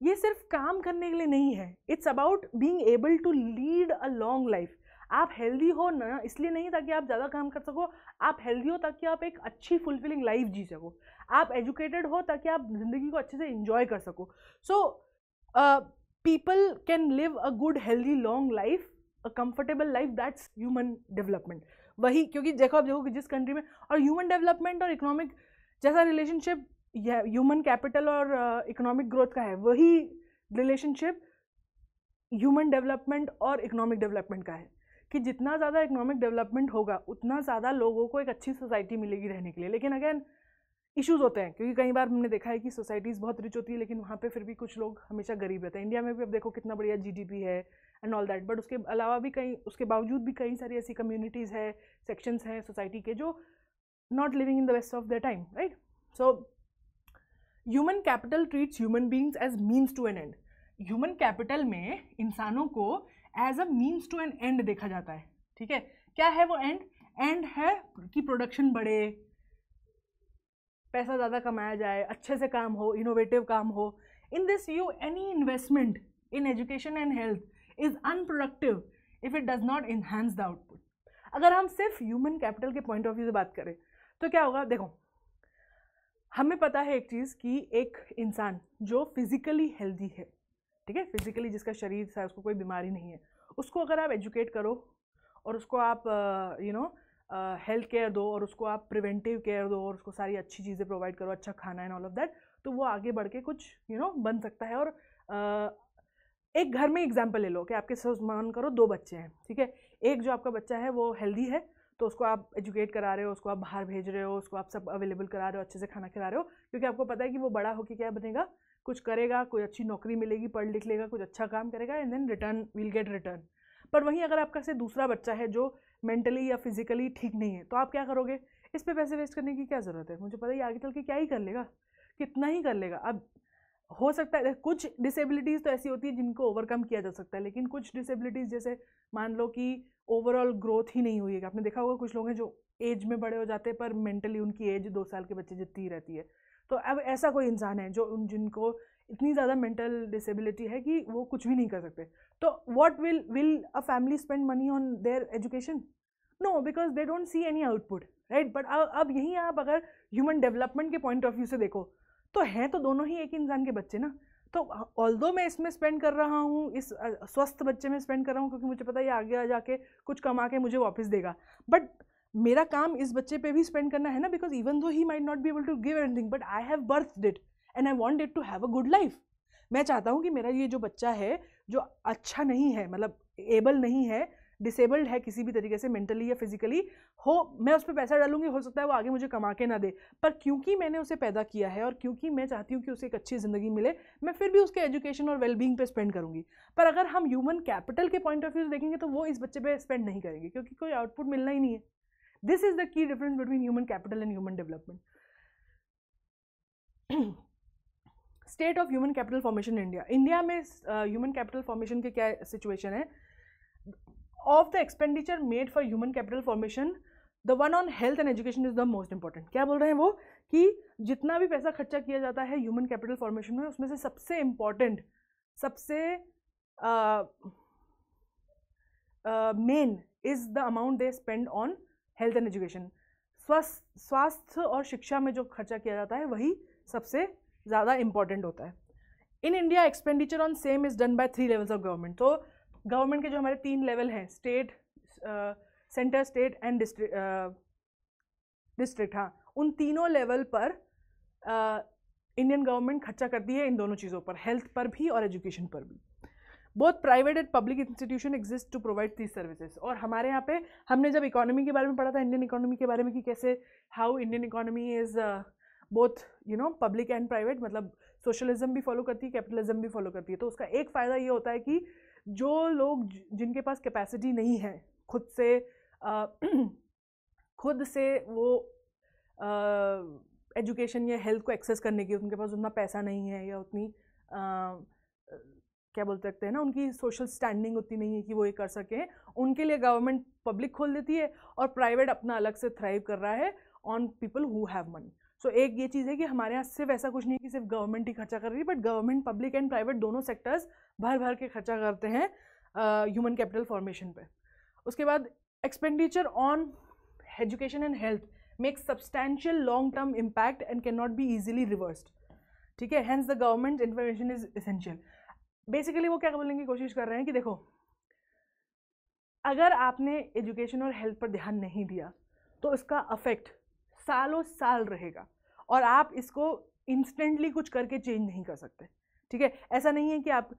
ये सिर्फ काम करने के लिए नहीं है it's about being able to lead a long life आप हेल्दी हो ना इसलिए नहीं ताकि आप ज़्यादा काम कर सको आप हेल्दी हो ताकि आप एक अच्छी फुलफिलिंग लाइफ जी सको आप एजुकेटेड हो ताकि आप ज़िंदगी को अच्छे से इंजॉय कर सको so people can live a good healthy long life a comfortable life that's human development वही क्योंकि देखो आप देखो कि जिस कंट्री में और ह्यूमन डेवलपमेंट और इकोनॉमिक जैसा रिलेशनशिप यह ह्यूमन कैपिटल और इकोनॉमिक uh, ग्रोथ का है वही रिलेशनशिप ह्यूमन डेवलपमेंट और इकोनॉमिक डेवलपमेंट का है कि जितना ज़्यादा इकोनॉमिक डेवलपमेंट होगा उतना ज़्यादा लोगों को एक अच्छी सोसाइटी मिलेगी रहने के लिए लेकिन अगेन इश्यूज होते हैं क्योंकि कई बार हमने देखा है कि सोसाइटीज़ बहुत रिच होती है लेकिन वहाँ पे फिर भी कुछ लोग हमेशा गरीब रहते हैं इंडिया में भी अब देखो कितना बढ़िया जीडीपी है एंड ऑल दैट बट उसके अलावा भी कई उसके बावजूद भी कई सारी ऐसी कम्युनिटीज़ है सेक्शंस हैं सोसाइटी के जो not living in the best of the time right so human capital treats human beings as means to an end human capital में इंसानों को as a means to an end देखा जाता है ठीक है क्या है वो एंड एंड है कि प्रोडक्शन बढ़े पैसा ज़्यादा कमाया जाए अच्छे से काम हो इनोवेटिव काम हो in this view any investment in education and health is unproductive if it does not enhance the output अगर हम सिर्फ ह्यूमन कैपिटल के पॉइंट ऑफ व्यू से बात करें तो क्या होगा देखो हमें पता है एक चीज़ कि एक इंसान जो फिज़िकली हेल्दी है ठीक है फिज़िकली जिसका शरीर सा उसको कोई बीमारी नहीं है उसको अगर आप एजुकेट करो और उसको आप यू नो हेल्थ केयर दो और उसको आप प्रिवेंटिव केयर दो और उसको सारी अच्छी चीज़ें प्रोवाइड करो अच्छा खाना एंड ऑल ऑफ दैट तो वो आगे बढ़ के कुछ यू you नो know, बन सकता है और uh, एक घर में एग्जाम्पल ले लो कि आपके मान करो दो बच्चे हैं ठीक है एक जो आपका बच्चा है वो हेल्दी है तो उसको आप एजुकेट करा रहे हो उसको आप बाहर भेज रहे हो उसको आप सब अवेलेबल करा रहे हो अच्छे से खाना खिला रहे हो क्योंकि आपको पता है कि वो बड़ा होकर क्या बनेगा कुछ करेगा कोई अच्छी नौकरी मिलेगी पढ़ लिख लेगा कुछ अच्छा काम करेगा and then return will get return पर वहीं अगर आपका से दूसरा बच्चा है जो मेंटली या फिजिकली ठीक नहीं है तो आप क्या करोगे इस पर पैसे वेस्ट करने की क्या ज़रूरत है मुझे पता है आगे चल के क्या ही कर लेगा कितना ही कर लेगा अब हो सकता है कुछ डिसेबिलिटीज़ तो ऐसी होती है जिनको ओवरकम किया जा सकता है लेकिन कुछ डिसेबिलिटीज़ जैसे मान लो कि ओवरऑल ग्रोथ ही नहीं हुई है आपने देखा होगा कुछ लोग हैं जो एज में बड़े हो जाते हैं पर मेंटली उनकी एज दो साल के बच्चे जितनी ही रहती है तो अब ऐसा कोई इंसान है जो उन जिनको इतनी ज़्यादा मेंटल डिसेबिलिटी है कि वो कुछ भी नहीं कर सकते तो what will will a family spend money on their education no because they don't see any output right but अब यहीं आप अगर ह्यूमन डेवलपमेंट के पॉइंट ऑफ व्यू से देखो तो हैं तो दोनों ही एक इंसान के बच्चे ना तो ऑल दो मैं इसमें स्पेंड कर रहा हूँ इस स्वस्थ बच्चे में स्पेंड कर रहा हूँ क्योंकि मुझे पता है ये आगे आ जाके कुछ कमा के मुझे वापस देगा बट मेरा काम इस बच्चे पे भी स्पेंड करना है ना because even though he might not be able to give anything but I have birth it and I want it to have a good life मैं चाहता हूँ कि मेरा ये जो बच्चा है जो अच्छा नहीं है मतलब एबल नहीं है डिसेबल्ड है किसी भी तरीके से मेंटली या फिजिकली हो मैं उस पर पैसा डालूंगी हो सकता है वो आगे मुझे कमा के ना दे पर क्योंकि मैंने उसे पैदा किया है और क्योंकि मैं चाहती हूँ कि उसे एक अच्छी ज़िंदगी मिले मैं फिर भी उसके एजुकेशन और वेलबींग पे स्पेंड करूँगी पर अगर हम ह्यूमन कैपिटल के पॉइंट ऑफ व्यू देखेंगे तो वो इस बच्चे पर स्पेंड नहीं करेंगे क्योंकि कोई आउटपुट मिलना ही नहीं है this is the key difference between human capital and human development state of human capital formation India India में ह्यूमन कैपिटल फॉर्मेशन के क्या सिचुएशन है of the expenditure made for human capital formation the one on health and education is the most important क्या बोल रहे हैं वो कि जितना भी पैसा खर्चा किया जाता है ह्यूमन कैपिटल फॉर्मेशन में उसमें से सबसे इम्पॉर्टेंट सबसे main is the amount they spend on health and education स्वस्थ स्वास्थ्य और शिक्षा में जो खर्चा किया जाता है वही सबसे ज़्यादा इम्पॉर्टेंट होता है in India expenditure on same is done by three levels of government तो गवर्नमेंट के जो हमारे तीन लेवल हैं state centre state and district district हाँ उन तीनों लेवल पर इंडियन गवर्नमेंट खर्चा करती है इन दोनों चीज़ों पर हेल्थ पर भी और एजुकेशन पर भी बहुत private and public institution exist to provide these services और हमारे यहाँ पे हमने जब इकोनॉमी के बारे में पढ़ा था इंडियन इकोनॉमी के बारे में कि कैसे how Indian economy is both you know public and private मतलब सोशलिज्म भी फॉलो करती है कैपिटलिज्म भी फॉलो करती है तो उसका एक फ़ायदा ये होता है कि जो लोग जिनके पास कैपेसिटी नहीं है खुद से आ, खुद से वो एजुकेशन या हेल्थ को एक्सेस करने की उनके पास उतना पैसा नहीं है या उतनी आ, क्या बोल सकते हैं ना उनकी सोशल स्टैंडिंग उतनी नहीं है कि वो ये कर सकें उनके लिए गवर्नमेंट पब्लिक खोल देती है और प्राइवेट अपना अलग से थ्राइव कर रहा है on people who have money so एक ये चीज़ है कि हमारे यहाँ सिर्फ ऐसा कुछ नहीं कि सिर्फ गवर्नमेंट ही खर्चा कर रही है but government public and private दोनों सेक्टर्स भर भर के खर्चा करते हैं ह्यूमन कैपिटल फॉर्मेशन पर उसके बाद expenditure on education and health makes substantial long term impact and can not be easily reversed ठीक है hence the government information is essential basically वो क्या बोलने की कोशिश कर रहे हैं कि देखो अगर आपने एजुकेशन और हेल्थ पर ध्यान नहीं दिया तो इसका अफेक्ट सालों साल रहेगा और आप इसको इंस्टेंटली कुछ करके चेंज नहीं कर सकते ठीक है ऐसा नहीं है कि आप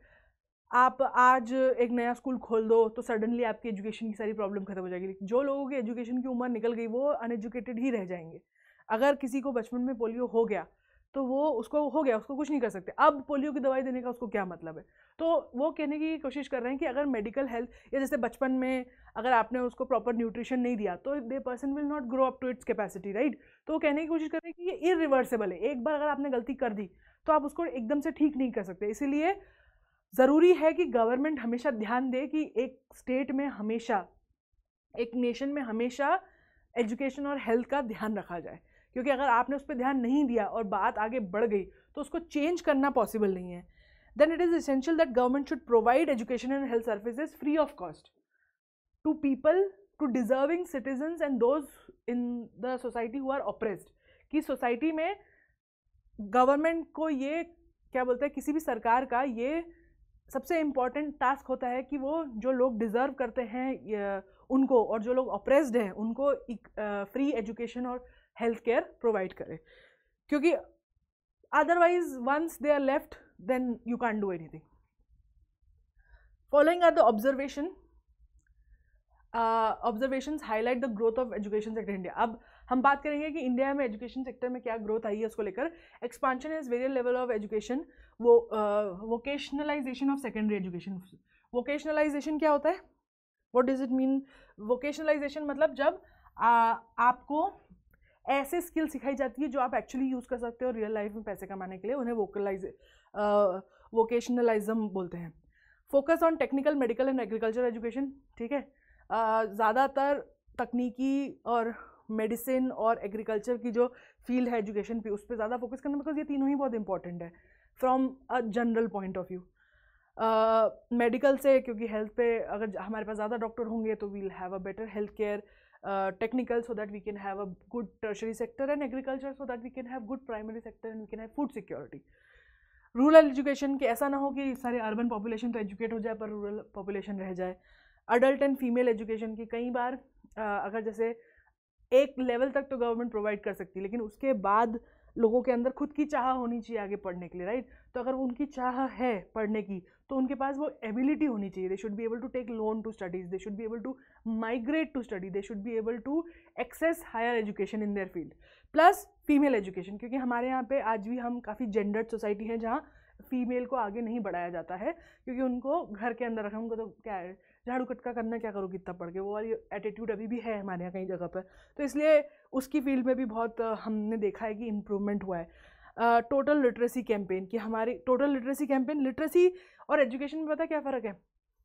आप आज एक नया स्कूल खोल दो तो सडनली आपकी एजुकेशन की सारी प्रॉब्लम खत्म हो जाएगी जो लोगों की एजुकेशन की उम्र निकल गई वो अनएजुकेटेड ही रह जाएंगे अगर किसी को बचपन में पोलियो हो गया तो वो उसको हो गया उसको कुछ नहीं कर सकते अब पोलियो की दवाई देने का उसको क्या मतलब है तो वो कहने की कोशिश कर रहे हैं कि अगर मेडिकल हेल्थ या जैसे बचपन में अगर आपने उसको प्रॉपर न्यूट्रिशन नहीं दिया तो the person will not grow up to its capacity right तो वो कहने की कोशिश कर रहे हैं कि ये रिवर्सेबल है एक बार अगर आपने गलती कर दी तो आप उसको एकदम से ठीक नहीं कर सकते इसीलिए ज़रूरी है कि गवर्नमेंट हमेशा ध्यान दे कि एक स्टेट में हमेशा एक नेशन में हमेशा एजुकेशन और हेल्थ का ध्यान रखा जाए क्योंकि अगर आपने उस पर ध्यान नहीं दिया और बात आगे बढ़ गई तो उसको चेंज करना पॉसिबल नहीं है then it is essential that government should provide education and health services free of cost to people to deserving citizens and those in the society who are oppressed कि सोसाइटी में government को ये क्या बोलते हैं किसी भी सरकार का ये सबसे इम्पॉर्टेंट टास्क होता है कि वो जो लोग डिज़र्व करते हैं उनको और जो लोग ऑप्रेस्ड हैं उनको फ्री एजुकेशन और हेल्थ केयर प्रोवाइड करे क्योंकि otherwise once they are left then you can do anything thing following the observation observation highlight the growth of education education India अब हम बात करेंगे कि इंडिया में एजुकेशन सेक्टर में क्या ग्रोथ आई है उसको लेकर expansion is various level of education वो vocationalisation of secondary education vocationalisation क्या होता है what does it mean vocationalisation मतलब जब आ, uh, आपको ऐसे स्किल सिखाई जाती है जो आप एक्चुअली यूज़ कर सकते हो रियल लाइफ में पैसे कमाने के लिए उन्हें वोकलाइज वोकेशनलाइजम बोलते हैं focus on technical medical and agriculture education ठीक है ज़्यादातर तकनीकी और मेडिसिन और एग्रीकल्चर की जो फील्ड है एजुकेशन पे उस पर ज़्यादा फोकस करना बिकॉज ये तीनों ही बहुत इंपॉर्टेंट है from a general point of view medical से क्योंकि हेल्थ पे अगर हमारे पास ज़्यादा डॉक्टर होंगे तो we'll have a better health care uh, technical so that we can have a good tertiary sector and agriculture so that we can have good primary sector and we can have food security rural education के ऐसा ना हो कि सारे urban population तो educate हो जाए पर रूरल पॉपुलेशन रह जाए अडल्ट एंड फीमेल एजुकेशन की कई बार uh, अगर जैसे एक लेवल तक तो गवर्नमेंट प्रोवाइड कर सकती है लेकिन उसके बाद लोगों के अंदर खुद की चाह होनी चाहिए आगे पढ़ने के लिए राइट तो अगर उनकी चाह है पढ़ने की तो उनके पास वो एबिलिटी होनी चाहिए they should be able to take loan to studies they should be able to migrate to study they should be able to access higher education in their field plus female education क्योंकि हमारे यहाँ पे आज भी हम काफ़ी gendered society है जहाँ फीमेल को आगे नहीं बढ़ाया जाता है क्योंकि उनको घर के अंदर रखा उनको तो क्या है झाड़ू कटका करना क्या करोगी इतना पढ़ के वो वाली एटीट्यूड अभी भी है हमारे यहाँ कई जगह पर तो इसलिए उसकी फील्ड में भी बहुत हमने देखा है कि इम्प्रूवमेंट हुआ है टोटल लिटरेसी कैंपेन कि हमारी टोटल लिटरेसी कैंपेन लिटरेसी और एजुकेशन में पता क्या फ़र्क है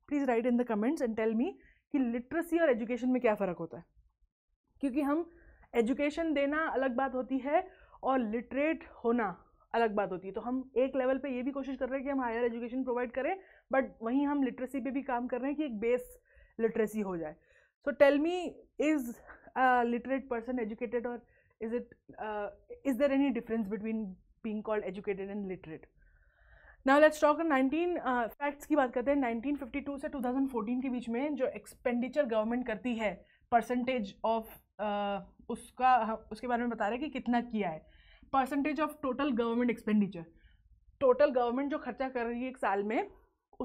please write in the comments and tell me कि लिटरेसी और एजुकेशन में क्या फ़र्क होता है क्योंकि हम एजुकेशन देना अलग बात होती है और लिटरेट होना अलग बात होती है तो हम एक लेवल पे ये भी कोशिश कर रहे हैं कि हम हायर एजुकेशन प्रोवाइड करें बट वहीं हम लिटरेसी पे भी काम कर रहे हैं कि एक बेस लिटरेसी हो जाए so tell me is literate person educated और is it is there any difference between being called educated and literate now let's talk nineteen facts की बात करते हैं 1952 से 2014 के बीच में जो एक्सपेंडिचर गवर्नमेंट करती है परसेंटेज ऑफ uh, उसका उसके बारे में बता रहे हैं कि कितना किया है percentage of total government expenditure total government जो खर्चा कर रही है एक साल में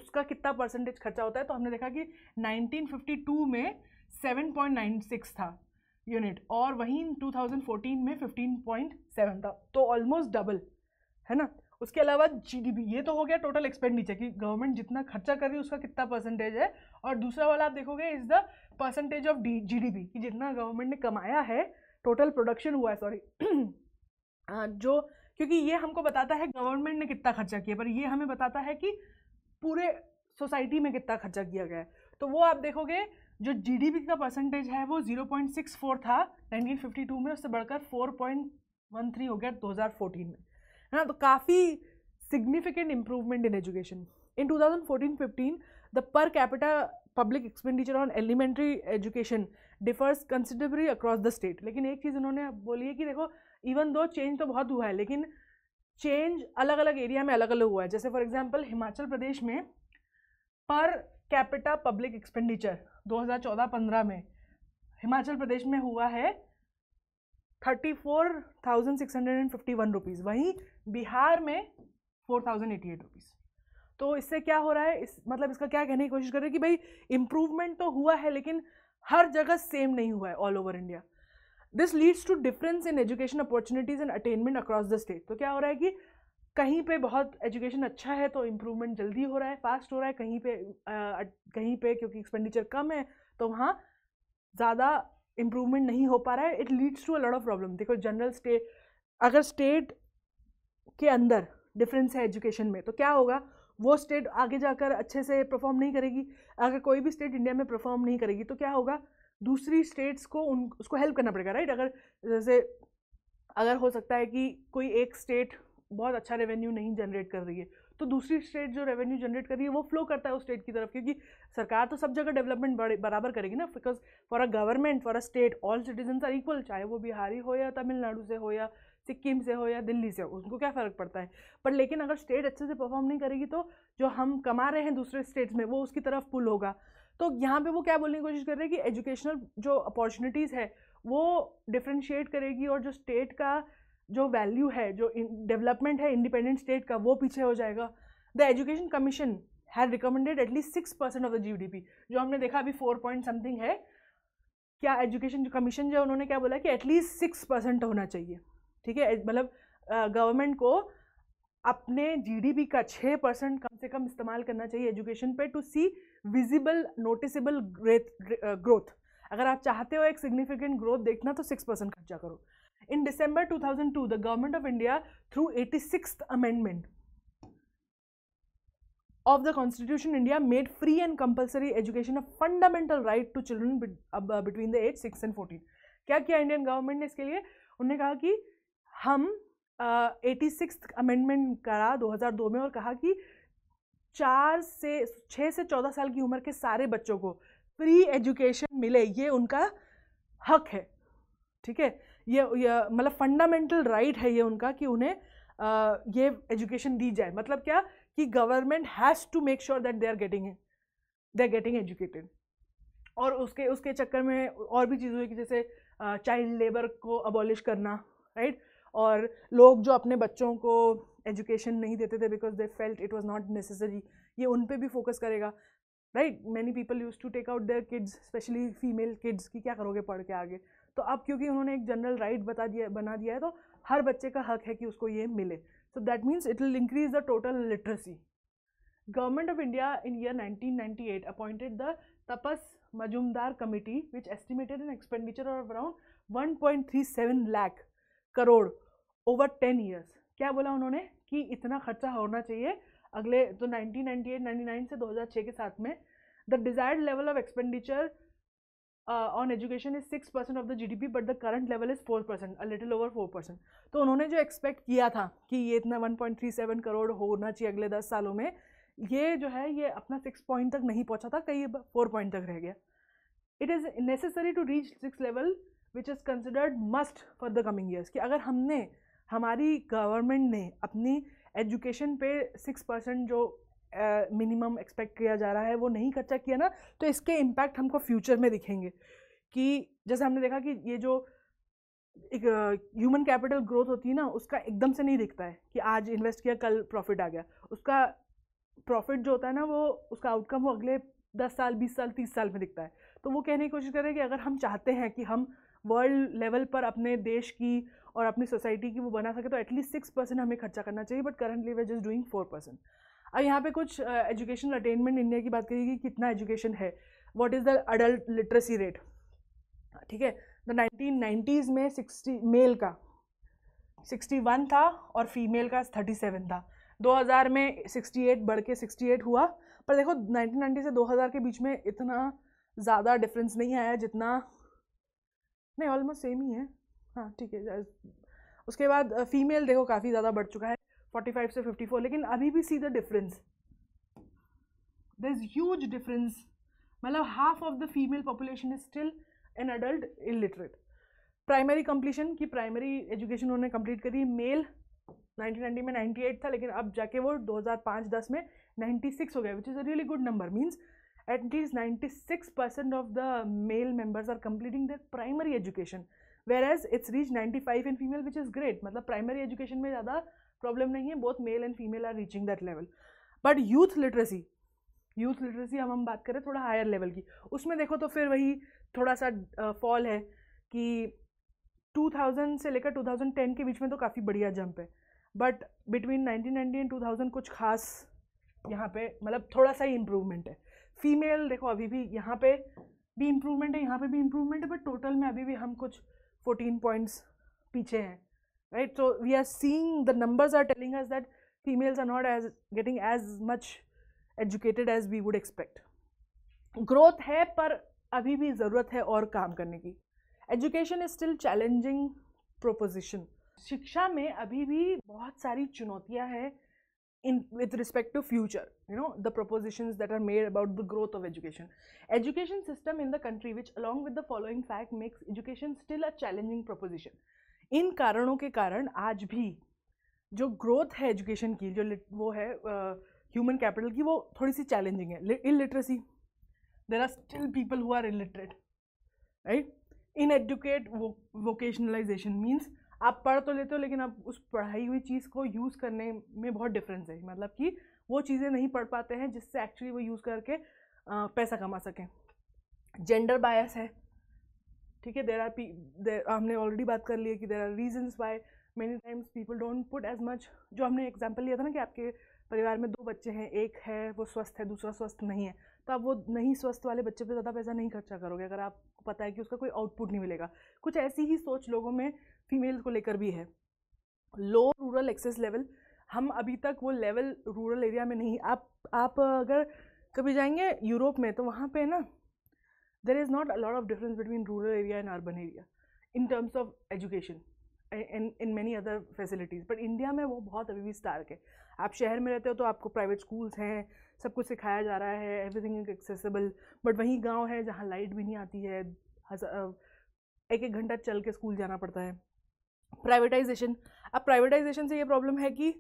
उसका कितना परसेंटेज खर्चा होता है तो हमने देखा कि 1952 में 7.96 था यूनिट और वहीं 2014 में 15.7 था तो ऑलमोस्ट डबल है ना उसके अलावा जीडीपी ये तो हो गया टोटल एक्सपेंडिचर कि गवर्नमेंट जितना खर्चा कर रही है उसका कितना परसेंटेज है और दूसरा वाला आप देखोगे is the percentage of the GDP कि जितना गवर्नमेंट ने कमाया है टोटल प्रोडक्शन हुआ है सॉरी हाँ, जो क्योंकि ये हमको बताता है गवर्नमेंट ने कितना खर्चा किया पर ये हमें बताता है कि पूरे सोसाइटी में कितना खर्चा किया गया है तो वो आप देखोगे जो जीडीपी का परसेंटेज है वो 0.64 था 1952 में उससे बढ़कर 4.13 हो गया 2014 में है ना तो काफ़ी significant improvement in education in 2014-15 the per capita public expenditure on elementary education differs considerably across the state लेकिन एक चीज़ उन्होंने बोली है कि देखो इवन दो चेंज तो बहुत हुआ है लेकिन चेंज अलग अलग एरिया में अलग अलग हुआ है जैसे फॉर एग्जाम्पल हिमाचल प्रदेश में पर कैपिटा पब्लिक एक्सपेंडिचर 2014-15 में हिमाचल प्रदेश में हुआ है thirty four thousand six hundred and fifty one rupees वहीं बिहार में four thousand eighty eight rupees तो इससे क्या हो रहा है इस मतलब इसका क्या कहने की कोशिश कर रहे हैं कि भाई इम्प्रूवमेंट तो हुआ है लेकिन हर जगह सेम नहीं हुआ है all over India this leads to difference in education opportunities and attainment across the state तो क्या हो रहा है कि कहीं पे बहुत एजुकेशन अच्छा है तो इम्प्रूवमेंट जल्दी हो रहा है फास्ट हो रहा है कहीं पे आ, कहीं पे क्योंकि एक्सपेंडिचर कम है तो वहाँ ज़्यादा इम्प्रूवमेंट नहीं हो पा रहा है it leads to a lot of problem देखो जनरल स्टेट अगर स्टेट के अंदर डिफरेंस है एजुकेशन में तो क्या होगा वो स्टेट आगे जाकर अच्छे से परफॉर्म नहीं करेगी अगर कोई भी स्टेट इंडिया में परफॉर्म नहीं करेगी तो क्या होगा दूसरी स्टेट्स को उन उसको हेल्प करना पड़ेगा राइट अगर जैसे अगर हो सकता है कि कोई एक स्टेट बहुत अच्छा रेवेन्यू नहीं जनरेट कर रही है तो दूसरी स्टेट जो रेवेन्यू जनरेट कर रही है वो फ्लो करता है उस स्टेट की तरफ क्योंकि सरकार तो सब जगह डेवलपमेंट बराबर करेगी ना because for a government for a state all citizen are equal चाहे वो बिहारी हो या तमिलनाडु से हो या सिक्किम से हो या दिल्ली से हो उनको क्या फ़र्क पड़ता है पर लेकिन अगर स्टेट अच्छे से परफॉर्म नहीं करेगी तो जो हम कमा रहे हैं दूसरे स्टेट्स में वो उसकी तरफ पुल होगा तो यहाँ पे वो क्या बोलने की कोशिश कर रहे हैं कि एजुकेशनल जो अपॉर्चुनिटीज़ है वो डिफ्रेंशिएट करेगी और जो स्टेट का जो वैल्यू है जो डेवलपमेंट है इंडिपेंडेंट स्टेट का वो पीछे हो जाएगा the education commission had recommended at least six percent of the GDP जो हमने देखा अभी फोर पॉइंट समथिंग है क्या एजुकेशन कमीशन जो उन्होंने क्या बोला कि एटलीस्ट सिक्स परसेंट होना चाहिए ठीक है मतलब गवर्नमेंट को अपने जीडीपी का छः परसेंट कम से कम इस्तेमाल करना चाहिए एजुकेशन पे to see visible noticeable growth अगर आप चाहते हो एक सिग्निफिकेंट ग्रोथ देखना तो सिक्स परसेंट खर्चा करो In December 2002, the Government of India, through 86th Amendment of the Constitution India, made free and compulsory education a fundamental right to children between the age 6 and 14. kya kiya indian government ne iske liye unne kaha ki hum eighty six amendment करा 2002 में और कहा कि चार से छः से चौदह साल की उम्र के सारे बच्चों को फ्री एजुकेशन मिले ये उनका हक है ठीक है ये, ये मतलब फंडामेंटल राइट है ये उनका कि उन्हें आ, ये एजुकेशन दी जाए मतलब क्या कि government has to make sure that they are getting they are getting educated और उसके उसके चक्कर में और भी चीज़ हुई कि जैसे चाइल्ड लेबर को अबॉलिश करना राइट right? और लोग जो अपने बच्चों को एजुकेशन नहीं देते थे because they felt it was not necessary ये उन पर भी फोकस करेगा right many people use to take out their kids specially female kids की क्या करोगे पढ़ के आगे तो अब क्योंकि उन्होंने एक जनरल राइट बता दिया बना दिया है तो हर बच्चे का हक है कि उसको ये मिले so that means it will increase the total literacy government of India in year 1998 appointed the Tapas Majumdar committee which estimated an expenditure of around 1.37 lakh crore over ten years क्या बोला उन्होंने कि इतना खर्चा होना चाहिए अगले तो 1998-99 से 2006 के साथ में the desired level of expenditure uh, on education is six percent of the G D P but the current level is four percent little over four percent तो उन्होंने जो एक्सपेक्ट किया था कि ये इतना one point three seven crore होना चाहिए अगले दस सालों में ये जो है ये अपना सिक्स पॉइंट तक नहीं पहुंचा था कई फोर पॉइंट तक रह गया it is necessary to reach six level which is considered must for the coming years कि अगर हमने हमारी गवर्नमेंट ने अपनी एजुकेशन पे सिक्स परसेंट जो मिनिमम एक्सपेक्ट किया जा रहा है वो नहीं खर्चा किया ना तो इसके इम्पैक्ट हमको फ्यूचर में दिखेंगे कि जैसे हमने देखा कि ये जो एक ह्यूमन कैपिटल ग्रोथ होती है ना उसका एकदम से नहीं दिखता है कि आज इन्वेस्ट किया कल प्रॉफिट आ गया उसका प्रॉफिट जो होता है ना वो उसका आउटकम वो अगले दस साल बीस साल तीस साल में दिखता है तो वो कहने की कोशिश कर रहे हैं कि अगर हम चाहते हैं कि हम वर्ल्ड लेवल पर अपने देश की और अपनी सोसाइटी की वो बना सके तो एटलीस्ट सिक्स परसेंट हमें खर्चा करना चाहिए but currently we just doing four percent अब यहाँ पे कुछ एजुकेशन अटेनमेंट इंडिया की बात करिए कि कितना एजुकेशन है what is the adult literacy rate ठीक है तो नाइनटीन नाइन्टीज़ में सिक्सटी मेल का सिक्सटी वन था और फीमेल का थर्टी सेवन था दो हज़ार में सिक्सटी एट बढ़ के सिक्सटी एट हुआ पर देखो नाइनटीन नाइन्टी से दो हज़ार के बीच में इतना ज़्यादा डिफरेंस नहीं आया जितना नहीं ऑलमोस्ट सेम ही है हाँ ठीक है उसके बाद फीमेल देखो काफ़ी ज़्यादा बढ़ चुका है 45 से 54 लेकिन अभी भी see the difference the is huge difference मतलब half of the female population is still an adult illiterate primary completion की प्राइमरी एजुकेशन उन्होंने कंप्लीट करी मेल 1990 में 98 था लेकिन अब जाके वो 2005-10 में 96 हो गया which is a really good number means at least six percent of the male members are completing their primary education whereas it's reach 95 in female which is great मतलब प्राइमरी एजुकेशन में ज़्यादा प्रॉब्लम नहीं है बहुत male and female are reaching that level but youth literacy youth literacy हम हम बात करें थोड़ा हायर लेवल की उसमें देखो तो फिर वही थोड़ा सा फॉल uh, है कि 2000 से लेकर 2010 के बीच में तो काफ़ी बढ़िया जंप है बट बिटवीन 1990 एंड 2000 कुछ खास यहाँ पे मतलब थोड़ा सा ही इम्प्रूवमेंट है फीमेल देखो अभी भी यहाँ पे भी इम्प्रूवमेंट है यहाँ पे भी इम्प्रूवमेंट है बट टोटल में अभी भी हम कुछ 14 पॉइंट्स पीछे हैं right? So we are seeing the numbers are telling us that females are not as getting as much educated as we would expect. Growth है पर अभी भी ज़रूरत है और काम करने की education is still challenging proposition. शिक्षा में अभी भी बहुत सारी चुनौतियां हैं in with respect to future you know the propositions that are made about the growth of education education system in the country which along with the following fact makes education still a challenging proposition इन कारणों के कारण आज भी जो growth है education की जो वो है ह्यूमन uh, कैपिटल की वो थोड़ी सी चैलेंजिंग है illiteracy there are still people who are illiterate right in educate vocationalisation means आप पढ़ तो लेते हो लेकिन आप उस पढ़ाई हुई चीज़ को यूज़ करने में बहुत डिफरेंस है मतलब कि वो चीज़ें नहीं पढ़ पाते हैं जिससे एक्चुअली वो यूज़ करके पैसा कमा सकें जेंडर बायस है ठीक है देर आर पी देर हमने ऑलरेडी बात कर ली है कि there are reasons why many times people don't put as much जो हमने एग्जाम्पल लिया था ना कि आपके परिवार में दो बच्चे हैं एक है वो स्वस्थ है दूसरा स्वस्थ नहीं है तो आप वो नहीं स्वस्थ वाले बच्चे पे ज़्यादा पैसा नहीं खर्चा करोगे अगर आपको पता है कि उसका कोई आउटपुट नहीं मिलेगा कुछ ऐसी ही सोच लोगों में फीमेल को लेकर भी है लो रूरल एक्सेस लेवल हम अभी तक वो लेवल रूरल एरिया में नहीं आप आप अगर कभी जाएंगे यूरोप में तो वहाँ पे ना there is not a lot of difference between rural area and urban area in terms of education and in many other facilities but India में वो बहुत अभी भी स्टार्क है आप शहर में रहते हो तो आपको प्राइवेट स्कूल्स हैं सब कुछ सिखाया जा रहा है एवरीथिंग इज एक्सेसिबल बट वहीं गांव है जहाँ लाइट भी नहीं आती है एक एक घंटा चल के स्कूल जाना पड़ता है प्राइवेटाइजेशन अब प्राइवेटाइजेशन से ये प्रॉब्लम है कि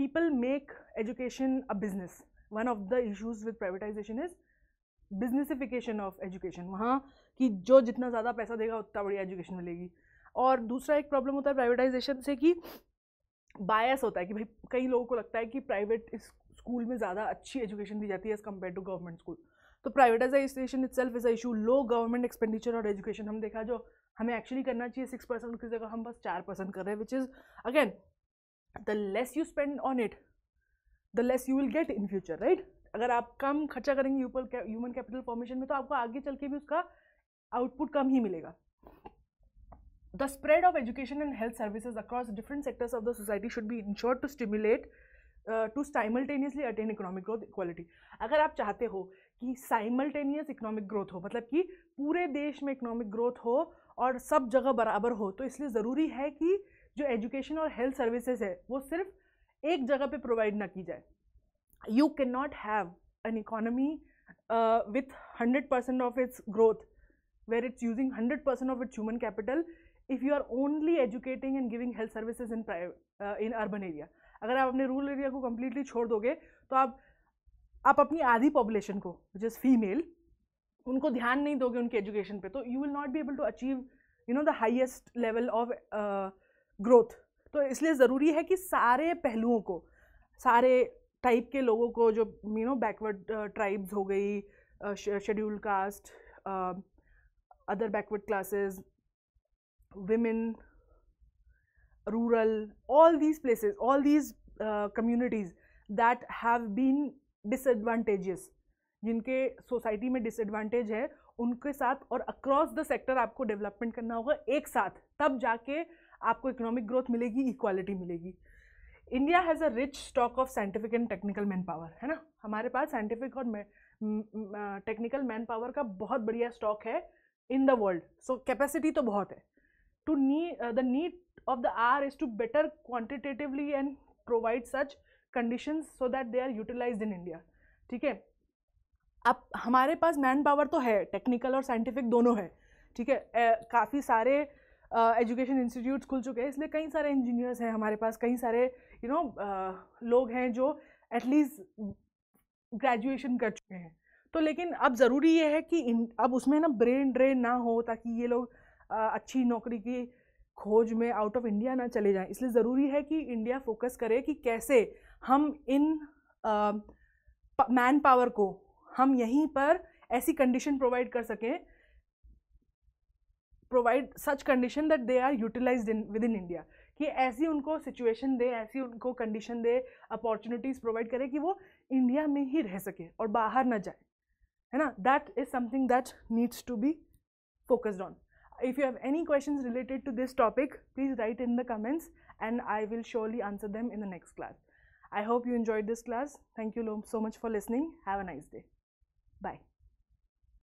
people make education a business one of the issues with privatisation is businessification of education वहाँ कि जो जितना ज़्यादा पैसा देगा उतना बढ़िया एजुकेशन मिलेगी और दूसरा एक प्रॉब्लम होता है प्राइवेटाइजेशन से कि बायस होता है कि भाई कई लोगों को लगता है कि प्राइवेट स्कूल में ज़्यादा अच्छी एजुकेशन दी जाती है as compare to government school तो privatisation itself is a issue low government expenditure और एजुकेशन हम देखा जो हमें एक्चुअली करना चाहिए सिक्स परसेंट की जगह हम बस चार परसेंट कर रहे हैं which is again the less you spend on it the less you will get in future right अगर आप कम खर्चा करेंगे ह्यूमन कैपिटल फॉर्मेशन में तो आपको आगे चल के भी उसका आउटपुट कम ही मिलेगा the spread of education and health services across different sectors of the society should be ensure to stimulate to simultaneously attain economic growth equality अगर आप चाहते हो कि साइमल्टेनियस इकोनॉमिक ग्रोथ हो मतलब कि पूरे देश में इकोनॉमिक ग्रोथ हो और सब जगह बराबर हो तो इसलिए ज़रूरी है कि जो एजुकेशन और हेल्थ सर्विसेज है वो सिर्फ एक जगह पे प्रोवाइड ना की जाए you cannot have an economy uh, with 100% of its growth where it's using 100% of its human capital if you are only educating and giving health services in private uh, in urban area अगर आप अपने rural area को completely छोड़ दोगे तो आप आप अपनी आधी पॉपुलेशन को विच इज़ फीमेल उनको ध्यान नहीं दोगे उनके एजुकेशन पे तो you will not be able to achieve you know the highest level of growth तो इसलिए ज़रूरी है कि सारे पहलुओं को सारे टाइप के लोगों को जो यू नो बैकवर्ड ट्राइब्स हो गई schedule caste other backward classes women rural all these place all these uh, that have been disadvantages जिनके सोसाइटी में डिसएडवांटेज है उनके साथ और अक्रॉस द सेक्टर आपको डेवलपमेंट करना होगा एक साथ तब जाके आपको इकोनॉमिक ग्रोथ मिलेगी इक्वालिटी मिलेगी India has a rich stock of scientific and technical manpower है ना हमारे पास साइंटिफिक और टेक्निकल मैन पावर का बहुत बढ़िया स्टॉक है in the world so capacity तो बहुत है टू नी the need of the hour is to better quantitatively and provide such condition so that they are utilise in India ठीक है अब हमारे पास मैन पावर तो है टेक्निकल और साइंटिफिक दोनों है ठीक है काफ़ी सारे एजुकेशन इंस्टीट्यूट खुल चुके हैं इसलिए कई सारे इंजीनियर्स हैं हमारे पास कई सारे यू you नो know, लोग हैं जो एटलीस्ट ग्रेजुएशन कर चुके हैं तो लेकिन अब ज़रूरी ये है कि इन अब उसमें ना ब्रेन ड्रेन ना हो ताकि ये लोग अच्छी नौकरी की खोज में आउट ऑफ इंडिया ना चले जाएं इसलिए ज़रूरी है कि इंडिया फोकस करे कि कैसे हम इन मैन पावर को हम यहीं पर ऐसी कंडीशन प्रोवाइड कर सकें provide such condition that they are utilise in within India कि ऐसी उनको सिचुएशन दे ऐसी उनको कंडीशन दे अपॉर्चुनिटीज़ प्रोवाइड करे कि वो इंडिया में ही रह सके और बाहर ना जाए है ना that is something that needs to be focused on. If you have any questions related to this topic, please write in the comments and I will surely answer them in the next class. I hope you enjoyed this class. Thank you so much for listening. Have a nice day. Bye.